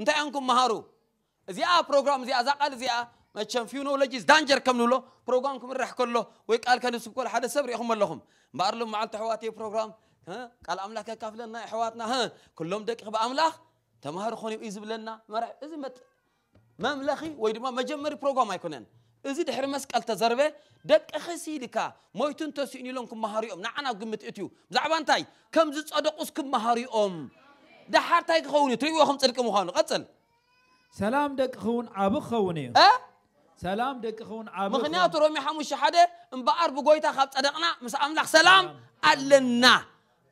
انت انكم مهارو زي ا بروجرام زي ازقال زي ا ماشم فيونولوجيز دانجر كم نولو بروجرامكم راح كله وي قال كان سب كل حدا صبر يخم لهم بارلم معناته حواتي بروجرام ها قال املاك كافلنا حواتنا ها كلهم دقيق باملاك تمهر خوني ايز بلنا مرح ازي مت مملخي ويدما مجمري بروجرام ما يكونن እዚ ድሕሪ መስቀል ተዘርበ ደቂ ኸሲድካ ሞይቱ እንተስእን ኢሎም ክመሃሪኦም ንዓና ግምት እትዩ ብዛዕባ እንታይ ከምዚ ፀደቑስ ክመሃሪኦም ድሓር እንታይ ክኸውን እዩ ትርእይዎ ከም ፅድቂ ምዃኑ ቀፅል ሰላም ደቂ ኸውን ዓብ ክኸውን እዩ ሰላም ደቂ ኸውን ዓብ ምክንያቱ ሮሚ ሓሙሽተ ሓደ እምበኣር ብጎይታ ካብ ፀደቕና ምስ ኣምላኽ ሰላም ኣለና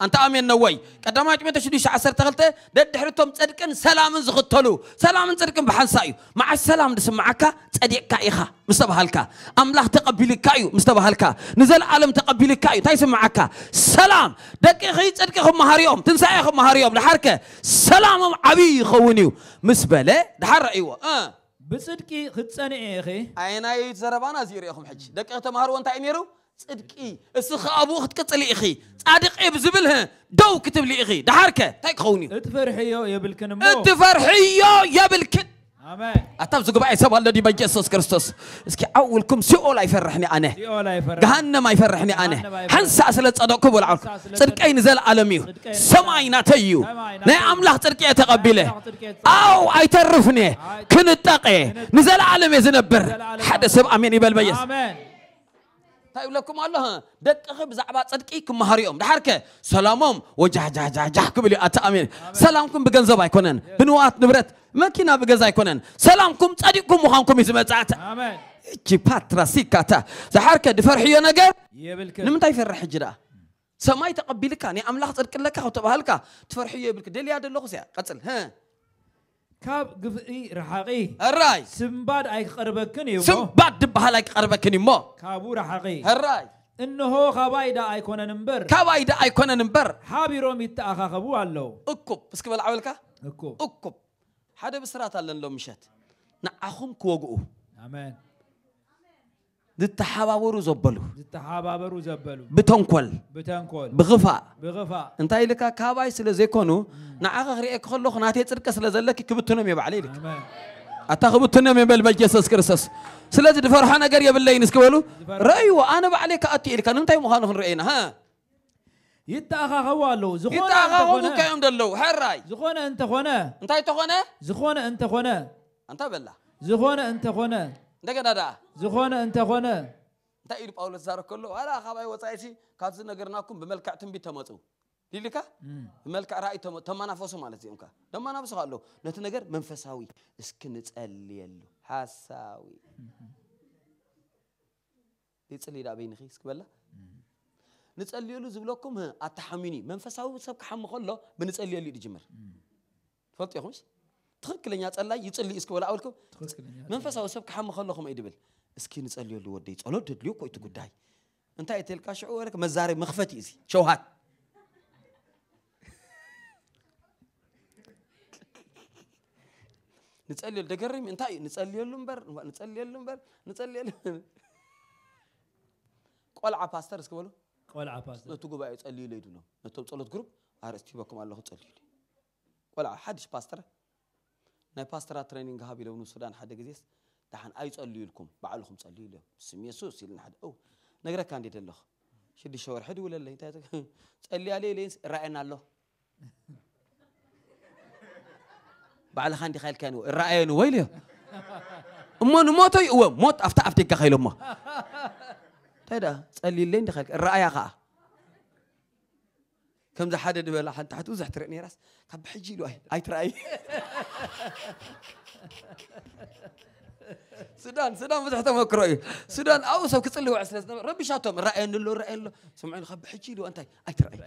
أنت آمين نوي قدما أجمع تشدو شعسر تغلطة دد حرتهم صدقن سلام زغتلو سلام صدقن بحنسايو مع السلام نسمعك صديقك إخا مستبهلك أملاح تقبلك أيو مستبهلك نزل عالم تقبلك كايو تاي سمعك سلام دك خي صدق خم هاريوم تنسى خم هاريوم لحركة سلام عبي خونيو مسبلة دحر أيوة آه بصدقي ختصني إخي أين يتزربان ازيري أزير يا أخو حج دك تمهر وأنت أميرو صدقي اسخ ابوك تقتلي اخي صادق اي بزبلها دو كتب لي اخي دحركه تاي خوني اتفرحي يا بالكن مو اتفرحي يا بالكن امين اتفزق باي سب الذي بي يسوس كريستوس اسكي اولكم سيو لا يفرحني انا سيو لا يفرح جهنم ما يفرحني انا حنسى اسل صدق قبول عرك صدقي نزل عالميو سماينا تيو لا املح صدقي يتقبله او ايترفني كنتقي نزل عالمي زنبر حدا سب امين يبل بيس امين እንታይ ይብለኩም ኣሎ ደቅኺ ብዛዕባ ፅድቂ ክመሃር እዮም ድሓር ከ ሰላሞም ወጃጃጃጃህ ክብል እዩ ኣቲ ኣሜን ሰላምኩም ብገንዘብ ኣይኮነን ብንዋት ንብረት መኪና ብገዛ ኣይኮነን ሰላምኩም ፀዲቅኩም ምዃንኩም እዩ ዝመፅእተ እቺ ፓትራሲካታ ዝሓርከ ድፈርሕዮ ነገር ንምንታይ ይፈርሕ ሕጂ ደኣ ሰማይ ተቐቢልካ ናይ ኣምላኽ ፅድቂ ኣለካ ካብ ተባሃልካ ትፈርሕዮ ይብልክ ደልያ ደለኹ ስያ ቀፅል كاب قفئي رحاقي هراي سنباد اي قربكني يمو سنباد دبها لاي قربكني مو كابو رحاقي هراي إنه هو خبايدا أيكون نمبر خبايدا أيكون نمبر حابي روم يتا أخا خبو علو أكوب بس كبال عولك أكوب أكوب حدا بسرات اللي لو مشات نعخم كوغو أمين ዝተሓባበሩ ዘበሉ ዝተሓባበሩ ዘበሉ ብተንኮል ብተንኮል ብኽፋእ ብኽፋእ እንታይ ኢልካ ካባይ ስለ ዘይኮኑ ንዓኸ ክሪአክ ከለኹ ናተይ ፅድቀ ስለ ዘለኪ ክብትኖም የባዕለ ኢልካ ኣታ ክብትኖም የበል በጀሰስ ክርስቶስ ስለዚ ድፈርሖ ነገር የብለይን እስክበሉ ረእይዎ ኣነ ባዕለይ ከኣትዩ ኢልካ ንምንታይ ምዃኑ ክንርአየና ይተኣኻኸቡ ኣለዉ ይተኣኻኸቡ ከዮም ዘለዉ ሕራይ ዝኾነ እንተኾነ እንታይ ተኾነ ዝኾነ እንተኾነ እንታ በላ ዝኾነ እንተኾነ እንደገና ዳ ዝኾነ እንተኾነ እንታይ ኢሉ ጳውሎስ ዛረ ከሎ ዋላ ካባይ ወፃኢ ሲ ካብዚ ነገርናኩም ብመልክዕ ትንቢት ተመፁ ይልካ ብመልክዕ ራእይ ተመናፈሱ ማለት እዚኦም ካ ደመናፍሱ ኣለዉ ነቲ ነገር መንፈሳዊ እስኪ ንፀልየሉ ሓሳዊ ይፅልዳ በይንኺ እስክበላ ንፀልየሉ ዝብለኩም ኣተሓሚኑ እዩ መንፈሳዊ ሰብ ክሓሚ ከሎ ብንፀልየሉ እዩ ድጅምር ትፈልጡ ኢኹምስ ትኽክለኛ ፀላይ ይፅሊ እስኪ ወላ ኣውልኩም መንፈሳዊ ሰብ ክሓሚ ከለኹም እዩ ድብል እስኪ ንፀልየሉ ወደይ ፀሎት ደድልዮ ኮ እቲ ጉዳይ እንታይ እትልካ ሽዑ ወለክ መዛረቢ መኽፈት እዩ እዚ ሸውሃት ንፀልየሉ ደገርም እንታይ እዩ ንፀልየሉ እምበር ንፀልየሉ እምበር ንፀልየሉ ቆልዓ ፓስተር እስኪ በሉ ቆልዓ ፓስተር ነቲ ጉባኤ ፀልዩሉ ይድሎ ነቶም ፀሎት ግሩፕ ኣርእስቲ ይበኩም ኣለኹ ፀልዩሉ ቆልዓ ሓድሽ ፓስተር ናይ ፓስተራ ትሬኒንግ ሃብ ኢለውኒ ሱዳን ሓደ ግዜስ ድሓን ኣይፀልዩ ኢልኩም ባዕልኩም ፀልዩ ኢሎም ስም የሱስ ኢልና ሓደ ው ነግረካ እንዴ ደለኹ ሽዱሽተ ወርሒ ድውለለይ እንታይ ፀልያ ለ ኢለይንስ እራእየና ኣሎ ባዕልኻ እንዲ ካይልካኒዎ እራእየኒ ወይ ኢልዮ እሞ ንሞቶ ይእወ ሞት ኣብታ ኣፍቴካ ከይሎሞ እንታይ ደኣ ፀሊለይ እንዲ ካልካ እራእያ ከዓ كم ذا حدد ولا حد تحت وزح راس كم بحجي له اي تراي سودان سودان فتح تم كروي سودان او سو كتل هو عسل ربي شاتهم راين له راين له سمعين خب حجي له انت اي تراي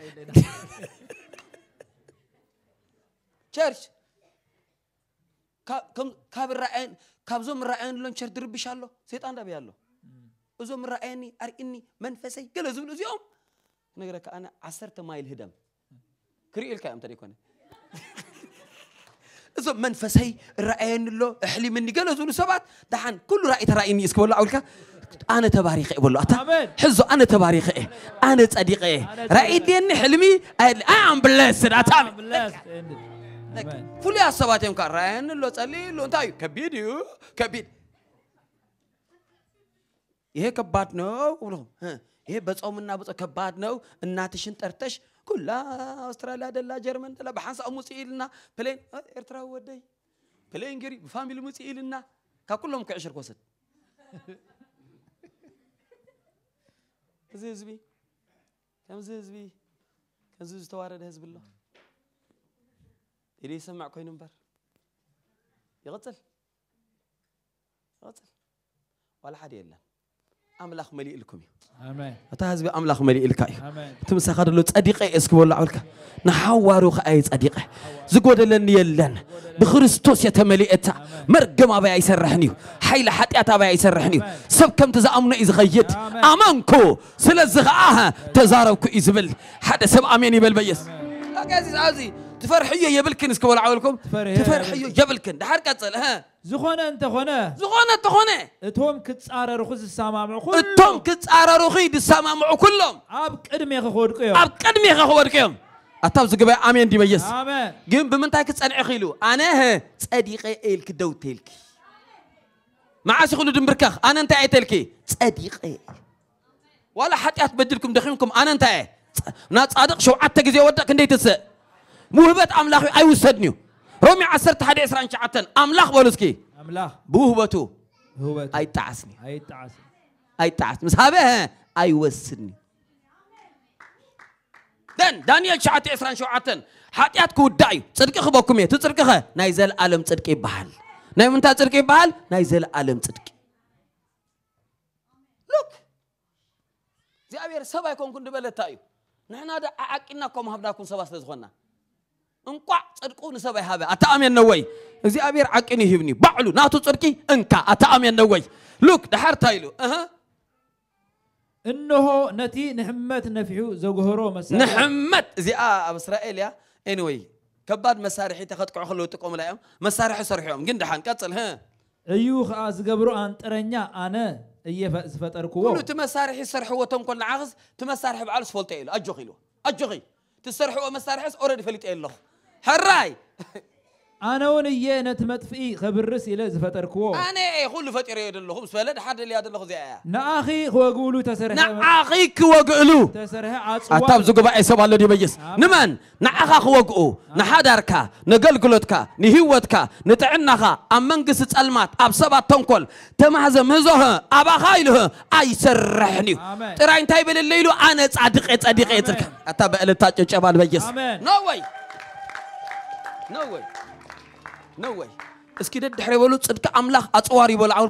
تشيرش كم كاب راين كاب زوم راين لون تشير دربي شالو سيطان دابي يالو زوم رايني ارئني منفسي كل زوم زوم نقرأ كأنا عسرت مايل هدم كريئ الكلام تاني كوني إذا منفسي رأين له أحلي مني قالوا زول سبات دحن كل رأي ترأيني إسكو ولا أقولك أنا تباريخ إيه والله حزو أنا تباريخ إيه أنا تصدق إيه رأي ديني حلمي أنا بلسد أتام فلي أصابات يوم كان رأين له تصلي له أنت كبير يو كبير إيه كبات نو ولهم ها ايه بصوم انا بصوم كباد نو اناتشن ترتش كلا استراليا دلا جرمن دلا بحانس او موسي لنا بلين ارترا ودي بلين جري فاميلي موسي لنا كا كلهم كعشر كوسد كزي زبي كم زي زبي كم زي توارد هزب الله يري يسمع كوي نمبر يغتل يغتل ولا حد يلم ኣምላኽ መሊእልኩም እዩ እታ ህዝቢ ኣምላኽ መሊእልካ እዩ እቲ ምሳኻ ደሎ ፀዲቐ እየ እስክበሉ ዓብልካ ንሓዋሩ ከዓ ይፀዲቐ ዝጎደለኒ የለን ብክርስቶስ የተመሊአታ መርገም ኣበይ ኣይሰርሕን እዩ ሓይሊ ሓጢኣት ኣበይ ኣይሰርሕን እዩ ሰብ ከምቲ ዝኣምኖ እዩ ዝኸይድ ኣማንኩ ስለዚ ከዓ ተዛረብኩ እዩ ዝብል ሓደ ሰብ ኣሜን ይበል በየስ ኣብዚ تفرحية يا بلكن اسكو ولا عولكم تفرحيو يا بلكن ده حركة قصل ها زخونه انت خونه زخونه انت خونه اتهم كتصاررخو زسامامعو كلهم اتهم كتصاررخو مع كلهم اب قدمي خودقيو اب قدمي خودقيو أتاب زقبي آمين دي بيس آمين جم بمن تاك تصنع خيلو أنا ها صديقي إلك دو تلك مع سخلو دمبركخ أنا أنت تلكي صديقي ولا حتى أتبدلكم دخينكم أنا أنت ناس صادق شو عتك زي ودك كندي تسأ موهبت أملاخ أي وسدنيو رومي عسرت حدا إسران شعتن أملاخ بولسكي أملاخ بوهبتو هوبته أي تعسني أي تعسني أي تعسني مس هذا أي وسدني دن دانيال شعت إسران شعتن حتيات كوداي صدق خبكم يا تصدق خا نايزل عالم صدق بحال ناي من تصدق بحال نايزل عالم صدق لوك زي أبير سبا يكون كن دبلة تايو نحن هذا أكيدنا كم هبنا كون سبا سلزخنا እንኳ ጽድቁ ንሰብ ኣይሃበ ኣተኣምየን ነው ወይ እግዚኣብሔር ዓቂን ይሂብኒ ባዕሉ ናቱ ጽድቂ እንካ ኣተኣምየን ነው ወይ ሉክ ድሓር እንታይ ኢሉ እህ እነሆ ነቲ ንሕመት ነፊሑ ዘግህሮ መሳርሒ ንሕመት እዚኣ ኣብ እስራኤል እያ ኤኒወይ ከባድ መሳርሒ ተኸጥቅዑ ከለዉ ጥቆሙላ እዮም መሳርሒ ሰርሕዮም ግን ድሓን ቀፅል እዩ ከዓ ዝገብሮ ኣንጥረኛ ኣነ ዝፈጠርክዎ ኩሉ እቲ መሳርሒ ዝሰርሕዎ እቶም ኮልና ዓኽስ እቲ መሳርሒ በዓሉ ዝፈልጦ ኢሉ ኣጆኺ ኢሉ ኣጆኺ ትሰርሕዎ መሳርሒስ ኦረድ ፈሊጠ ኣለኹ هراي انا وني ينت متفئي خبرس الى زفتركو انا اي كل فطر يد لهم سبلد حد اللي يد له زي ايه. نا اخي هو قولو تسرح نا اخي كو قولو تسرح عصوا اتام زغبا اي سبا لدي بيس نمن نا اخا هو قو نا نعم. حداركا نغلغلتكا نهيوتكا نتعنخا امنغس صلمات اب سبا تنكل تمحز مزه ابا خايله اي سرحني ترى انت يبل الليل انا صادق صادق يترك اتا بالتا تشبال بيس امين نو واي no No way. No way. እስኪ ደድሕር ይበሉ ጽድቂ አምላኽ ኣፅዋር ይበሉ ዓውል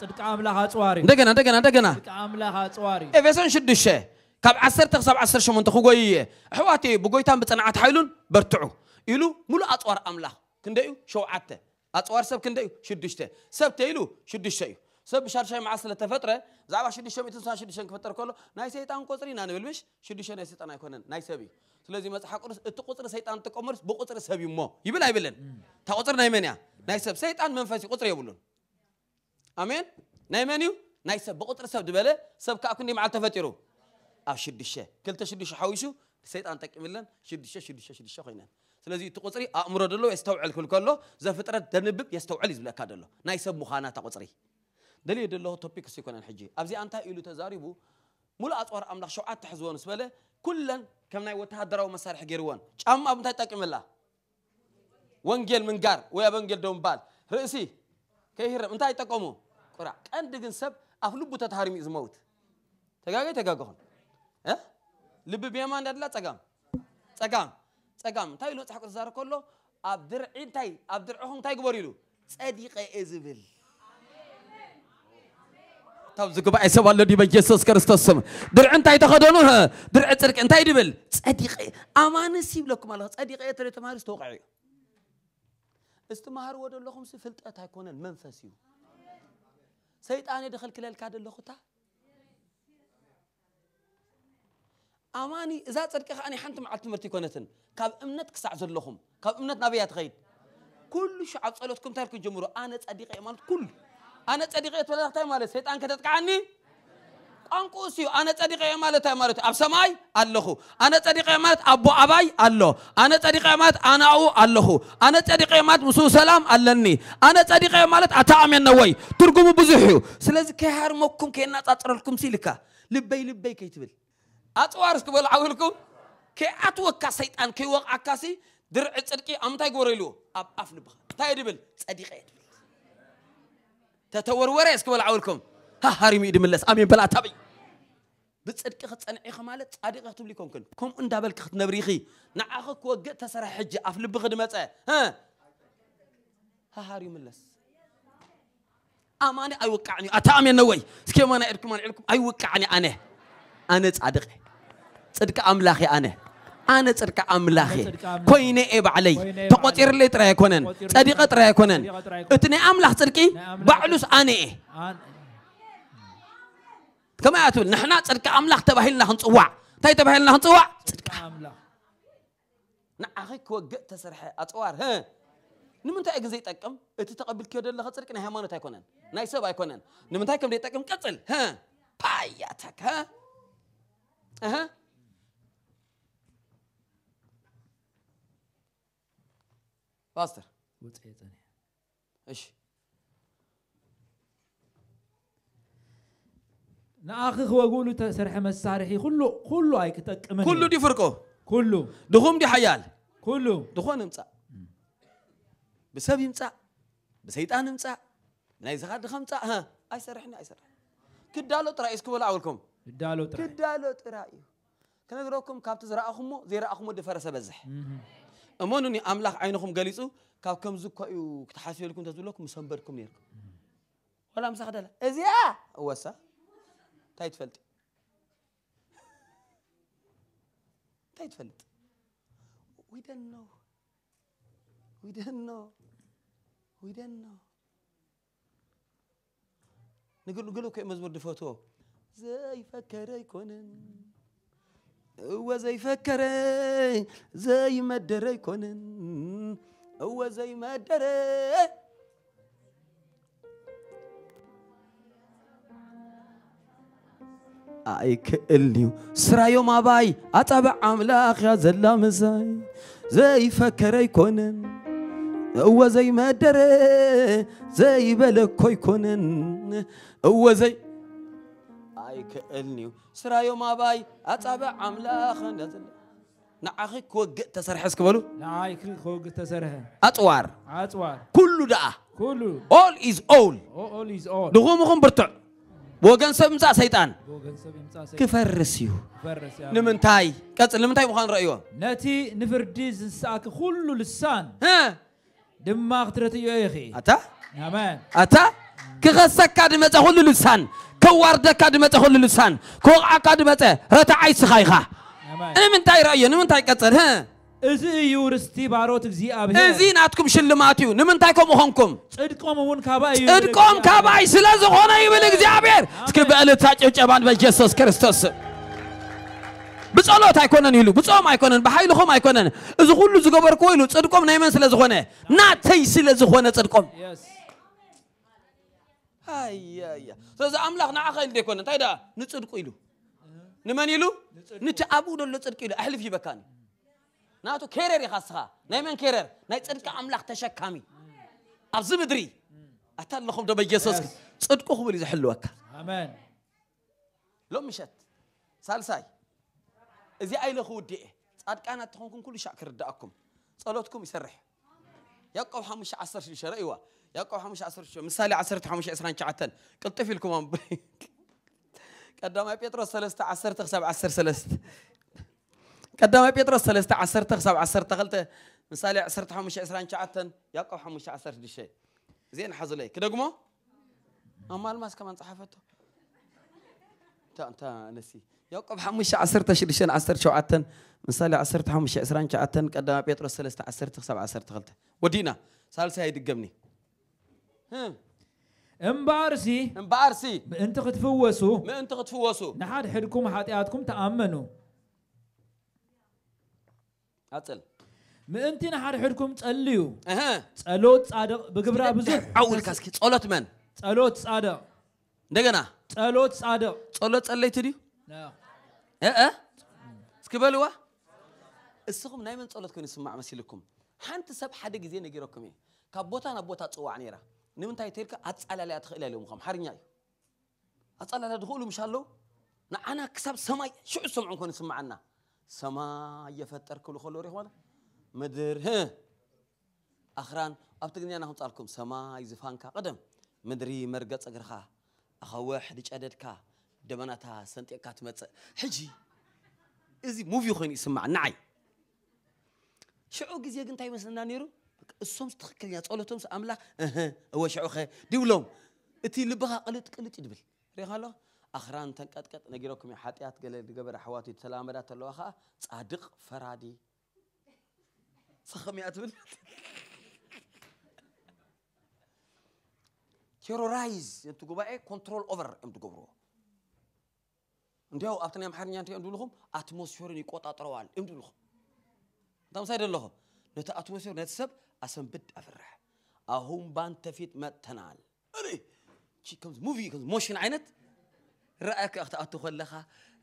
ጽድቂ ኣምላኽ ኣፅዋር እንደገና እንደገና እንደገና ኣምላኽ ኣፅዋር ኤፌሶን 6 ካብ 10 ክሳብ 18 ክጎይ እየ ኣሕዋት ብጎይታን ብፅንዓት ሓይሉን በርትዑ ኢሉ ሙሉእ ኣፅዋር ኣምላኽ ክንደይ እዩ ሸውዓተ ኣፅዋር ሰብ ክንደይ እዩ ሽዱሽተ ሰብ ተኢሉ ሽዱሽተ እዩ ሰብ ብሻድሻይ መዓስ ስለተፈጥረ ብዛዕባ 666 ክፈጠር ከሎ ናይ ሰይጣን ቆፅሪ ኢና ንብል ምሽ ሽዱሽተ ናይ ሰይጣን ኣይኮነን ናይ ሰብ እዩ سلازي مسح قرص تقصر سيطان تقمرس بقصر سبي مو يبل هاي بلن تقصر نايمانيا نايسب سيطان منفسي قصر يبلون أمين نايمانيو نايسب بقصر سب دبلة سب كأكوني مع التفتيرو أو شد الشيء كل تشد الشيء حويشو سيطان تكمل لن شد الشيء شد الشيء شد الشيء خينا سلازي تقصري أمر دلو يستوعب الكل كله زي فترة دنبب يستوعب لزبلا كادلو نايسب مخانا تقصري دليل دلو توبيك سيكون الحجي أبزي أنت إلو تزاربو ملاقات أور أملاك شعات تحزون سبلة ኩለን ከም ናይ ወተሃደራዊ መሳርሒ ገይርዎን ጫማ ኣብ እንታይ ጠቅምላ ወንጌል ምንጋር ወይ ኣብ ወንጌል ዶ ምባል ርእሲ ከይህረም እንታይ ይጠቀሙ ቁራዕ ቀንዲ ግን ሰብ ኣብ ልቡ ተታሃሪሙ እዩ ዝመውት ተጋገይ ተጋግኹን ልቢ ብየማ እንዳድላ ፀጋም ፀጋም ፀጋም እንታይ ኢሉ መፅሓፍ ቅዱስ ዛር ከሎ ኣብ ድርዒ እንታይ ኣብ ድርዕኹም እንታይ ግበር ኢሉ ፀዲቐ እየ ዝብል ካብ ዝግባእ ሰብ ኣሎ ዲበን ጀሱስ ክርስቶስ ስም ድርዕ እንታይ ተኸደኑ ድርዕ ፅድቂ እንታይ ድብል ፀዲቀ ኣማንስ ይብለኩም ኣለኹ ፀዲቀ የተለ ተማሃሪ ዝተወቕዐ እዩ እዝትመሃርዎ ዘለኹም ፍልጠት ኣይኮነን መንፈስ እዩ ሰይጣን ደኸልክለልካ ደለኹታ ኣማኒ እዛ ፅድቂ ከዓ ናይ ሓንቲ መዓል ትምህርቲ ይኮነትን ካብ እምነት ክሳዕ ዘለኹም ካብ እምነት ናበያ ትኸይድ ኩሉ ሸዓብ ፀሎትኩም እንታይ ልኩም ጀምሩ ኣነ ፀዲቀ እየ ማለት ኩሉ أنا تصدق إيه تبلغ تاي ماله سيد أنك تتكعني أنكوسيو أنا تصدق إيه ماله تاي ماله أب سماي الله أنا تصدق إيه أبو أباي الله أنا تصدق إيه أنا أو الله أنا تصدق إيه ماله مسوس سلام اللهني أنا تصدق إيه ماله أتعامل نوي ترقو بزحيو سلز كهر مكم كنا تطرلكم سلكا لبي لبي كي تبل أتوارس تقول عولكم كي أتوك كسيد أنك وق أكاسي درع تصدق أم تاي أب أفلب تاي دبل تتور وريس كبل عولكم ها هاري ميدي ملس أمين بلا تبي بتصدق خط أنا إخ مالت أدق خط بليكم كن كم أن دبل خط نبريخي نعاقك وقت تسرح حجة أفل بخدمة ها ها هاري ملس أمانة أيوكعني أتامي نوي سكيم أنا إركم أنا إركم أنا أنا تصدق تصدق أملاخي أنا أنا ترك أملاخي كوين إب علي تقطير لي ترى كونن صديقة ترى كونن اتني أملاخ تركي بعلوس أنا كما أتقول نحن ترك أملاخ تبهيلنا لهن تاي تبهيلنا لهن ترك أملاخ نعخي كوجة تسرح أتوار ها نمن نمنتاي زي تكم اتتقبل كيو دل خطرك نهي ما نتاي كونن ناي سبا كونن نمنتاي كم دي تكم قتل ها باياتك ها أها باستر وتعي ثانية ايش نا اخي ناخخ واقول سرح مسارحي إيه، كله كله هاي كتكمن كله دي فرقه كله دخوم دي حيال كله دخون امصا بسبب امصا بسيطان امصا ناي زخات دخم امصا ها اي سرحنا اي سرح كدالو تراي اسكو ولا اولكم كدالو تراي كدالو تراي كنغروكم كابت زرا اخمو زراخمو زراخمو دفرسه بزح أمونني أملاخ عينكم قليصو كاب كم زكوا كتحاسيو لكم تزولوك مسنبركم نيرك ولا مسخ دلا إزيا وسا تايت فلت تايت فلت we don't know we don't know we don't know نقول نقول كي مزبور دفوتو زي فكر يكونن هو زي فكري زي ما درى يكون هو زي ما درى أيك اللي سرى يوم أباي أتابع أملاك يا زلام زي زي فكر يكون هو زي ما درى زي بلك يكون هو زي أي كألني سرايو ما باي أتابع عملاخ نزل نعاقي كوج تسرح اسكبلو نعاقي كوج تسرح أتوار أتوار كل دا كل all is all all is all نقوم نقوم برتع وغن سبم تاع سيطان وغن سبم تاع سيطان كفرسيو فرسيو نمنتاي كات نمنتاي مخان رايو نتي نفردي زنساك كل لسان ها دم ما قدرت يا اخي اتا امين اتا كغسا كادمة هول لسان كوارد كادمتا هول لسان كوغا كادمتا رتا عيس خايخا امن تاي رايو نمن تاي كتر ها ازي يورستي باروت زي ابي ازي ناتكم شلماتيو نمن تاي كوم هونكم ادكوم ون كاباي ادكوم كاباي سلاز هون ايبل زي ابير سكب الاتاتيو جابان بجسوس كريستوس بصلوت ايكونن يلو بصوم ايكونن بحايلهم ايكونن اذا كله زغبر كويلو صدقوم نايمن سلاز هون نا تاي سلاز هون صدقوم yes. ኣያያ ስለዚ ኣምላኽ ንዓኸ ኢሉ ደይኮነ እንታይ ደኣ ንፅድቁ ኢሉ ንመን ኢሉ ንቲ ኣብኡ ደሎ ፅድቂ ኢሉ ኣሕልፍ ይበካኒ ናቱ ኬረር ኢኻ ስኻ ናይ መን ኬረር ናይ ፅድቂ ኣምላኽ ተሸካሚ ኣብዚ ምድሪ ኣታ ኣለኹም ዶ በየሱስ ፅድቁ ክብል እዩ ዘሕልወካ ሎም ምሸት ሳልሳይ እዚ ኣይለ ክውድአ ጻድቃና እትኾንኩም ኩሉ ሻዕ ክርዳኣኩም ጸሎትኩም ይሰርሕ ያዕቆብ 516 ረእይዋ يقو حمش عصر شو مثالي عصر حمش عسران شعتن قلت في الكمان قدام بيتروس ثلاثة عصرت خسب عصر ثلاثة قدام بيتروس سلست عصر خسب عصر تغلت مثالي عصر حمش عسران شعتن يقو حمش عصر دشي زين حزلي كده قمو أما الماس كمان صحفته تا تا نسي يقب حمش عصر شدشن عصر شعتن مثالي عصر تحمش عصران شعتن قدام بيتروس سلست عصر خسب عصر تغلت ودينا سال سالسة الجمني امبارسي امبارسي انت تفوسوا ما انت تفوسوا نحاد حدكم حاتياتكم تامنوا اتل ما انت نحاد حدكم تصليو اها صلوت صادق بغبرا بزاف اول كاسكي صلوت من صلوت صادق دغنا صلوت صادق صلوت صليتي دي لا اه اه سكبلوا السخم نايمن صلوت يسمع مسيلكم حنت سب حدا نغيركم كابوتا نبوتا صوع ንምንታይ ተልካ ኣፃላልያ ትኽእል ኣለዎም ከም ሓርኛ እዩ ኣፃላልያ ድኽእሉ ምሻ ኣለዉ ንዓና ክሳብ ሰማይ ሽዑ ሰምዑ እንኮን ስማዓና ሰማይ የፈጠር ክብሉ ከሎ ሪኹ ማለት ምድር ኣኽራን ኣብ ትግርኛና ከምፃልኩም ሰማይ ዝፋንካ ቅደም ምድሪ መርገፅ እግርኻ ኣኸወሕ ድጨደድካ ደመናታ ሰንጢቕካ ትመፅእ ሕጂ እዚ ሙቪ ኮይኑ ይስማዕ ንዓይ ሽዑ ግዜ ግን እንታይ ይመስለና ነይሩ እሶም ትክክል እያ ፀሎቶም ኣምላኽ እወሽዑኸ ድብሎም እቲ ልብኻ ቅልጥ ቅልጥ ይድብል ሪኢኻ ኣሎ ኣኽራን ተንቀጥቀጥ ነጊረኩም እየ ሓጢኣት ገለ ዝገበረ ኣሕዋት ተላመዳ ኣለዋ ከዓ ጻድቕ ፈራዲ ስኸም እያ ትብል ቴሮራይዝ ነቲ ጉባኤ ኮንትሮል ኦቨር እዮም ትገብርዎ እንዲያው ኣብቲ ናይ ኣምሓርኛ እንታይ እዮም ድብልኹም ኣትሞስፌርን ይቆጣጠረዋል እዮም ድብልኹም እንታይ ምሳይደ ኣለኹም ነቲ ኣትሞስፌር ነቲ ሰብ بد أفرح أهم بان تفيت ما تنال أري شي كمز موفي كمز موشن عينت رأيك أخت أتخل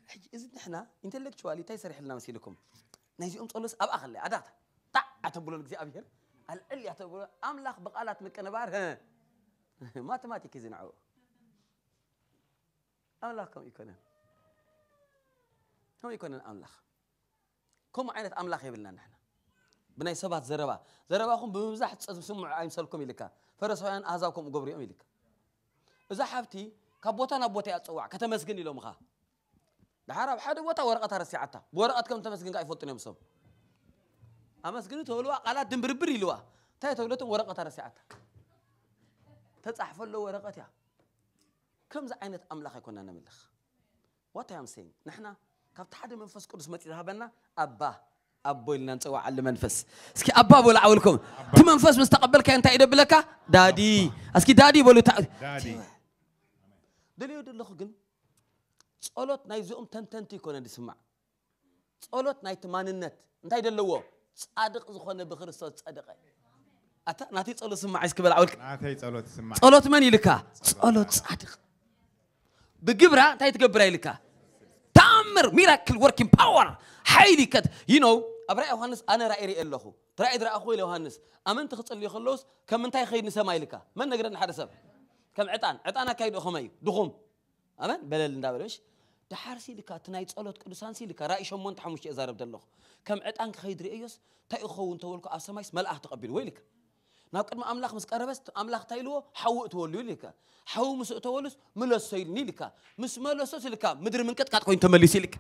حج إذا نحنا إنتلكتشوالي تاي سرح لنا مسيلكم نايزيهم تقولس أبقى خلي أداتا تع أتبولو الإግዚአብሔር الإل يعتبر أملاخ بقالات مكنبار ها ماتماتيك يزنعو أملاخ كم يكونن كم يكونن أملاخ كم عينت أملاخ يبلنا نحنا بناي سبات زربا زربا خم بمزح تسمع عيم سلكم إلكا فرس وين أهزاكم قبري أم إلكا إذا حبتي كبوتا نبوتا أتوع كتمسجن لهم خا دحرب حد بوتا ورقة ترسي عتا ورقة كم تمسجن قاي فوتني مسوم أمسجن تقولوا على دمبربري لوا تاي تقولوا تم ورقة ترسي عتا تتصحف له ورقة يا كم زعينة أملاخ يكون أنا ملخ What I am saying نحنا كبت حد من فسكوس ما تذهبنا أباه أبوي لنا نتوع على المنفس اسكي أبا بولا أولكم تمنفس مستقبل كأنت إذا بلكا دادي اسكي دادي بولو تأ دليل دل خجن صلوت نايزوم تن تن تي كونا نسمع صلوت ناي تمان النت انت إذا لو صادق زخنا بخرسات صادق أتا ناتي صلوا سمع اسك بلا أولك ناتي صلوا تسمع صلوت من يلكا صلوت صادق بجبرة تايت جبرة يلكا تامر ميراكل وركين باور حيلي كت يو نو أبرأ يوحنس أنا رأي رأي الله رأي رأي أخوي ليوحنس أمنت اللي يخلص كم أنت خير نسمع لك من نقدر نحد سب كم عطان عطانا كيد أخمي دخوم أمن بلال ندابلش لك تنايت تناي تصلوت قدسان لك رأي شو من تحمش إزارب الله كم عطان رأي رئيس تاي أخو ونتولك اسم الله تقبل ويلك ናብ ቅድሚ ኣምላኽ ምስ ቀረበስ ኣምላኽ እንታይልዎ ሓዊ እትወሉ ኢልካ ሓዊ ملا سيلني لك ኢልኒ ኢልካ سيلك مدري من كت ምንቅጥቃጥ كوين تملي سيلك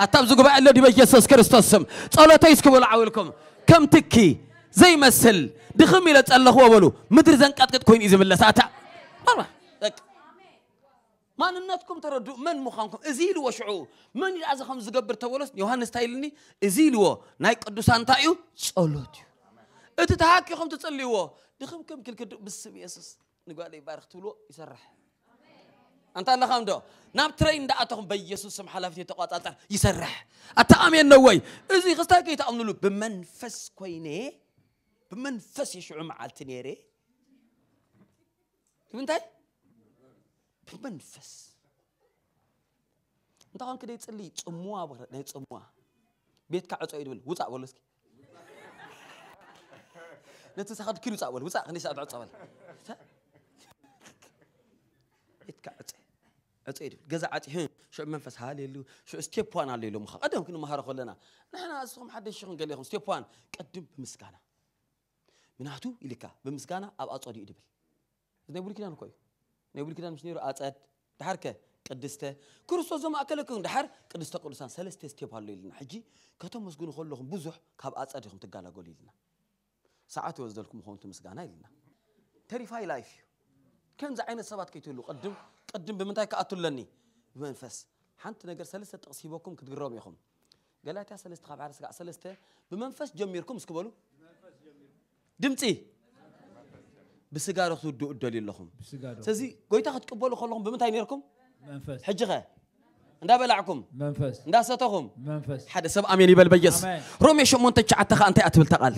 أتابزقوا بقى اللي بيجسس كريستوسم صلاتيسكم العاولكم كم تكي زي مسل دخم إلى الله هو ولو مدري زنقطقط كوين إذا ملا ساتا والله ማንነትኩም ተረድኡ መን ምዃንኩም እዚ ኢልዎ ሽዑ መን ኢሉ ኣዚ ከም ዝገብር ተበሎስ ዮሃንስ ታይልኒ እዚ ኢልዎ ናይ ቅዱሳን እንታይ እዩ ጸሎት እዩ እቲ ተሃኪኹም ትጸልይዎ ድኽም ከም ክልክድእ ብስም የሱስ ንጓል ይባርክ ትብሎ ይሰርሕ أنت الله خامدو نام ترين دا أتهم بيسوس سمح الله في تقوات أتر يسرح أتأمين نوي إذا خستاكي تأمن له بمنفس كويني بمنفس يشعو مع التنيري تبنتاي بمنفس أنت هون كده يتسلي تسموا برا ده بيت بيتك عطوا يدول وطع ولا سكي نت سخد كيلو تعول وطع خليش أبعد ولا بيت عطوا أتعيد جزا عتيهم شو منفس هالي شو ستيب وان هالي لو مخا أنا كنا مهارة خلنا نحن أصلا حد شون قال لهم ستيب وان قدم بمسكانة من هاتو إليكا بمسكانة أب أتصدي إدبل إذا يقول كنا نقول نقول كنا مش نيرو أتصد تحركة قدسته كرسوس زم أكلكم دحر قدسته قدسان سلست ستيب هالي حجي كتم مسجون خلهم بزح كاب أتصدهم تقال قولي ساعات وزدلكم خونتم مسكانة لنا تريفاي لايف كم زعين السبات كيتولو قدم ቅድም ብምንታይ ክኣትለኒ ብመንፈስ ሓንቲ ነገር ሰለስተ ጥቕሲ ሂበኩም ክትግረም ኢኹም ገላትያ ሰለስተ ካብ ሓደ ስጋዕ ሰለስተ ብመንፈስ ጀሚርኩም እስክበሉ ድምፂ ብስጋ ዶ ክትውድኡ እደልዩ ኣለኹም ስለዚ ጎይታ ክትቅበሉ ከለኹም ብምንታይ ነርኩም ሕጂ ኸ እንዳበላዕኩም እንዳሰተኹም ሓደ ሰብ ኣሜን ይበል በየስ ሮሜ 8 9 ኸ እንታይ ኣትብል ተቓል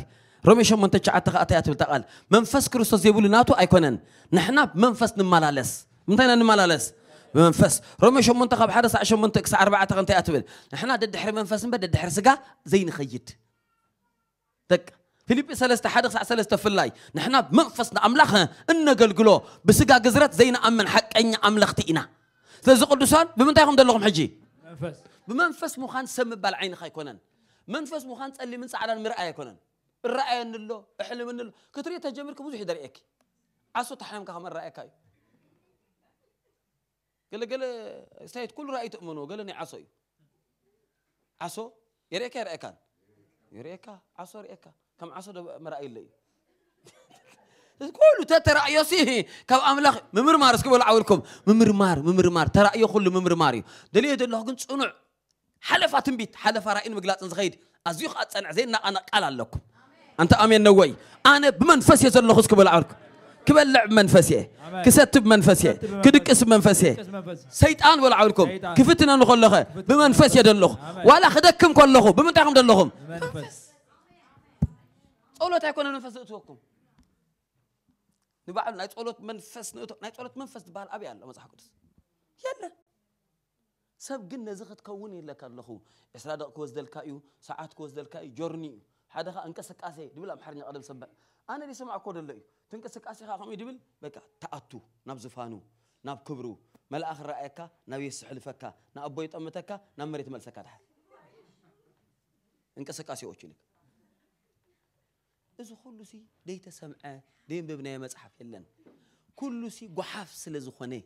ሮሜ 8 9 ኸ እንታይ ኣትብል ተቓል መንፈስ ክርስቶስ ዘይብሉ ናቱ ኣይኮነን ንሕና መንፈስ ንመላለስ منتين نملالس بمنفس رمي شو منتخب حدث عشان منتك ساعة أربعة تغنتي أتبل نحنا ضد حرم منفس بدد ضد حرسقة زين خيط تك فيليبي سلست حدث ساعة سلست في اللاي نحنا منفسنا أملاخ إن قل قلو بسقة جزرت زين أمن حق إني أملختينا ثلاثة قدسان بمنتهي خمد لهم حجي منفس بمنفس مخان سم بالعين خي كونن منفس مخان تقلي من ساعة المرأة يكونن الرأي إن له أحلى من له كتريتها جمرك مزح يدريك عصو تحيمك هم الرأي كاي قال له قال سيد كل رأي تؤمنه قال لي نعم، عصي عصو يريك يا رأيكان يريك عصو يريك كم عصو مرأي لي كله تترأي يصيه كم أملاخ ممر ممرمار اسكبوا العولكم ممرمار ممرمار ترأي ممر ممرماري دليل الله قنت صنع حلفة تنبيت حلفة رأي مقلات صغير أزيخ أتصنع زين أنا قال لكم أنت أمين نوي أنا بمنفسي الله اسكبوا العوركم كبل لعب منفسيه كستب منفسيه كدك اسم منفسيه سيطان ولعولكم كفتنا نخلخه بمنفس يدلخ ولا خدكم كلخو بمنتاكم دلخم قولوا تكون منفس اتوكم نبعل نايت قولوا منفس نايت قولوا منفس دبال ابي الله مزح قدس يلا سب قلنا زغت كوني لك اللخو اسرادك وزدل كايو ساعات وزدل كايو جورني هذا انكسك اسي دبل ام حرني قدم سبب أنا اللي سمع كود اللي تنكسك أسيخ خمي دبل بكا تأتو ناب زفانو ناب كبرو مال آخر رأيك ناب يسحل فكا ناب بيت أمتك ناب مريت مال ملسك أدحل انكسك أسي أوتشلك إذا كل سي ديت سمع دين ببناية مسحف يلن كل سي قحاف سلزخوني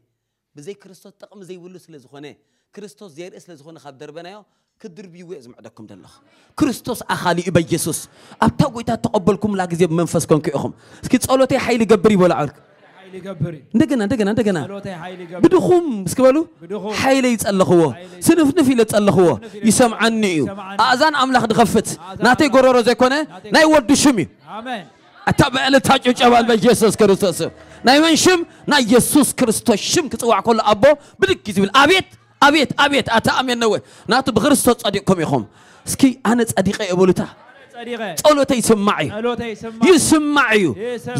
بزي كريستوس تقم زي ولو سلزخوني كريستوس زير إسلزخوني خاب دربنا يو كدربي ويز معدكم دلخ كريستوس أخالي إبا يسوس أبتا ويتا تقبلكم لا جزيب منفس كونك إخم سكي تصالوتي حيلي قبري ولا عرك دقنا دقنا دقنا بدخوم سكبالو حيلي يتألخوا سنف نفي لتألخوا يسمعني إيو أذان أملاخ دخفت ناتي قرورو زيكونا ناي ورد شمي آمين أتابع لتاجو جبال بيسوس كريستوس ناي من شم ناي يسوس كريستوس شم كتوع كل أبو بدك يزبل أبيت أبيت أبيت أتأمن نوى ناتو بغرس تصدقكم يخم سكي أنا تصدقي أبولتا ጸሎተይ ይስማዕ እዩ ይስማዕ እዩ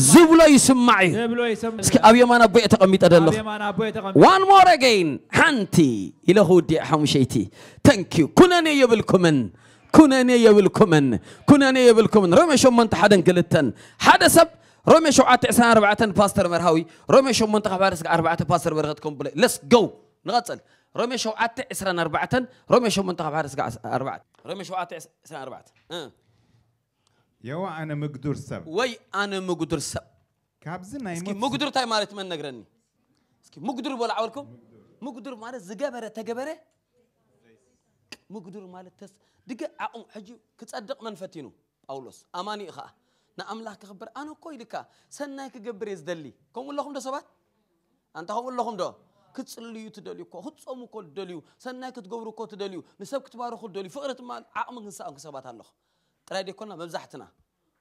ዝብሎ ይስማዕ እዩ እስኪ ኣብ የማን ኣቦየ ተቐሚጠ ደለኹ ዋን ሞር ኣገይን ሓንቲ ኢለ ክውዲእ ሓሙሸይቲ ተንኪዩ ኩነኔ የብልኩምን ኩነኔ የብልኩምን ኩነኔ የብልኩምን ሮሜ ሸሞንተ ሓደን ክልተን ሓደ ሰብ ሮሜ ሸውዓተ ዕስራን ኣርባዕተን ፓስተር መርሃዊ ሮሜ ሸሞንተ ካብ ሓደ ስጋ ኣርባዕተ ፓስተር በረኸትኩም ብለ ለስ ጎው ንቐፅል رمي شوعات عسران أربعة رمي شو منتخب حارس أربعة رمي شوعات عسران أربعة أه. أنا مقدور سب وي أنا مقدور سب كابز نايم اسكي مقدور تاي مالت من نقرني اسكي مقدور ولا عولكم مقدور مالت زقابرة تقبرة مقدور مالت تس دقة عقم حجي كتصدق من فتينو بولس أماني إخاء نأملاك كخبر أنا كوي لك سنايك قبر يزدلي كم لهم ده سبات أنت هم لهم ده ክትጽልዩ ትደልዩ እኮ ክትጾሙ እኮ ትደልዩ ሰናይ ክትገብሩ እኮ ትደልዩ ንሰብ ክትባርኹ ትደልዩ ፍቕሪ ድማ ዓቕሚ ክንሰኣን ክሰባት ኣለኹ ጥራይ ደይኮንና መብዛሕትና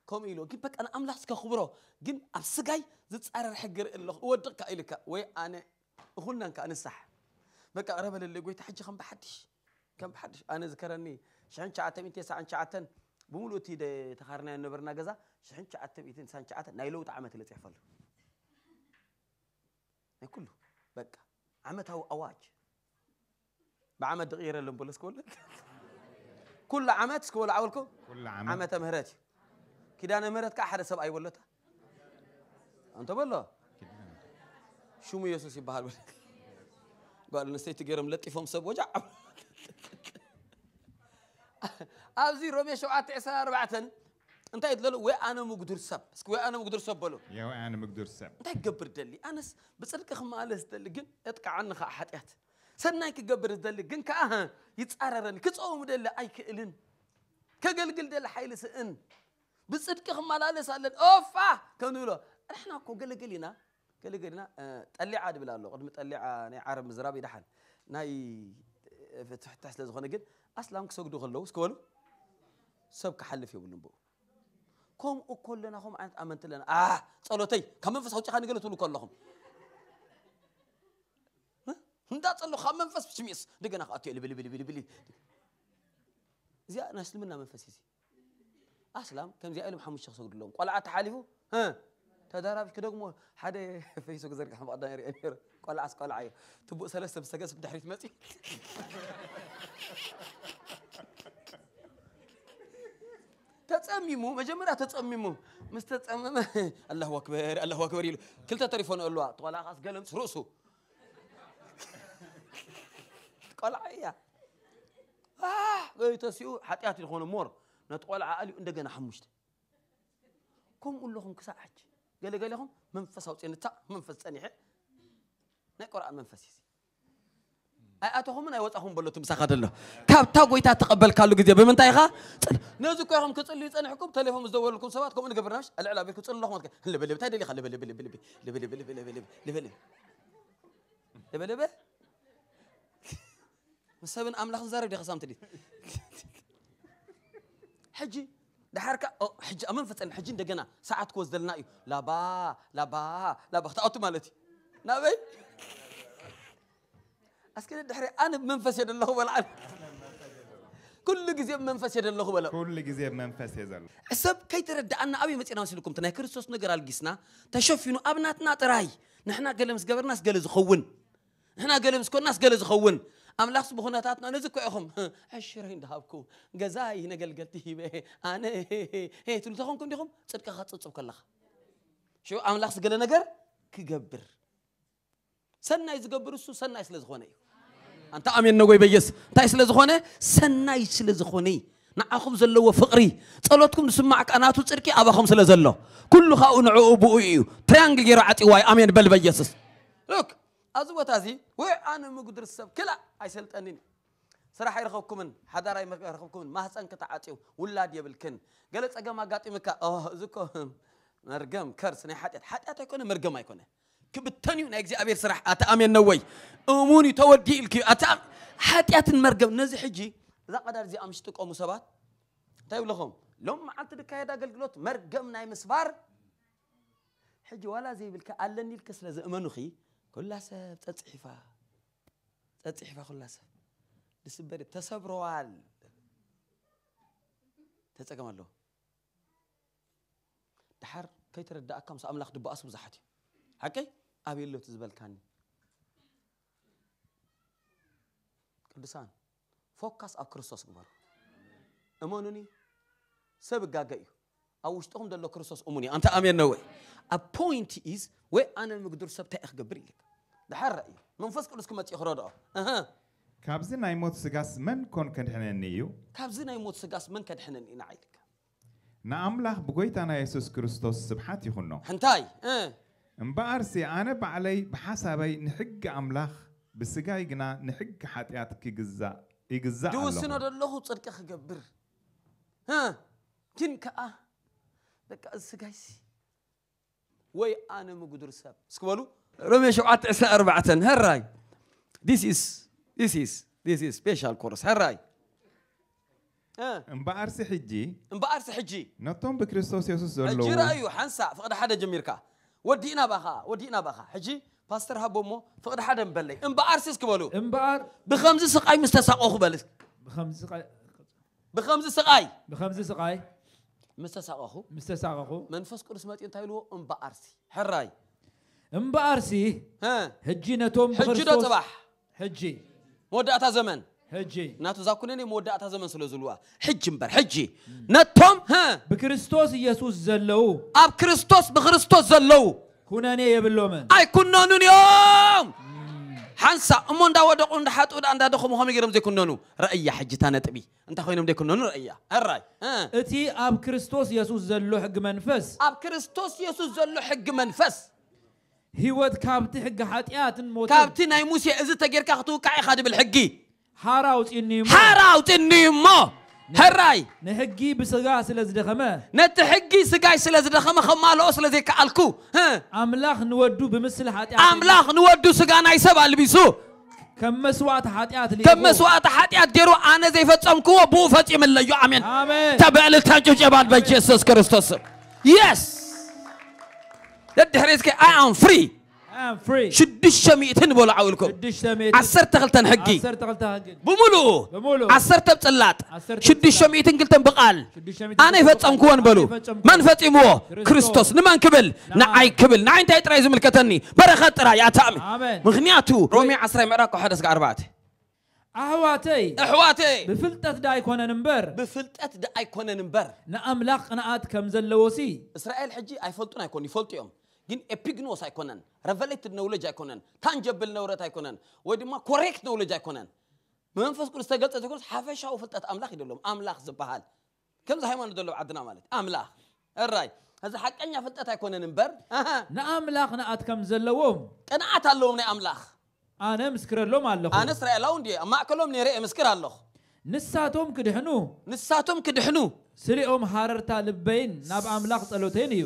ከምኡ ኢሉ ግን በቃ ንኣምላኽ ስከኽብሮ ግን ኣብ ስጋይ ዝፃረር ሕጊ ርኢ ኣለኹ እወድቕ ካ ኢልካ ወይ ኣነ እኹልናን ከዓ ንሳሕ በቃ ረበለለ ጎይታ ሕጂ ከም ብሓድሽ ከም ብሓድሽ ኣነ ዝከረኒ 1999 ብሙሉእ እቲ ተኻርናዮ ነበርና ገዛ 1999 ናይ ለውጢ ዓመት ለፂሕፈሉ ናይ ኩሉ በቃ عملتها اواج بعمت غير الامبولس كل كل عمت سكول عولكو كل عمت عمت ምህረት كده انا ምህረት كأحد سب اي ولتا انت بالله شو يسوس يبهال ولد قال نسيت قرم لطيفهم سب وجع ابزي رومية شوعات 14 انتي ادلل انا مقدر سب اسك انا مقدر سب بلو يا انا مقدر سب أنا قبر دلي انس بصدقك ما أنا دلي جن اتقع عنك حطيات أنا كقبر دلي جن كاه يتصررني كصوم دلي اي أنا كقلقل دلي حيل سئن بصدقك ما لس علن اوفا كنولو احنا كو قلقلنا قلقلنا أنا عاد بلا أنا قدم طلع أنا عرب مزراب يدحن ناي فتح تحت لزخونه جن أنا كسجدو خلو سكولو سب أنا يبلن بو ከምኡ ኮለናኹም ዓይነት ኣመንቲ ኣለና ኣ ፀሎተይ ካብ መንፈስ ኣውጪኻ ንገለ ትብሉ ከለኹም እንዳ ፀሎ ካብ መንፈስ ስሚስ እንደገና ከኣትዮ ልብልብልብልብል እዚኣ ናይ እስልምና መንፈስ እዚ ኣስላም ከምዚኣ ኢሎም ሓሙሽተ ክሰግዱ ኣለዎም ቆልዓ ተሓሊፉ ተዳራቢ ክደግሞ ሓደ ፌስቡክ ዘርግሕ ምቕዳ ንሪኦ ነይሩ ቆልዓስ ቆልዓ እዩ ትቡእ ሰለስተ ብሰገስ ብድሕሪት መፂ تتصميمو مجمرة تتصميمو مستتصمم الله أكبر الله أكبر يلو كل تليفون قال له طوال خاص قلم سروسو قال عيا آه قال تسيو حتى يأتي الخون مور نتقول عالي عندك أنا حمشت كم قول لهم كساحج قال قال لهم منفس أو تين تا منفس تاني حي نقرأ منفس يسي أتهمنا وتهم بلتم سخدلنا كاب تاوي تا تقبل كالو جزية بمن تايخا نازك يا هم كتصل لي تاني حكم تليفون مزور لكم سواتكم من قبرناش العلا بي كتصل لهم كي اللي بلي بتاعي اللي خلي بلي بلي بلي بلي بلي بلي بلي بلي بلي بلي بلي بلي بلي مسابن أملاخ زاري دي خسام تدي حجي دحركة حج أمن فتن حجين دقنا ساعات كوز دلنا لا با لا با لا با اختأتو مالتي نابي اسكن الدحري انا بمنفس يد الله ولا كل جزية بمنفس يد الله ولا كل جزية بمنفس يد الله حسب كي ترد أنا أبي متنا وسلكم تنا كرسوس نقر على الجسنا تشوفينو أبناتنا تراي نحنا قال مس قبر ناس قال زخون نحنا قال مس كون ناس قال زخون أملاخ سبخوناتاتنا نزكو عخم عشرين دهابكو جزاي نقل قلتي به أنا هي تلتخون كم ديهم صدق خاطر صدق الله شو أملاخ سقل نقر كجبر سنة يزقبر السو سنة يسلز خونه أنت أمين نقول بيجس تايس لزخونة سناي سلزخوني نعاكم زلوا فقري صلاتكم نسمعك أنا تسركي أباكم سلزلوا كل خاو نعو بوئيو تريانجل يرعتي واي أمين بل بيجس لوك أزوة تازي وأنا مقدر السب كلا أيسلت أنين سرح يرخبكمن حدا راي يرخبكمن ما هسأنك تعاتيو ولاد يبلكن قالت أجمع قاتي مكا أوه زكو مرقم كرس نحاتي حاتي أكون مرقم أكونه كبتني ناي اغزابير صرح اتا نووي اموني تودي الك اتا حاتيات مرغب نزي حجي ذا قدر زي أمشتك أو سبات طيب لهم لو ما عت دكا يدا غلغلوت مرغم ناي مسبار حجي ولا زي بالك قالني الك سلا زمنو خي كل حساب تصحيفا تصحيفا كل حساب دسبر تصبروال تتكم الله دحر كي ترد أكم سأملك دب أسم زحتي هكي okay. أبيلو تزبل كاني قدسان فوكس أو كرسوس قبر أمونني سبق قاقئي أو اشتهم دلو كرسوس أموني أنت أمين نوي A point is where أنا مقدر سبت أخ قبريل ده حر رأيي منفس كرس كمات يخرادا أها كابزي نايموت سغاس من كون كدحنا نيو كابزي موت سغاس من كن نيو نعملها بقويت أنا يسوس كريستوس سبحاتي خنو حنتاي أه. እምበኣርሲ ኣነ ባዕለይ ብሓሳበይ ንሕጊ ኣምላኽ ብስጋይ ግና ንሕጊ ሓጢኣት ክግዛእ ይግዛእ ድውስኖ ደለኹ ፅድቂ ክገብር ግን ከዓ ደቂ እዚ ስጋይሲ ወይ ኣነ ምጉዱር ሰብ እስክበሉ ሮሜ 7 24 هراي this is this is this is special course هراي እምበኣርሲ ሕጂ እምበኣርሲ ሕጂ ነቶም ብክርስቶስ የሱስ ዘለዉ እጅ ረአዩ ሓንሳ ፍቕዲ ሓደ ጀሚርካ ودينا بخا ودينا بخا حجي باستر هابومو فقد حدا مبلي بار سيس كبلو بار بخمس سقاي مستساقو خبلس بخمس سقاي بخمس سقاي بخمس سقاي مستساقو مستساقو منفس قرس ماتي بار امبارسي حراي امبارسي ها هجي نتوم حجي تبح حجي ودأتا زمن هجي ناتو زاكونيني مودا أتا زمن سلو زلوا حج مبر حجي ناتوم ها بكريستوس يسوس زلو أب كريستوس بكريستوس زلو كوناني يبلو من أي كونانو يوم حنسا أمون دا ودق أندا حات أندا أندا دخو مهم يقرم زي كنونو رأي حج تانا تبي أنت خوينم دي كنونو رأي اراي ها أتي أب كريستوس يسوس زلو حق منفس أب كريستوس يسوس زلو حق منفس هيوت كابتي حق حاتيات موت كابتي ناي موسى إذا تجير كاختو كاي خادم الحقي حراوت إني ما هراي نهجي بسجع سلز دخمة نتحجي سجع سلز دخمة خم على أصل ذيك ألكو أملاخ نودو بمثل حات أملاخ نودو سجع نعيسى بالبيسو كم مسوات حاتيات لي كم مسوات حاتيات ديرو أنا زي فتامكو أبو فتي من الله آمين تبع التاج جبال بيسوس كريستوس يس ده تحريزك I am free شدش مئتين بولا عاولكم عسر تغلتن حقي بمولو عسر تبتلات شدش مئتين قلتن بقال أنا يفتهم كون بلو من فت هو كريستوس نمان كبل نعاي نعم. نعم. كبل نعي انت يترايز ملكتني برخات ترى يا تامي مغنياتو رومي عسر مراكو حدس قربات. أحواتي أحواتي بفلتت دا يكون نمبر بفلتت دا يكون نمبر نأملق نأت كم زلوسي إسرائيل حجي أي أيفلتون أيكون يوم. ግን ኤፒግ ኖስ ኣይኮነን ረቨሌትድ ነውለጅ ኣይኮነን ታንጀብል ነውረት ኣይኮነን ወይ ድማ ኮሬክት ነውለጅ ኣይኮነን መንፈስ ቅዱስ ተገልፀ ዘይኮነስ ሓፈሻዊ ፍልጠት ኣምላኽ ይደሎም ኣምላኽ ዝበሃል ከምዚ ሃይማኖት ዘለዎ ዓድና ማለት ኣምላኽ እራይ እዚ ሓቀኛ ፍልጠት ኣይኮነን እምበር ንኣምላኽ ንኣት ከም ዘለዎም ቅንዓት ኣለዎም ናይ ኣምላኽ ኣነ ምስክረሎም ኣለኹ ኣነ እስራኤላዊ እንዲ ኣብ ማእከሎም ነይረ እየ ምስክር ኣለኹ ንሳቶም ክድሕኑ ንሳቶም ክድሕኑ ስሊኦም ሃረርታ ልበይን ናብ ኣምላኽ ጸሎተይን እዩ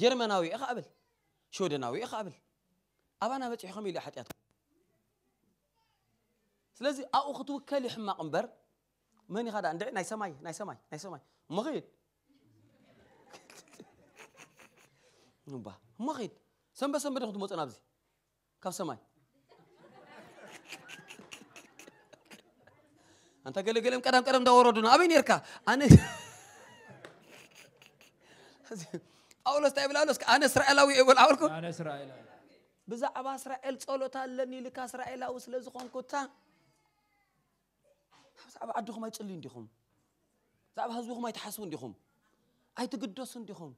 ጀርመናዊ ኢኻ እብል ሽወደናዊ ኢኻ እብል ኣባና በፂሕኹም ኢሉ ሓጢኣትኩም ስለዚ ኣብኡ ክትውከል ይሕማቕ እምበር መን ኢኻ ዳ እንድዕ ናይ ሰማይ ናይ ሰማይ ናይ ሰማይ እሞኸይድ ባ እሞኸይድ ሰንበ ሰንበ ዲኹም ትመፁ ናብዚ ካብ ሰማይ أنت قال قلم قدم قدم دوروا دون أبي نيركا أنا ጳውሎስ እንታይ ይብል ኣለስ ኣነ እስራኤላዊ እየ ይብል ኣበልኩም ብዛዕባ እስራኤል ፀሎት ኣለኒ ልካ እስራኤላዊ ስለ ዝኾንኩታ ብዛዕባ ዓድኹም ኣይፅልዩ እንዲኹም ብዛዕባ ህዝቢኹም ኣይትሓስቡ እንዲኹም ኣይትግደሱ እንዲኹም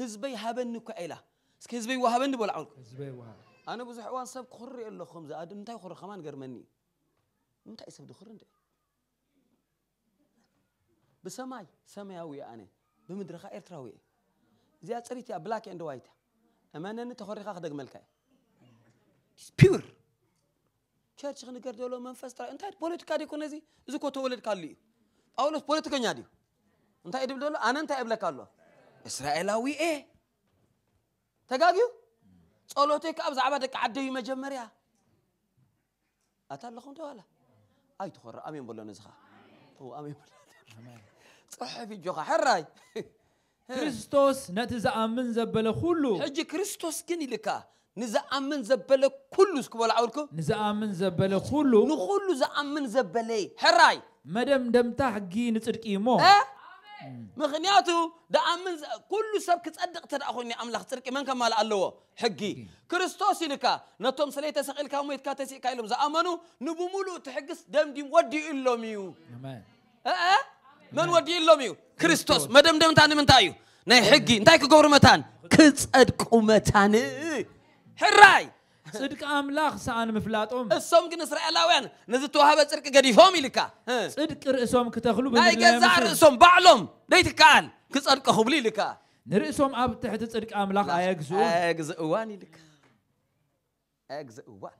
ህዝበይ ሃበኒ እኳ ኢላ እስኪ ህዝበይ ዋሃበኒ በልዓ ኣነ ብዙሕ እዋን ሰብ ክኽሪ ኣለኹም ዝኣድ እንታይ ክኽሪ ከማ ንገርመኒ እንታይ ሰብ ድኽሪ እንደ ብሰማይ ሰማያዊ ኣነ ብምድረኻ ኤርትራዊ እየ زي أصريت يا بلاك إند وايت أنا نتخرج خدق ملكا بيور تشرش خنقر دولو من فسترة أنت بوليتيكا دي كون زي زي كو تولد كالي أولوس بوليتيكا نادي أنت هاد دولو أنا أنت إبلك الله إسرائيلاوي إيه تجاجيو عدي مجمر يا ደቂ ዓደይ መጀመርያ أي تخرج أمين ኣይትኮረ نزخة በሎ أمين ኣሜን ፅሑፍ ይጆኻ ሕራይ ክርስቶስ ነቲ ዝኣምን ዘበለ ኩሉ ሕጂ ክርስቶስ ግን ኢልካ ንዝኣምን ዘበለ ኩሉ እስክበልዓው ኢልኩም ንዝኣምን ዘበለ ኩሉ ንኩሉ ዝኣምን ዘበለ ሕራይ መደምደምታ ሕጊ ንፅድቂ እሞ ምክንያቱ ደኣምን ኩሉ ሰብ ክፀድቕ ተደኣ ኮይኑ ኣምላኽ ፅድቂ መን ከማል ኣለዎ ሕጊ ክርስቶስ ኢልካ ነቶም ስለ ተሰቂልካ ሞትካ ተሲእካ ኢሎም ዝኣመኑ ንብሙሉእ ትሕግስ ደምዲም ወዲኡ ኢሎም እዩ መን ወዲ የሎም እዩ ክርስቶስ መደምደምታ ንምንታይ እዩ ናይ ሕጊ እንታይ ክገብሩ መታን ክፀድቁ መታን ሕራይ ጽድቂ ኣምላኽ ሰኣን ምፍላጦም እሶም ግን እስራኤላውያን ነዚ ተዋህበ ጽድቂ ገዲፎም ኢልካ ጽድቂ ርእሶም ክተኽሉ ናይ ገዛ ርእሶም ባዕሎም ደይትከኣል ክጸድቀ ክብሉ ኢልካ ንርእሶም ኣብ ትሕቲ ጽድቂ ኣምላኽ ኣየግዝኡ ኣየግዝእዋን ኢልካ ኣየግዝእዋን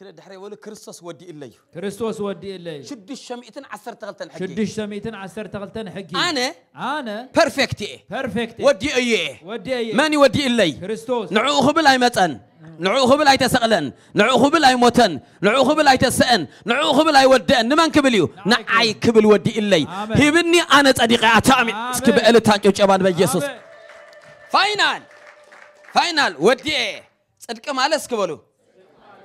كده دحري ولا كريستوس ودي إلي كريستوس ودي إلي شدش شميتن عسر تغلتن حكي شدش شميتن عسر تغلتن حكي أنا أنا بيرفكت إيه بيرفكت ودي إيه ودي إيه. إيه ماني ودي إلي كريستوس نعوه خبل أي متأن نعو خبل أي تسألن نعوه خبل أي موتن نعو خبل أي تسأن نعوه خبل أي ودأن نمان كبليو نعي كبل ودي إلي هي بني أنا صديقي أتامي سكبل تاكيو وجبان بيسوس فاينال فاينال ودي إيه صدق ما لسك بلو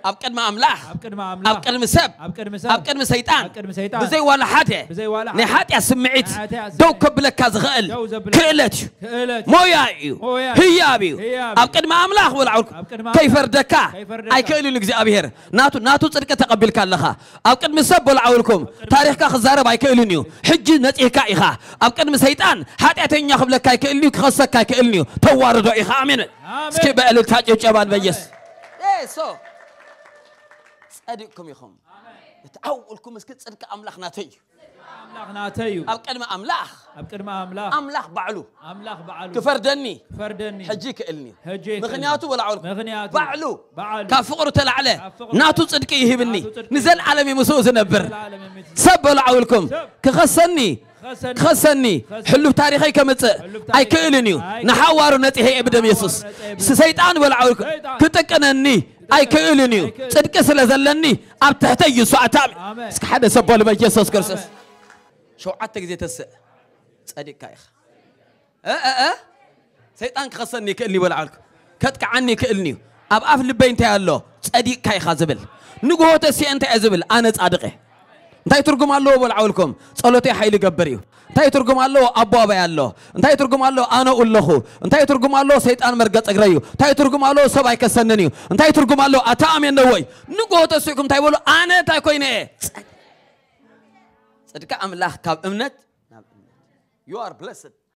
أبكر ما أملاه أبكر ما أملاه أبكر مسب أبكر مسب سيطان أبكر سيطان بزي ولا حتى بزي ولا نحات يا سمعت دو قبل كزغل كلت مويا يو هي أبيو أبكر ما أملاه ولا عورك كيف ردك أي كل لك زي أبيهر ناتو ناتو تركة تقبل كلها أبكر مسب ولا عوركم تاريخك خزارة باي كل نيو حج نت إيكا إخا أبكر مسيطان حتى تيني قبل كاي كل نيو خصك كاي كل توارد إخا آمين سكبة إلو تاجو جبان بيس Yes, إيه، so. ፀዲቕኩም ኢኹም እቲ ኣብኡልኩም ምስክን ፅድቂ ኣምላኽናተይ እዩ ኣምላኽናተይ እዩ ኣብ ቅድሚ ኣምላኽ ኣብ ቅድሚ ኣምላኽ ኣምላኽ ባዕሉ ኣምላኽ ባዕሉ ክፈርደኒ ክፈርደኒ ሕጂ ይክእልኒ ምክንያቱ ወላዕሉ ባዕሉ ካብ ፍቅሩ ተላዕለ ናቱ ፅድቂ ይህብኒ ንዘለዓለም ምስኡ ዝነብር ሰብ በላዓውልኩም ክኸሰኒ ክኸሰኒ ሕሉፍ ታሪኸይ ከመፅእ ኣይክእልን እዩ ንሓዋሩ ነፂሐ ብደም የሱስ ሰይጣን በላዓውልኩም ክጥቀነኒ اي كيلوني صدق سلازلني اب تحت يسوع تام اسك حدا سبول با يسوع كرسس شو عتك زي تس صدق كايخ اه اه اه سيطان خصني كلي ولا عليك كتك عني كلني اب اف لبي انت يالو صدق كايخ زبل نغوت سي انت ازبل انا صادقه እንታይ ትርጉም ኣለዎ በልዓውልኩም ጸሎተይ ሓይሊ ይገብር እዩ እንታይ ትርጉም ኣለዎ ኣቦባይ ኣሎ እንታይ ትርጉም ኣለዎ ኣነ ኣለኹ እንታይ ትርጉም ኣለዎ ሰይጣን መርገፅ እግረ እዩ እንታይ ትርጉም ኣለዎ ሰብ ኣይከሰንን እዩ እንታይ ትርጉም ኣለዎ ኣተኣምየነ ወይ ንጎ ተስዒኩም እንታይ በሉ ኣነ እንታይ ኮይነ እየ ጽድቂ ኣምላኽ ካብ እምነት ናብ እምነት ዩ ኣር ብለስድ